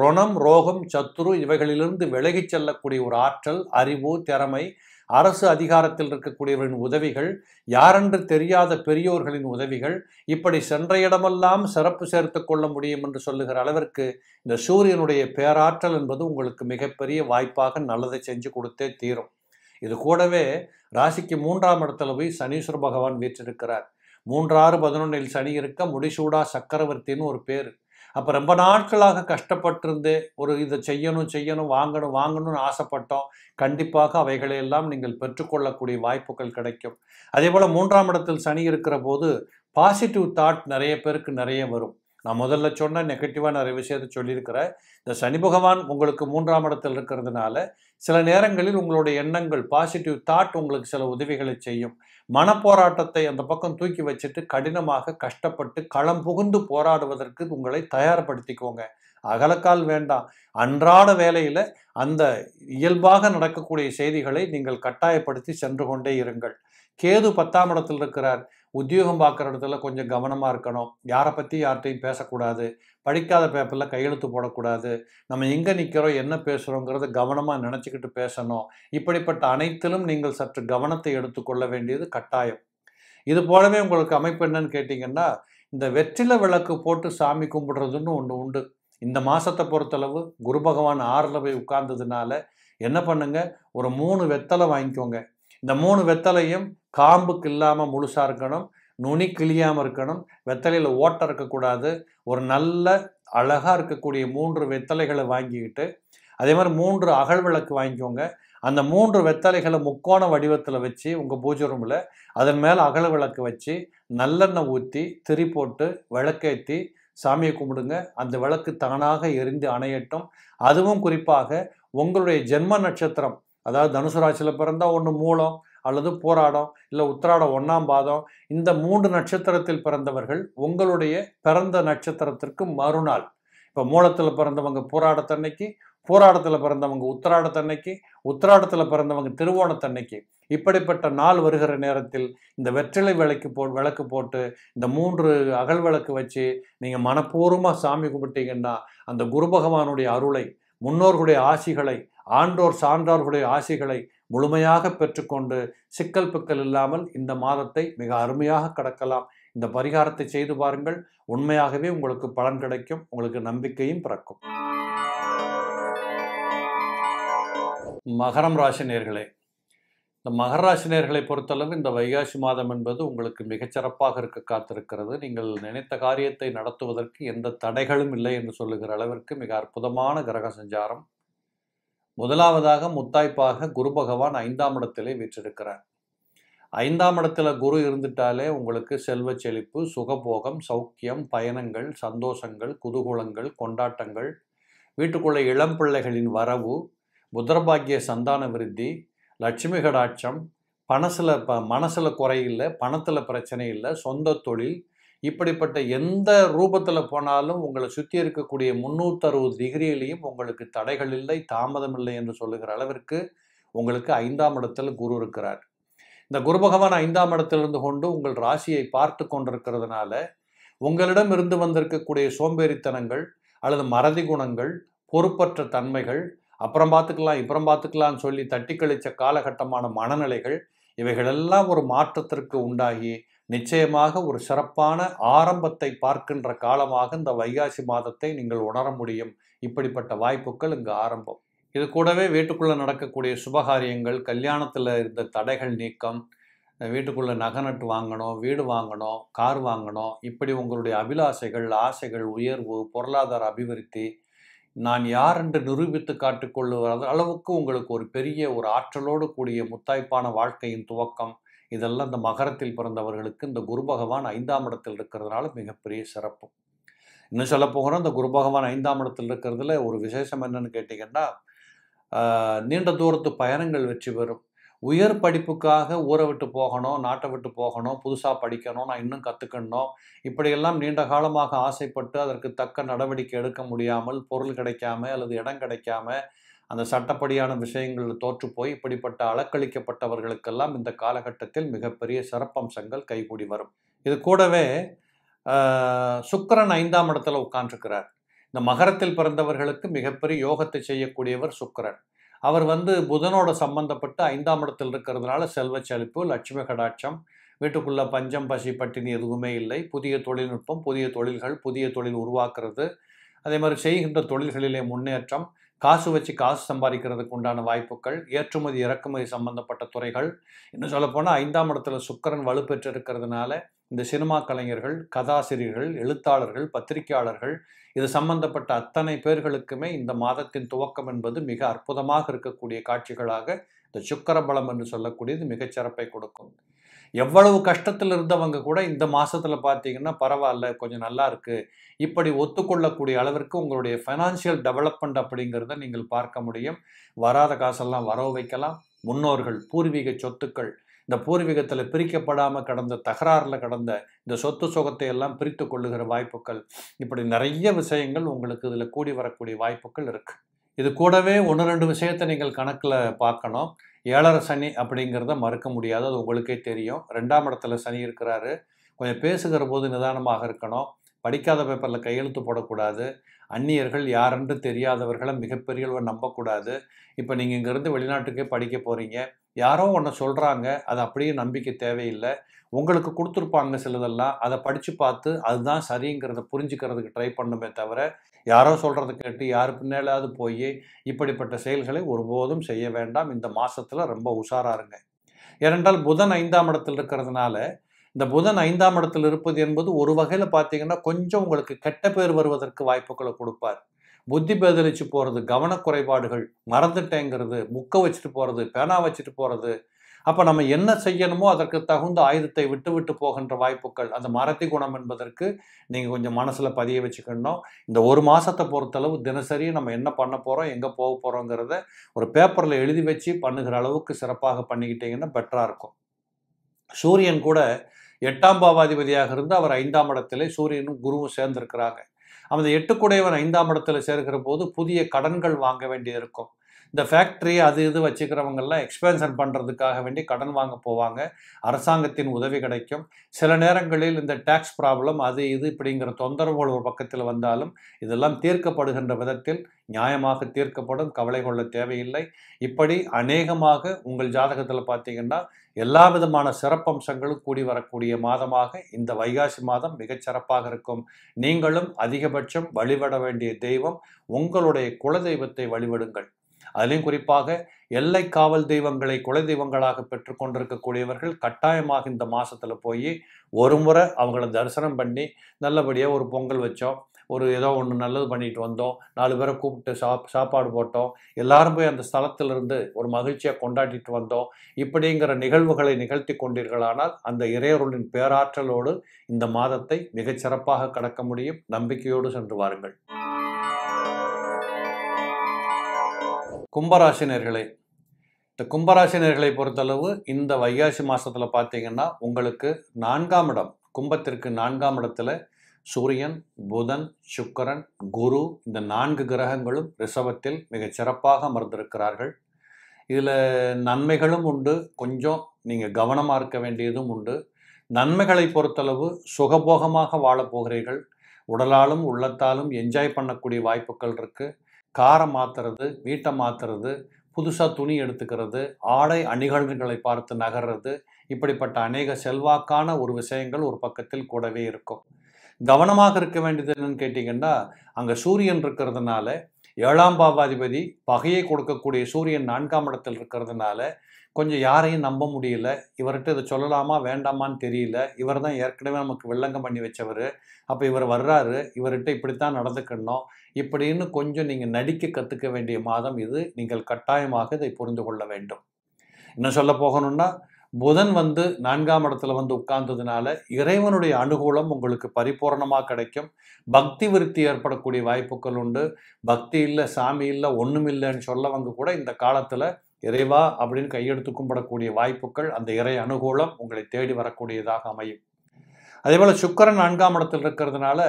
ருணம் ரோகம் சத்துரு இவைகளிலிருந்து விலகிச் செல்லக்கூடிய ஒரு ஆற்றல் அறிவு திறமை அரசு அதிகாரத்தில் இருக்கக்கூடியவர்களின் உதவிகள் யாரென்று தெரியாத பெரியோர்களின் உதவிகள் இப்படி சென்ற இடமெல்லாம் சிறப்பு சேர்த்து கொள்ள முடியும் என்று சொல்லுகிற அளவிற்கு இந்த சூரியனுடைய பேராற்றல் என்பது உங்களுக்கு மிகப்பெரிய வாய்ப்பாக நல்லதை செஞ்சு கொடுத்தே தீரும் இது கூடவே ராசிக்கு மூன்றாம் இடத்துல போய் சனீஸ்வர பகவான் வீற்றிருக்கிறார் மூன்றாறு பதினொன்னில் சனி இருக்க முடிசூடா சக்கரவர்த்தின்னு ஒரு பேர் அப்போ ரொம்ப நாட்களாக கஷ்டப்பட்டிருந்து ஒரு இதை செய்யணும் செய்யணும் வாங்கணும் வாங்கணும்னு ஆசைப்பட்டோம் கண்டிப்பாக அவைகளையெல்லாம் நீங்கள் பெற்றுக்கொள்ளக்கூடிய வாய்ப்புகள் கிடைக்கும் அதே போல் மூன்றாம் இடத்தில் சனி இருக்கிற போது பாசிட்டிவ் தாட் நிறைய பேருக்கு நிறைய வரும் நான் முதல்ல சொன்ன நெகட்டிவாக நிறைய விஷயத்தை சொல்லியிருக்கிறேன் இந்த சனி பகவான் உங்களுக்கு மூன்றாம் இடத்தில் இருக்கிறதுனால சில நேரங்களில் உங்களுடைய எண்ணங்கள் பாசிட்டிவ் தாட் உங்களுக்கு சில உதவிகளை செய்யும் மனப்போராட்டத்தை அந்த பக்கம் தூக்கி வச்சுட்டு கடினமாக கஷ்டப்பட்டு களம் புகுந்து போராடுவதற்கு உங்களை தயார்படுத்திக்கோங்க அகலக்கால் வேண்டாம் அன்றாட வேலையில் அந்த இயல்பாக நடக்கக்கூடிய செய்திகளை நீங்கள் கட்டாயப்படுத்தி சென்று கொண்டே இருங்கள் கேது பத்தாம் இடத்தில் இருக்கிறார் உத்தியோகம் பார்க்குற இடத்துல கொஞ்சம் கவனமாக இருக்கணும் யாரை பற்றி யார்கிட்டையும் பேசக்கூடாது படிக்காத பேப்பரில் கையெழுத்து போடக்கூடாது நம்ம எங்கே நிற்கிறோம் என்ன பேசுகிறோங்கிறத கவனமாக நினச்சிக்கிட்டு பேசணும் இப்படிப்பட்ட அனைத்திலும் நீங்கள் சற்று கவனத்தை எடுத்துக்கொள்ள வேண்டியது கட்டாயம் இது போலவே உங்களுக்கு அமைப்பு என்னன்னு கேட்டிங்கன்னா இந்த வெற்றில விளக்கு போட்டு சாமி கும்பிடுறதுன்னு ஒன்று உண்டு இந்த மாதத்தை பொறுத்தளவு குரு பகவான் ஆறில் போய் உட்கார்ந்ததுனால என்ன பண்ணுங்க ஒரு மூணு வெத்தலை வாங்கிக்கோங்க இந்த மூணு வெத்தலையும் காம்புக்கு இல்லாமல் முழுசாக இருக்கணும் நுனி கிளியாமல் இருக்கணும் வெத்தலையில் ஓட்டம் இருக்கக்கூடாது ஒரு நல்ல அழகாக இருக்கக்கூடிய மூன்று வெத்தலைகளை வாங்கிக்கிட்டு அதே மாதிரி மூன்று அகல் விளக்கு வாங்கிக்கோங்க அந்த மூன்று வெத்தலைகளை முக்கோண வடிவத்தில் வச்சு உங்கள் பூஜை ரூமில் அதன் மேலே அகல விளக்கு வச்சு நல்லெண்ணெய் ஊற்றி திரி போட்டு விளக்கேற்றி சாமியை கும்பிடுங்க அந்த விளக்கு தானாக எரிந்து அணையட்டும் அதுவும் குறிப்பாக உங்களுடைய ஜென்ம நட்சத்திரம் அதாவது தனுசு ராசியில் பிறந்தால் ஒன்று மூலம் அல்லது போராடம் இல்லை உத்திராடம் ஒன்றாம் பாதம் இந்த மூன்று நட்சத்திரத்தில் பிறந்தவர்கள் உங்களுடைய பிறந்த நட்சத்திரத்திற்கு மறுநாள் இப்போ மூலத்தில் பிறந்தவங்க போராடத்தன்னைக்கு போராடத்தில் பிறந்தவங்க உத்திராடத்தன்னைக்கு உத்திராடத்தில் பிறந்தவங்க திருவோணத்தன்னைக்கு இப்படிப்பட்ட நாள் வருகிற நேரத்தில் இந்த வெற்றிலை விளக்கு போ விளக்கு போட்டு இந்த மூன்று அகல் விளக்கு வச்சு நீங்கள் மனப்பூர்வமாக சாமி கும்பிட்டீங்கன்னா அந்த குரு பகவானுடைய அருளை முன்னோர்களுடைய ஆசிகளை ஆண்டோர் சான்றோர்களுடைய ஆசிகளை முழுமையாக பெற்றுக்கொண்டு சிக்கல் பிக்கல் இல்லாமல் இந்த மாதத்தை மிக அருமையாக கடக்கலாம் இந்த பரிகாரத்தை செய்து பாருங்கள் உண்மையாகவே உங்களுக்கு பலன் கிடைக்கும் உங்களுக்கு நம்பிக்கையும் பிறக்கும் மகரம் ராசினியர்களே இந்த மகர ராசினியர்களை பொறுத்தளவு இந்த வைகாசி மாதம் என்பது உங்களுக்கு மிகச்சிறப்பாக இருக்க காத்திருக்கிறது நீங்கள் நினைத்த காரியத்தை நடத்துவதற்கு எந்த தடைகளும் இல்லை என்று சொல்லுகிற அளவிற்கு மிக அற்புதமான கிரக சஞ்சாரம் முதலாவதாக முத்தாய்ப்பாக குரு பகவான் ஐந்தாம் இடத்திலே வீற்றிருக்கிறார் ஐந்தாம் இடத்துல குரு இருந்துட்டாலே உங்களுக்கு செல்வ செழிப்பு சுகபோகம் சௌக்கியம் பயணங்கள் சந்தோஷங்கள் குதூகூலங்கள் கொண்டாட்டங்கள் வீட்டுக்குள்ள இளம் பிள்ளைகளின் வரவு புத்திரபாகிய சந்தான விருத்தி லட்சுமி கடாட்சம் பணசில் ப மனசில் குறையில்லை பணத்தில் பிரச்சனை இல்லை சொந்த தொழில் இப்படிப்பட்ட எந்த ரூபத்தில் போனாலும் உங்களை சுற்றி இருக்கக்கூடிய முந்நூற்றறுபது டிகிரியிலையும் உங்களுக்கு தடைகள் இல்லை தாமதம் இல்லை என்று சொல்லுகிற அளவிற்கு உங்களுக்கு ஐந்தாம் இடத்தில் குரு இருக்கிறார் இந்த குரு பகவான் ஐந்தாம் இடத்திலிருந்து கொண்டு உங்கள் ராசியை பார்த்து கொண்டிருக்கிறதுனால உங்களிடம் இருந்து வந்திருக்கக்கூடிய சோம்பேறித்தனங்கள் அல்லது மறதி குணங்கள் பொறுப்பற்ற தன்மைகள் அப்புறம் பார்த்துக்கலாம் இப்புறம் பார்த்துக்கலாம்னு சொல்லி தட்டி கழித்த காலகட்டமான மனநிலைகள் இவைகளெல்லாம் ஒரு மாற்றத்திற்கு உண்டாகி நிச்சயமாக ஒரு சிறப்பான ஆரம்பத்தை பார்க்கின்ற காலமாக இந்த வைகாசி மாதத்தை நீங்கள் உணர முடியும் இப்படிப்பட்ட வாய்ப்புகள் இங்கு ஆரம்பம் இது கூடவே வீட்டுக்குள்ளே நடக்கக்கூடிய சுபகாரியங்கள் கல்யாணத்தில் இருந்த தடைகள் நீக்கம் வீட்டுக்குள்ளே நகை நட்டு வாங்கணும் வீடு வாங்கணும் கார் வாங்கணும் இப்படி உங்களுடைய அபிலாசைகள் ஆசைகள் உயர்வு பொருளாதார அபிவிருத்தி நான் யார் என்று நிரூபித்து காட்டிக்கொள்ளுவது அளவுக்கு உங்களுக்கு ஒரு பெரிய ஒரு ஆற்றலோடு கூடிய முத்தாய்ப்பான வாழ்க்கையின் துவக்கம் இதெல்லாம் இந்த மகரத்தில் பிறந்தவர்களுக்கு இந்த குரு பகவான் ஐந்தாம் இடத்தில் இருக்கிறதுனால மிகப்பெரிய சிறப்பு இன்னும் சொல்ல போகிறோம் இந்த குரு பகவான் ஐந்தாம் இடத்தில் இருக்கிறதுல ஒரு விசேஷம் என்னன்னு கேட்டிங்கன்னா நீண்ட தூரத்து பயணங்கள் வெற்றி பெறும் உயர் படிப்புக்காக ஊரை விட்டு போகணும் நாட்டை விட்டு போகணும் புதுசாக படிக்கணும் நான் இன்னும் கற்றுக்கணும் இப்படியெல்லாம் நீண்ட காலமாக ஆசைப்பட்டு அதற்கு தக்க நடவடிக்கை எடுக்க முடியாமல் பொருள் கிடைக்காம அல்லது இடம் கிடைக்காம அந்த சட்டப்படியான விஷயங்கள் தோற்று போய் இப்படிப்பட்ட அலக்களிக்கப்பட்டவர்களுக்கெல்லாம் இந்த காலகட்டத்தில் மிகப்பெரிய சிறப்பம்சங்கள் கைகூடி வரும் இது கூடவே சுக்கரன் ஐந்தாம் இடத்துல உட்கார்ந்துருக்கிறார் இந்த மகரத்தில் பிறந்தவர்களுக்கு மிகப்பெரிய யோகத்தை செய்யக்கூடியவர் சுக்கரன் அவர் வந்து புதனோட சம்பந்தப்பட்டு ஐந்தாம் இடத்தில் இருக்கிறதுனால செல்வ செழிப்பு லட்சுமி கடாட்சம் வீட்டுக்குள்ளே பஞ்சம் பசி பட்டினி எதுவுமே இல்லை புதிய தொழில்நுட்பம் புதிய தொழில்கள் புதிய தொழில் உருவாக்குறது அதே மாதிரி செய்கின்ற தொழில்களிலே முன்னேற்றம் காசு வச்சு காசு சம்பாதிக்கிறதுக்கு உண்டான வாய்ப்புகள் ஏற்றுமதி இறக்குமதி சம்பந்தப்பட்ட துறைகள் இன்னும் சொல்லப்போனால் ஐந்தாம் இடத்துல சுக்கரன் வலுப்பெற்று இருக்கிறதுனால இந்த சினிமா கலைஞர்கள் கதாசிரியர்கள் எழுத்தாளர்கள் பத்திரிகையாளர்கள் இது சம்பந்தப்பட்ட அத்தனை பேர்களுக்குமே இந்த மாதத்தின் துவக்கம் என்பது மிக அற்புதமாக இருக்கக்கூடிய காட்சிகளாக இந்த சுக்கர பலம் என்று சொல்லக்கூடியது மிகச்சிறப்பை கொடுக்கும் எவ்வளவு கஷ்டத்தில் இருந்தவங்க கூட இந்த மாதத்தில் பார்த்தீங்கன்னா பரவாயில்ல கொஞ்சம் நல்லா இருக்குது இப்படி ஒத்துக்கொள்ளக்கூடிய அளவிற்கு உங்களுடைய ஃபைனான்சியல் டெவலப்மெண்ட் அப்படிங்கிறத நீங்கள் பார்க்க முடியும் வராத காசெல்லாம் வரவு வைக்கலாம் முன்னோர்கள் பூர்வீக சொத்துக்கள் இந்த பூர்வீகத்தில் பிரிக்கப்படாமல் கடந்த தகராறில் கடந்த இந்த சொத்து சுகத்தை எல்லாம் பிரித்து கொள்ளுகிற வாய்ப்புகள் இப்படி நிறைய விஷயங்கள் உங்களுக்கு இதில் கூடி வரக்கூடிய வாய்ப்புகள் இருக்குது இது கூடவே ஒன்று ரெண்டு விஷயத்தை நீங்கள் கணக்கில் பார்க்கணும் ஏழரை சனி அப்படிங்கிறத மறுக்க முடியாது அது உங்களுக்கே தெரியும் ரெண்டாம் இடத்துல சனி இருக்கிறாரு கொஞ்சம் பேசுகிற போது நிதானமாக இருக்கணும் படிக்காத பேப்பரில் கையெழுத்து போடக்கூடாது அந்நியர்கள் யாரென்று தெரியாதவர்களை மிகப்பெரியவர் நம்பக்கூடாது இப்போ நீங்கள் இங்கேருந்து வெளிநாட்டுக்கே படிக்க போகிறீங்க யாரோ ஒன்று சொல்கிறாங்க அது அப்படியே நம்பிக்கை தேவையில்லை உங்களுக்கு கொடுத்துருப்பாங்க சிலதெல்லாம் அதை படித்து பார்த்து அதுதான் சரிங்கிறத புரிஞ்சுக்கிறதுக்கு ட்ரை பண்ணுமே தவிர யாரோ சொல்கிறது கேட்டு யார் பின்னாலாவது போய் இப்படிப்பட்ட செயல்களை ஒருபோதும் செய்ய வேண்டாம் இந்த மாதத்தில் ரொம்ப உஷாராக இருங்க ஏனென்றால் புதன் ஐந்தாம் இடத்தில் இருக்கிறதுனால இந்த புதன் ஐந்தாம் இடத்தில் இருப்பது என்பது ஒரு வகையில் பார்த்தீங்கன்னா கொஞ்சம் உங்களுக்கு கெட்ட பேர் வருவதற்கு வாய்ப்புகளை கொடுப்பார் புத்தி பேதலிச்சு போகிறது கவனக்குறைபாடுகள் மறந்துட்டேங்கிறது புக்கை வச்சுட்டு போகிறது பேனா வச்சுட்டு போகிறது அப்போ நம்ம என்ன செய்யணுமோ அதற்கு தகுந்த ஆயுதத்தை விட்டு விட்டு போகின்ற வாய்ப்புகள் அந்த மரத்தி குணம் என்பதற்கு நீங்கள் கொஞ்சம் மனசில் பதிய வச்சுக்கணும் இந்த ஒரு மாதத்தை பொறுத்தளவு தினசரி நம்ம என்ன பண்ண போகிறோம் எங்கே போக போகிறோங்கிறத ஒரு பேப்பரில் எழுதி வச்சு பண்ணுகிற அளவுக்கு சிறப்பாக பண்ணிக்கிட்டீங்கன்னா பெட்டராக இருக்கும் சூரியன் கூட எட்டாம் பாவாதிபதியாக இருந்து அவர் ஐந்தாம் இடத்திலே சூரியனும் குருவும் சேர்ந்திருக்கிறாங்க அந்த எட்டுக்குடையவன் ஐந்தாம் இடத்துல சேர்க்கிற போது புதிய கடன்கள் வாங்க வேண்டியிருக்கும் இந்த ஃபேக்ட்ரி அது இது வச்சுக்கிறவங்கெல்லாம் எக்ஸ்பேன்ஷன் பண்ணுறதுக்காக வேண்டி கடன் வாங்க போவாங்க அரசாங்கத்தின் உதவி கிடைக்கும் சில நேரங்களில் இந்த டேக்ஸ் ப்ராப்ளம் அது இது இப்படிங்கிற தொந்தரவுகள் ஒரு பக்கத்தில் வந்தாலும் இதெல்லாம் தீர்க்கப்படுகின்ற விதத்தில் நியாயமாக தீர்க்கப்படும் கவலை கொள்ள தேவையில்லை இப்படி அநேகமாக உங்கள் ஜாதகத்தில் பார்த்தீங்கன்னா எல்லா விதமான சிறப்பம்சங்களும் கூடி வரக்கூடிய மாதமாக இந்த வைகாசி மாதம் மிகச்சிறப்பாக இருக்கும் நீங்களும் அதிகபட்சம் வழிபட வேண்டிய தெய்வம் உங்களுடைய குலதெய்வத்தை வழிபடுங்கள் அதிலையும் குறிப்பாக எல்லை காவல் தெய்வங்களை குலை தெய்வங்களாக பெற்றுக்கொண்டிருக்கக்கூடியவர்கள் கட்டாயமாக இந்த மாதத்தில் போய் ஒரு முறை அவங்கள தரிசனம் பண்ணி நல்லபடியாக ஒரு பொங்கல் வச்சோம் ஒரு ஏதோ ஒன்று நல்லது பண்ணிட்டு வந்தோம் நாலு பேரை கூப்பிட்டு சாப் சாப்பாடு போட்டோம் எல்லாரும் போய் அந்த ஸ்தலத்திலிருந்து ஒரு மகிழ்ச்சியாக கொண்டாடிட்டு வந்தோம் இப்படிங்கிற நிகழ்வுகளை நிகழ்த்தி கொண்டீர்களானால் அந்த இறையருளின் பேராற்றலோடு இந்த மாதத்தை மிகச்சிறப்பாக கடக்க முடியும் நம்பிக்கையோடு சென்று வாருங்கள் கும்பராசினியர்களே இந்த கும்பராசினியர்களை பொறுத்தளவு இந்த வைகாசி மாதத்தில் பார்த்தீங்கன்னா உங்களுக்கு நான்காம் இடம் கும்பத்திற்கு நான்காம் இடத்துல சூரியன் புதன் சுக்கரன் குரு இந்த நான்கு கிரகங்களும் ரிஷபத்தில் மிகச் சிறப்பாக அமர்ந்திருக்கிறார்கள் இதில் நன்மைகளும் உண்டு கொஞ்சம் நீங்கள் கவனமாக இருக்க வேண்டியதும் உண்டு நன்மைகளை பொறுத்தளவு சுகபோகமாக வாழப்போகிறீர்கள் உடலாலும் உள்ளத்தாலும் என்ஜாய் பண்ணக்கூடிய வாய்ப்புகள் இருக்குது காரை மாற்றுறது வீட்டை மாற்றுறது புதுசாக துணி எடுத்துக்கிறது ஆடை அணிகலன்களை பார்த்து நகர்றது இப்படிப்பட்ட அநேக செல்வாக்கான ஒரு விஷயங்கள் ஒரு பக்கத்தில் கூடவே இருக்கும் கவனமாக இருக்க வேண்டியது என்னன்னு கேட்டிங்கன்னா அங்கே சூரியன் இருக்கிறதுனால ஏழாம் பாபாதிபதி பகையை கொடுக்கக்கூடிய சூரியன் நான்காம் இடத்தில் இருக்கிறதுனால கொஞ்சம் யாரையும் நம்ப முடியல இவர்கிட்ட இதை சொல்லலாமா வேண்டாமான்னு தெரியல இவர் தான் ஏற்கனவே நமக்கு வெள்ளங்கம் பண்ணி வச்சவர் அப்போ இவர் வர்றாரு இவர்கிட்ட இப்படித்தான் நடந்துக்கணும் இப்படின்னு கொஞ்சம் நீங்கள் நடிக்க கற்றுக்க வேண்டிய மாதம் இது நீங்கள் கட்டாயமாக இதை புரிந்து கொள்ள வேண்டும் என்ன சொல்ல போகணும்னா புதன் வந்து நான்காம் இடத்துல வந்து உட்கார்ந்ததுனால இறைவனுடைய அனுகூலம் உங்களுக்கு பரிபூர்ணமாக கிடைக்கும் பக்தி விருத்தி ஏற்படக்கூடிய வாய்ப்புகள் உண்டு பக்தி இல்லை சாமி இல்லை ஒன்றும் இல்லைன்னு சொல்லவங்க கூட இந்த காலத்தில் இறைவா அப்படின்னு கையெடுத்து கும்பிடக்கூடிய வாய்ப்புகள் அந்த இறை அனுகூலம் உங்களை தேடி வரக்கூடியதாக அமையும் அதே போல் சுக்கரன் நான்காம் இடத்தில் இருக்கிறதுனால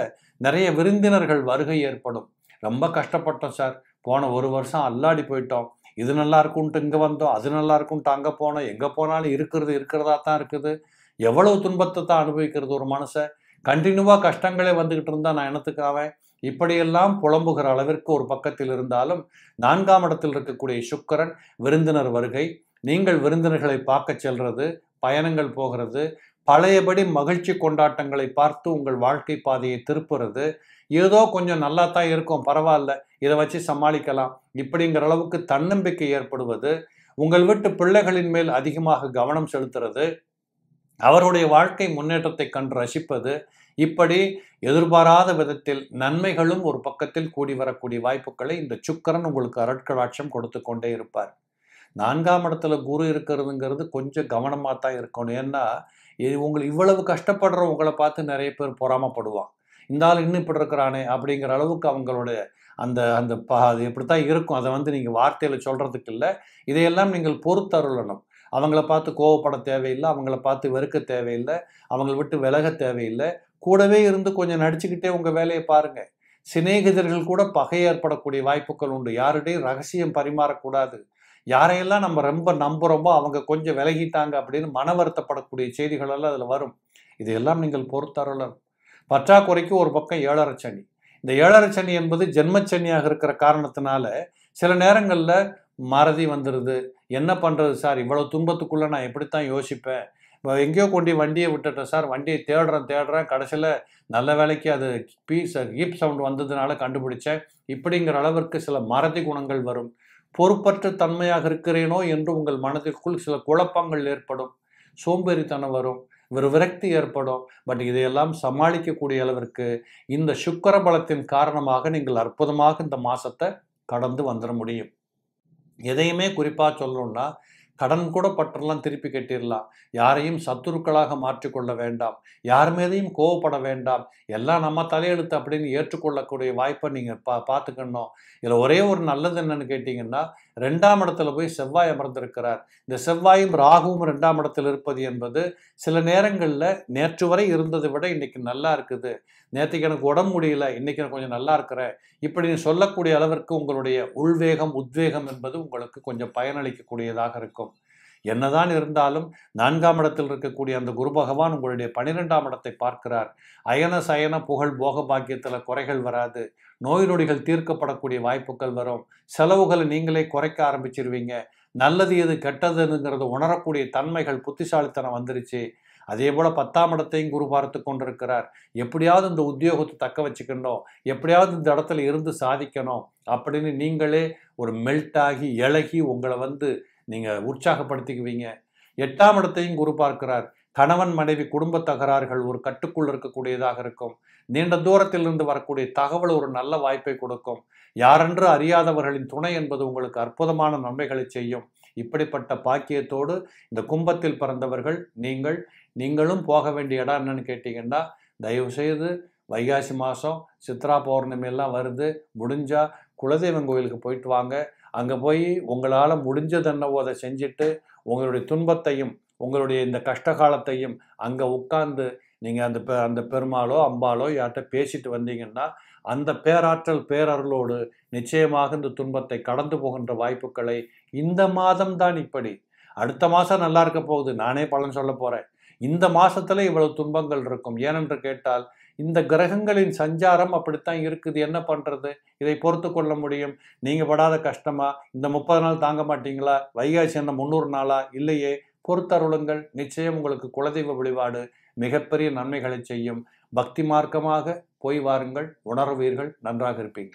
நிறைய விருந்தினர்கள் வருகை ஏற்படும் ரொம்ப கஷ்டப்பட்டோம் சார் போன ஒரு வருஷம் அல்லாடி போயிட்டோம் இது நல்லா இருக்கும்ன்ட்டு இங்கே வந்தோம் அது நல்லா இருக்கும்ன்ட்டு அங்கே போனோம் எங்கே போனாலும் இருக்கிறது இருக்கிறதா தான் இருக்குது எவ்வளவு துன்பத்தை தான் அனுபவிக்கிறது ஒரு மனசை கண்டினியூவாக கஷ்டங்களே வந்துக்கிட்டு இருந்தால் நான் என்னத்துக்காவேன் இப்படியெல்லாம் புலம்புகிற அளவிற்கு ஒரு பக்கத்தில் இருந்தாலும் நான்காம் இடத்தில் இருக்கக்கூடிய சுக்கரன் விருந்தினர் வருகை நீங்கள் விருந்தினர்களை பார்க்க செல்றது பயணங்கள் போகிறது பழையபடி மகிழ்ச்சி கொண்டாட்டங்களை பார்த்து உங்கள் வாழ்க்கை பாதையை திருப்புறது ஏதோ கொஞ்சம் நல்லா தான் இருக்கும் பரவாயில்ல இதை வச்சு சமாளிக்கலாம் இப்படிங்கிற அளவுக்கு தன்னம்பிக்கை ஏற்படுவது உங்கள் வீட்டு பிள்ளைகளின் மேல் அதிகமாக கவனம் செலுத்துறது அவருடைய வாழ்க்கை முன்னேற்றத்தை கண்டு ரசிப்பது இப்படி எதிர்பாராத விதத்தில் நன்மைகளும் ஒரு பக்கத்தில் கூடி வரக்கூடிய வாய்ப்புகளை இந்த சுக்கரன் உங்களுக்கு அரட்கடாட்சம் கொடுத்து கொண்டே இருப்பார் நான்காம் இடத்துல குரு இருக்கிறதுங்கிறது கொஞ்சம் கவனமாக தான் இருக்கணும் ஏன்னா இது உங்களை இவ்வளவு கஷ்டப்படுற உங்களை பார்த்து நிறைய பேர் பொறாமப்படுவான் இந்த ஆள் இன்னும் இப்படி இருக்கிறானே அப்படிங்கிற அளவுக்கு அவங்களுடைய அந்த அந்த பா அது இப்படித்தான் இருக்கும் அதை வந்து நீங்கள் வார்த்தையில் சொல்கிறதுக்கு இல்லை இதையெல்லாம் நீங்கள் பொறுத்தருளணும் அவங்கள பார்த்து கோவப்பட தேவையில்லை அவங்கள பார்த்து வெறுக்க தேவையில்லை அவங்கள விட்டு விலக தேவையில்லை கூடவே இருந்து கொஞ்சம் நடிச்சுக்கிட்டே உங்கள் வேலையை பாருங்கள் சிநேகிதர்கள் கூட பகை ஏற்படக்கூடிய வாய்ப்புகள் உண்டு யாருடையும் ரகசியம் பரிமாறக்கூடாது யாரையெல்லாம் நம்ம ரொம்ப நம்புகிறோமோ அவங்க கொஞ்சம் விலகிட்டாங்க அப்படின்னு மன வருத்தப்படக்கூடிய செய்திகளெல்லாம் அதில் வரும் இதையெல்லாம் நீங்கள் பொறுத்தருளம் பற்றாக்குறைக்கு ஒரு பக்கம் ஏழரை சனி இந்த ஏழரை சனி என்பது ஜென்மச்சனியாக இருக்கிற காரணத்தினால சில நேரங்களில் மறதி வந்துடுது என்ன பண்ணுறது சார் இவ்வளோ துன்பத்துக்குள்ளே நான் எப்படித்தான் யோசிப்பேன் இப்போ எங்கேயோ கொண்டு வண்டியை விட்டுட்டேன் சார் வண்டியை தேடுறேன் தேடுறேன் கடைசியில் நல்ல வேலைக்கு அது பீஸ் கீப் சவுண்ட் வந்ததுனால கண்டுபிடிச்சேன் இப்படிங்கிற அளவிற்கு சில மறதி குணங்கள் வரும் பொறுப்பற்ற தன்மையாக இருக்கிறேனோ என்று உங்கள் மனதிற்குள் சில குழப்பங்கள் ஏற்படும் சோம்பேறித்தனம் வரும் ஒரு விரக்தி ஏற்படும் பட் இதையெல்லாம் சமாளிக்கக்கூடிய அளவிற்கு இந்த சுக்கர பலத்தின் காரணமாக நீங்கள் அற்புதமாக இந்த மாதத்தை கடந்து வந்துட முடியும் எதையுமே குறிப்பாக சொல்லணும்னா கடன் கூட பற்றலாம் திருப்பி கட்டிடலாம் யாரையும் சத்துருக்களாக மாற்றிக்கொள்ள வேண்டாம் யார் மீதையும் கோவப்பட வேண்டாம் எல்லாம் நம்ம தலையெழுத்து அப்படின்னு ஏற்றுக்கொள்ளக்கூடிய வாய்ப்பை நீங்கள் பா பார்த்துக்கணும் இதில் ஒரே ஒரு நல்லது என்னன்னு கேட்டிங்கன்னா ரெண்டாம் இடத்துல போய் செவ்வாய் அமர்ந்திருக்கிறார் இந்த செவ்வாயும் ராகுவும் ரெண்டாம் இடத்தில் இருப்பது என்பது சில நேரங்களில் நேற்று வரை இருந்ததை விட இன்னைக்கு நல்லா இருக்குது நேற்றுக்கு எனக்கு உடம்பு முடியல இன்னைக்கு எனக்கு கொஞ்சம் நல்லா இருக்கிறேன் இப்படி சொல்லக்கூடிய அளவிற்கு உங்களுடைய உள்வேகம் உத்வேகம் என்பது உங்களுக்கு கொஞ்சம் பயனளிக்கக்கூடியதாக இருக்கும் என்னதான் இருந்தாலும் நான்காம் இடத்தில் இருக்கக்கூடிய அந்த குரு பகவான் உங்களுடைய பனிரெண்டாம் இடத்தை பார்க்கிறார் அயன சயன புகழ் போக பாக்கியத்தில் குறைகள் வராது நோய் நொடிகள் தீர்க்கப்படக்கூடிய வாய்ப்புகள் வரும் செலவுகளை நீங்களே குறைக்க ஆரம்பிச்சிருவீங்க நல்லது எது கெட்டதுங்கிறது உணரக்கூடிய தன்மைகள் புத்திசாலித்தனம் வந்துருச்சு அதே போல் பத்தாம் இடத்தையும் குரு பார்த்து கொண்டிருக்கிறார் எப்படியாவது இந்த உத்தியோகத்தை தக்க வச்சுக்கணும் எப்படியாவது இந்த இடத்துல இருந்து சாதிக்கணும் அப்படின்னு நீங்களே ஒரு மெல்ட் ஆகி இழகி உங்களை வந்து நீங்கள் உற்சாகப்படுத்திக்குவீங்க எட்டாம் இடத்தையும் குரு பார்க்கிறார் கணவன் மனைவி குடும்ப தகராறுகள் ஒரு கட்டுக்குள் இருக்கக்கூடியதாக இருக்கும் நீண்ட தூரத்திலிருந்து வரக்கூடிய தகவல் ஒரு நல்ல வாய்ப்பை கொடுக்கும் யாரென்று அறியாதவர்களின் துணை என்பது உங்களுக்கு அற்புதமான நன்மைகளை செய்யும் இப்படிப்பட்ட பாக்கியத்தோடு இந்த கும்பத்தில் பிறந்தவர்கள் நீங்கள் நீங்களும் போக வேண்டிய இடம் என்னன்னு தயவு செய்து வைகாசி மாதம் சித்ரா பௌர்ணமி எல்லாம் வருது முடிஞ்சால் குலதெய்வம் கோயிலுக்கு போயிட்டு வாங்க அங்கே போய் உங்களால் முடிஞ்சதென்னவோ அதை செஞ்சுட்டு உங்களுடைய துன்பத்தையும் உங்களுடைய இந்த கஷ்டகாலத்தையும் அங்கே உட்கார்ந்து நீங்கள் அந்த பெ அந்த பெருமாளோ அம்பாலோ யார்கிட்ட பேசிட்டு வந்தீங்கன்னா அந்த பேராற்றல் பேரர்களோடு நிச்சயமாக இந்த துன்பத்தை கடந்து போகின்ற வாய்ப்புகளை இந்த மாதம் தான் இப்படி அடுத்த மாதம் நல்லா இருக்க போகுது நானே பலன் சொல்ல போகிறேன் இந்த மாதத்தில் இவ்வளவு துன்பங்கள் இருக்கும் ஏனென்று கேட்டால் இந்த கிரகங்களின் சஞ்சாரம் அப்படித்தான் இருக்குது என்ன பண்ணுறது இதை பொறுத்து கொள்ள முடியும் நீங்கள் படாத கஷ்டமா இந்த முப்பது நாள் தாங்க மாட்டீங்களா வைகாசி என்ன முந்நூறு நாளா இல்லையே பொறுத்தருளுங்கள் நிச்சயம் உங்களுக்கு குலதெய்வ வழிபாடு மிகப்பெரிய நன்மைகளை செய்யும் பக்தி மார்க்கமாக போய் வாருங்கள் உணர்வீர்கள் நன்றாக இருப்பீங்க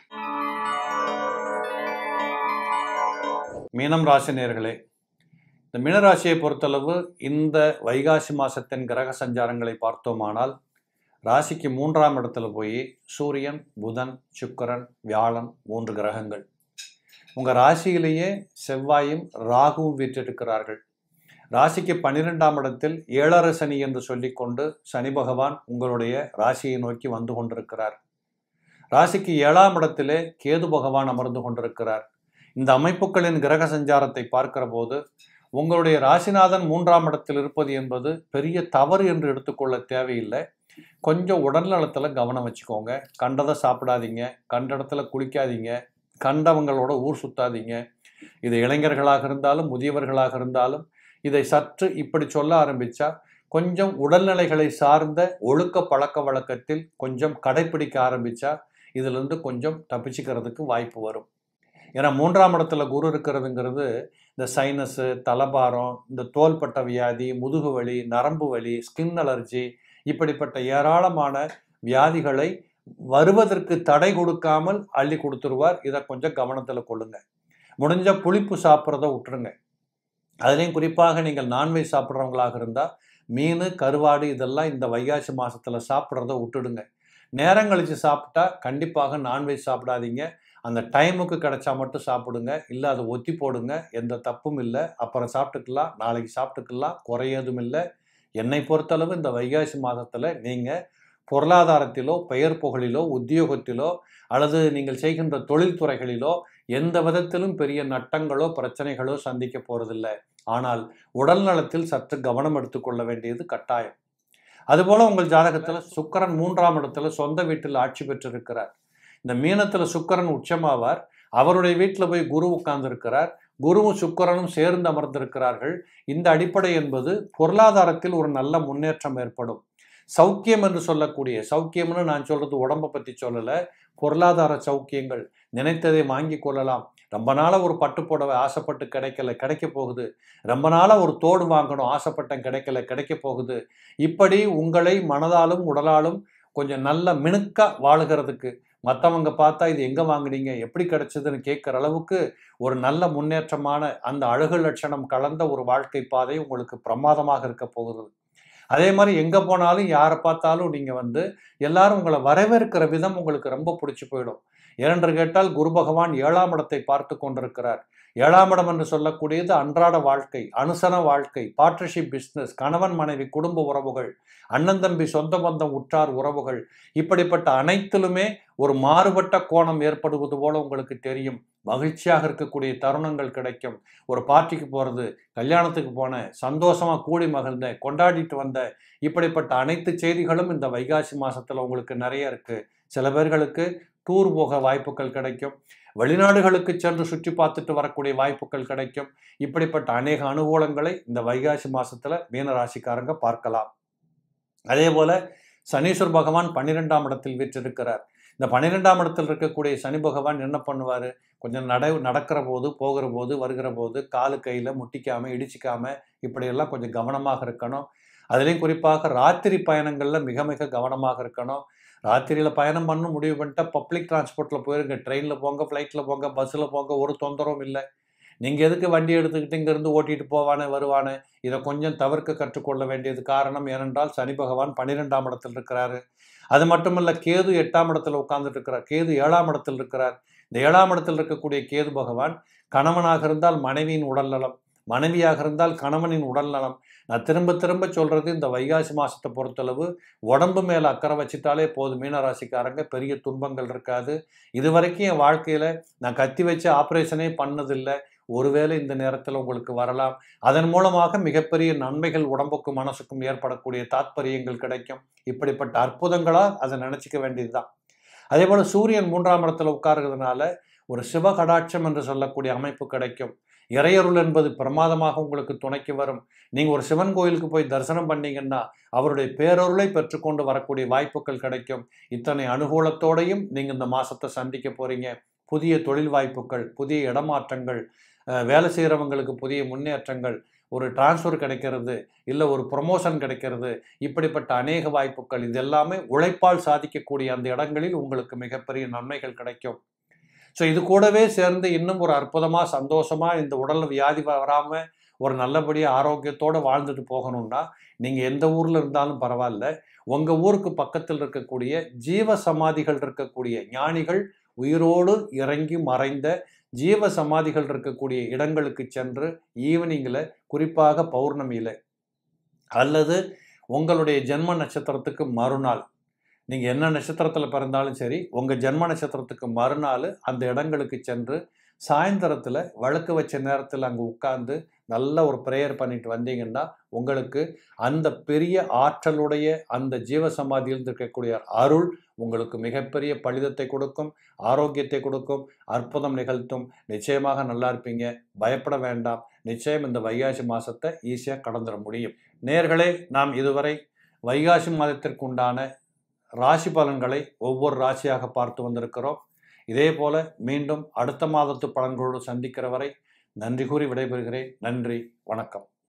மீனம் ராசினியர்களே இந்த மீனராசியை பொறுத்தளவு இந்த வைகாசி மாசத்தின் கிரக சஞ்சாரங்களை பார்த்தோமானால் ராசிக்கு மூன்றாம் இடத்துல போய் சூரியன் புதன் சுக்கரன் வியாழன் மூன்று கிரகங்கள் உங்கள் ராசியிலேயே செவ்வாயும் ராகுவும் விற்றிருக்கிறார்கள் ராசிக்கு பன்னிரெண்டாம் இடத்தில் ஏழர சனி என்று சொல்லிக்கொண்டு சனி பகவான் உங்களுடைய ராசியை நோக்கி வந்து கொண்டிருக்கிறார் ராசிக்கு ஏழாம் இடத்திலே கேது பகவான் அமர்ந்து கொண்டிருக்கிறார் இந்த அமைப்புகளின் கிரக சஞ்சாரத்தை பார்க்கிற போது உங்களுடைய ராசிநாதன் மூன்றாம் இடத்தில் இருப்பது என்பது பெரிய தவறு என்று எடுத்துக்கொள்ள தேவையில்லை கொஞ்சம் உடல்நலத்தில் கவனம் வச்சுக்கோங்க கண்டதை சாப்பிடாதீங்க கண்டடத்தில் குளிக்காதீங்க கண்டவங்களோட ஊர் சுத்தாதீங்க இது இளைஞர்களாக இருந்தாலும் முதியவர்களாக இருந்தாலும் இதை சற்று இப்படி சொல்ல ஆரம்பித்தா கொஞ்சம் உடல்நிலைகளை சார்ந்த ஒழுக்க பழக்க வழக்கத்தில் கொஞ்சம் கடைப்பிடிக்க ஆரம்பித்தா இதிலிருந்து கொஞ்சம் தப்பிச்சுக்கிறதுக்கு வாய்ப்பு வரும் ஏன்னா மூன்றாம் இடத்துல குரு இருக்கிறதுங்கிறது இந்த சைனஸு தலபாரம் இந்த தோல்பட்ட வியாதி முதுகு வலி நரம்பு வலி ஸ்கின் அலர்ஜி இப்படிப்பட்ட ஏராளமான வியாதிகளை வருவதற்கு தடை கொடுக்காமல் அள்ளி கொடுத்துருவார் இதை கொஞ்சம் கவனத்தில் கொள்ளுங்க முடிஞ்ச புளிப்பு சாப்பிட்றத விட்டுருங்க அதுலேயும் குறிப்பாக நீங்கள் நான்வெஜ் சாப்பிட்றவங்களாக இருந்தால் மீன் கருவாடு இதெல்லாம் இந்த வைகாசி மாதத்தில் சாப்பிட்றத விட்டுடுங்க நேரம் கழித்து சாப்பிட்டா கண்டிப்பாக நான்வெஜ் சாப்பிடாதீங்க அந்த டைமுக்கு கிடைச்சா மட்டும் சாப்பிடுங்க இல்லை அதை ஒத்தி போடுங்க எந்த தப்பும் இல்லை அப்புறம் சாப்பிட்டுக்கலாம் நாளைக்கு சாப்பிட்டுக்கலாம் குறையதும் இல்லை என்னை பொறுத்தளவு இந்த வைகாசி மாதத்தில் நீங்கள் பொருளாதாரத்திலோ பெயர் புகழிலோ உத்தியோகத்திலோ அல்லது நீங்கள் செய்கின்ற தொழில்துறைகளிலோ எந்த விதத்திலும் பெரிய நட்டங்களோ பிரச்சனைகளோ சந்திக்க போகிறதில்லை ஆனால் உடல் நலத்தில் சற்று கவனம் எடுத்துக்கொள்ள வேண்டியது கட்டாயம் அதுபோல் உங்கள் ஜாதகத்தில் சுக்கரன் மூன்றாம் இடத்துல சொந்த வீட்டில் ஆட்சி பெற்றிருக்கிறார் இந்த மீனத்தில் சுக்கரன் உச்சமாவார் அவருடைய வீட்டில் போய் குரு உட்கார்ந்துருக்கிறார் குருவும் சுக்கரனும் சேர்ந்து அமர்ந்திருக்கிறார்கள் இந்த அடிப்படை என்பது பொருளாதாரத்தில் ஒரு நல்ல முன்னேற்றம் ஏற்படும் சௌக்கியம் என்று சொல்லக்கூடிய சௌக்கியம்னு நான் சொல்றது உடம்பை பற்றி சொல்லலை பொருளாதார சௌக்கியங்கள் நினைத்ததை வாங்கி கொள்ளலாம் ரொம்ப நாளாக ஒரு பட்டு புடவை ஆசைப்பட்டு கிடைக்கல கிடைக்க போகுது ரொம்ப நாளாக ஒரு தோடு வாங்கணும் ஆசைப்பட்டேன் கிடைக்கல கிடைக்க போகுது இப்படி உங்களை மனதாலும் உடலாலும் கொஞ்சம் நல்ல மினுக்க வாழுகிறதுக்கு மற்றவங்க பார்த்தா இது எங்கே வாங்குனீங்க எப்படி கிடச்சிதுன்னு கேட்குற அளவுக்கு ஒரு நல்ல முன்னேற்றமான அந்த அழகு லட்சணம் கலந்த ஒரு வாழ்க்கை பாதை உங்களுக்கு பிரமாதமாக இருக்க போகிறது அதே மாதிரி எங்கே போனாலும் யாரை பார்த்தாலும் நீங்கள் வந்து எல்லாரும் உங்களை வரவேற்கிற விதம் உங்களுக்கு ரொம்ப பிடிச்சி போயிடும் ஏனென்று கேட்டால் குரு பகவான் ஏழாம் இடத்தை பார்த்து கொண்டிருக்கிறார் ஏழாம் இடம் என்று சொல்லக்கூடியது அன்றாட வாழ்க்கை அனுசன வாழ்க்கை பார்ட்னர்ஷிப் பிஸ்னஸ் கணவன் மனைவி குடும்ப உறவுகள் அண்ணன் தம்பி சொந்த பந்தம் உற்றார் உறவுகள் இப்படிப்பட்ட அனைத்திலுமே ஒரு மாறுபட்ட கோணம் ஏற்படுவது போல உங்களுக்கு தெரியும் மகிழ்ச்சியாக இருக்கக்கூடிய தருணங்கள் கிடைக்கும் ஒரு பார்ட்டிக்கு போகிறது கல்யாணத்துக்கு போன சந்தோஷமாக கூடி மகிழ்ந்த கொண்டாடிட்டு வந்த இப்படிப்பட்ட அனைத்து செய்திகளும் இந்த வைகாசி மாதத்தில் உங்களுக்கு நிறைய இருக்குது சில பேர்களுக்கு டூர் போக வாய்ப்புகள் கிடைக்கும் வெளிநாடுகளுக்கு சென்று சுற்றி பார்த்துட்டு வரக்கூடிய வாய்ப்புகள் கிடைக்கும் இப்படிப்பட்ட அநேக அனுகூலங்களை இந்த வைகாசி மாதத்தில் மீனராசிக்காரங்க பார்க்கலாம் அதே போல் சனீஸ்வர் பகவான் பன்னிரெண்டாம் இடத்தில் வீற்றிருக்கிறார் இந்த பன்னிரெண்டாம் இடத்தில் இருக்கக்கூடிய சனி பகவான் என்ன பண்ணுவார் கொஞ்சம் நட நடக்கிற போது போகிற போது வருகிற போது காலு கையில் முட்டிக்காமல் இடிச்சிக்காமல் இப்படியெல்லாம் கொஞ்சம் கவனமாக இருக்கணும் அதுலேயும் குறிப்பாக ராத்திரி பயணங்களில் மிக மிக கவனமாக இருக்கணும் ராத்திரியில் பயணம் பண்ண முடிவு பண்ணிட்டால் பப்ளிக் டிரான்ஸ்போர்ட்டில் போயிருங்க ட்ரெயினில் போங்க ஃப்ளைட்டில் போங்க பஸ்ஸில் போங்க ஒரு தொந்தரவும் இல்லை நீங்கள் எதுக்கு வண்டி எடுத்துக்கிட்டு இங்கேருந்து ஓட்டிகிட்டு போவானே வருவானே இதை கொஞ்சம் தவிர்க்க கற்றுக்கொள்ள வேண்டியது காரணம் ஏனென்றால் சனி பகவான் பன்னிரெண்டாம் இடத்தில் இருக்கிறாரு அது மட்டுமல்ல கேது எட்டாம் இடத்துல உட்கார்ந்துட்டு இருக்கிறார் கேது ஏழாம் இடத்தில் இருக்கிறார் இந்த ஏழாம் இடத்தில் இருக்கக்கூடிய கேது பகவான் கணவனாக இருந்தால் மனைவியின் உடல் நலம் மனைவியாக இருந்தால் கணவனின் உடல் நலம் நான் திரும்ப திரும்ப சொல்கிறது இந்த வைகாசி மாதத்தை பொறுத்தளவு உடம்பு மேலே அக்கறை வச்சுட்டாலே போதும் மீனராசிக்காரங்க பெரிய துன்பங்கள் இருக்காது இது வரைக்கும் என் வாழ்க்கையில் நான் கத்தி வச்சு ஆப்ரேஷனே பண்ணதில்லை ஒருவேளை இந்த நேரத்தில் உங்களுக்கு வரலாம் அதன் மூலமாக மிகப்பெரிய நன்மைகள் உடம்புக்கும் மனசுக்கும் ஏற்படக்கூடிய தாத்பரியங்கள் கிடைக்கும் இப்படிப்பட்ட அற்புதங்களாக அதை நினச்சிக்க வேண்டியதுதான் அதே போல் சூரியன் மூன்றாம் இடத்துல உட்காருறதுனால ஒரு சிவ கடாட்சம் என்று சொல்லக்கூடிய அமைப்பு கிடைக்கும் இறையருள் என்பது பிரமாதமாக உங்களுக்கு துணைக்கு வரும் நீங்கள் ஒரு சிவன் கோயிலுக்கு போய் தரிசனம் பண்ணீங்கன்னா அவருடைய பேரருளை பெற்றுக்கொண்டு வரக்கூடிய வாய்ப்புகள் கிடைக்கும் இத்தனை அனுகூலத்தோடையும் நீங்கள் இந்த மாதத்தை சந்திக்க போகிறீங்க புதிய தொழில் வாய்ப்புகள் புதிய இடமாற்றங்கள் வேலை செய்கிறவங்களுக்கு புதிய முன்னேற்றங்கள் ஒரு டிரான்ஸ்ஃபர் கிடைக்கிறது இல்லை ஒரு ப்ரொமோஷன் கிடைக்கிறது இப்படிப்பட்ட அநேக வாய்ப்புகள் இது எல்லாமே உழைப்பால் சாதிக்கக்கூடிய அந்த இடங்களில் உங்களுக்கு மிகப்பெரிய நன்மைகள் கிடைக்கும் ஸோ இது கூடவே சேர்ந்து இன்னும் ஒரு அற்புதமாக சந்தோஷமாக இந்த உடல் வியாதி வராமல் ஒரு நல்லபடியாக ஆரோக்கியத்தோடு வாழ்ந்துட்டு போகணும்னா நீங்கள் எந்த ஊரில் இருந்தாலும் பரவாயில்ல உங்கள் ஊருக்கு பக்கத்தில் இருக்கக்கூடிய ஜீவ சமாதிகள் இருக்கக்கூடிய ஞானிகள் உயிரோடு இறங்கி மறைந்த ஜீவ சமாதிகள் இருக்கக்கூடிய இடங்களுக்கு சென்று ஈவினிங்கில் குறிப்பாக பௌர்ணமியில் அல்லது உங்களுடைய ஜென்ம நட்சத்திரத்துக்கு மறுநாள் நீங்கள் என்ன நட்சத்திரத்தில் பிறந்தாலும் சரி உங்கள் ஜென்ம நட்சத்திரத்துக்கு மறுநாள் அந்த இடங்களுக்கு சென்று சாயந்தரத்தில் வழக்கு வச்ச நேரத்தில் அங்கே உட்காந்து நல்ல ஒரு ப்ரேயர் பண்ணிட்டு வந்தீங்கன்னா உங்களுக்கு அந்த பெரிய ஆற்றலுடைய அந்த ஜீவசமாதியில் இருக்கக்கூடிய அருள் உங்களுக்கு மிகப்பெரிய பலிதத்தை கொடுக்கும் ஆரோக்கியத்தை கொடுக்கும் அற்புதம் நிகழ்த்தும் நிச்சயமாக நல்லா இருப்பீங்க பயப்பட வேண்டாம் நிச்சயம் இந்த வைகாசி மாதத்தை ஈஸியாக கடந்துட முடியும் நேர்களே நாம் இதுவரை வைகாசி மாதத்திற்குண்டான ராசி பலன்களை ஒவ்வொரு ராசியாக பார்த்து வந்திருக்கிறோம் இதே போல மீண்டும் அடுத்த மாதத்து பழங்களோடு சந்திக்கிற வரை நன்றி கூறி விடைபெறுகிறேன் நன்றி வணக்கம்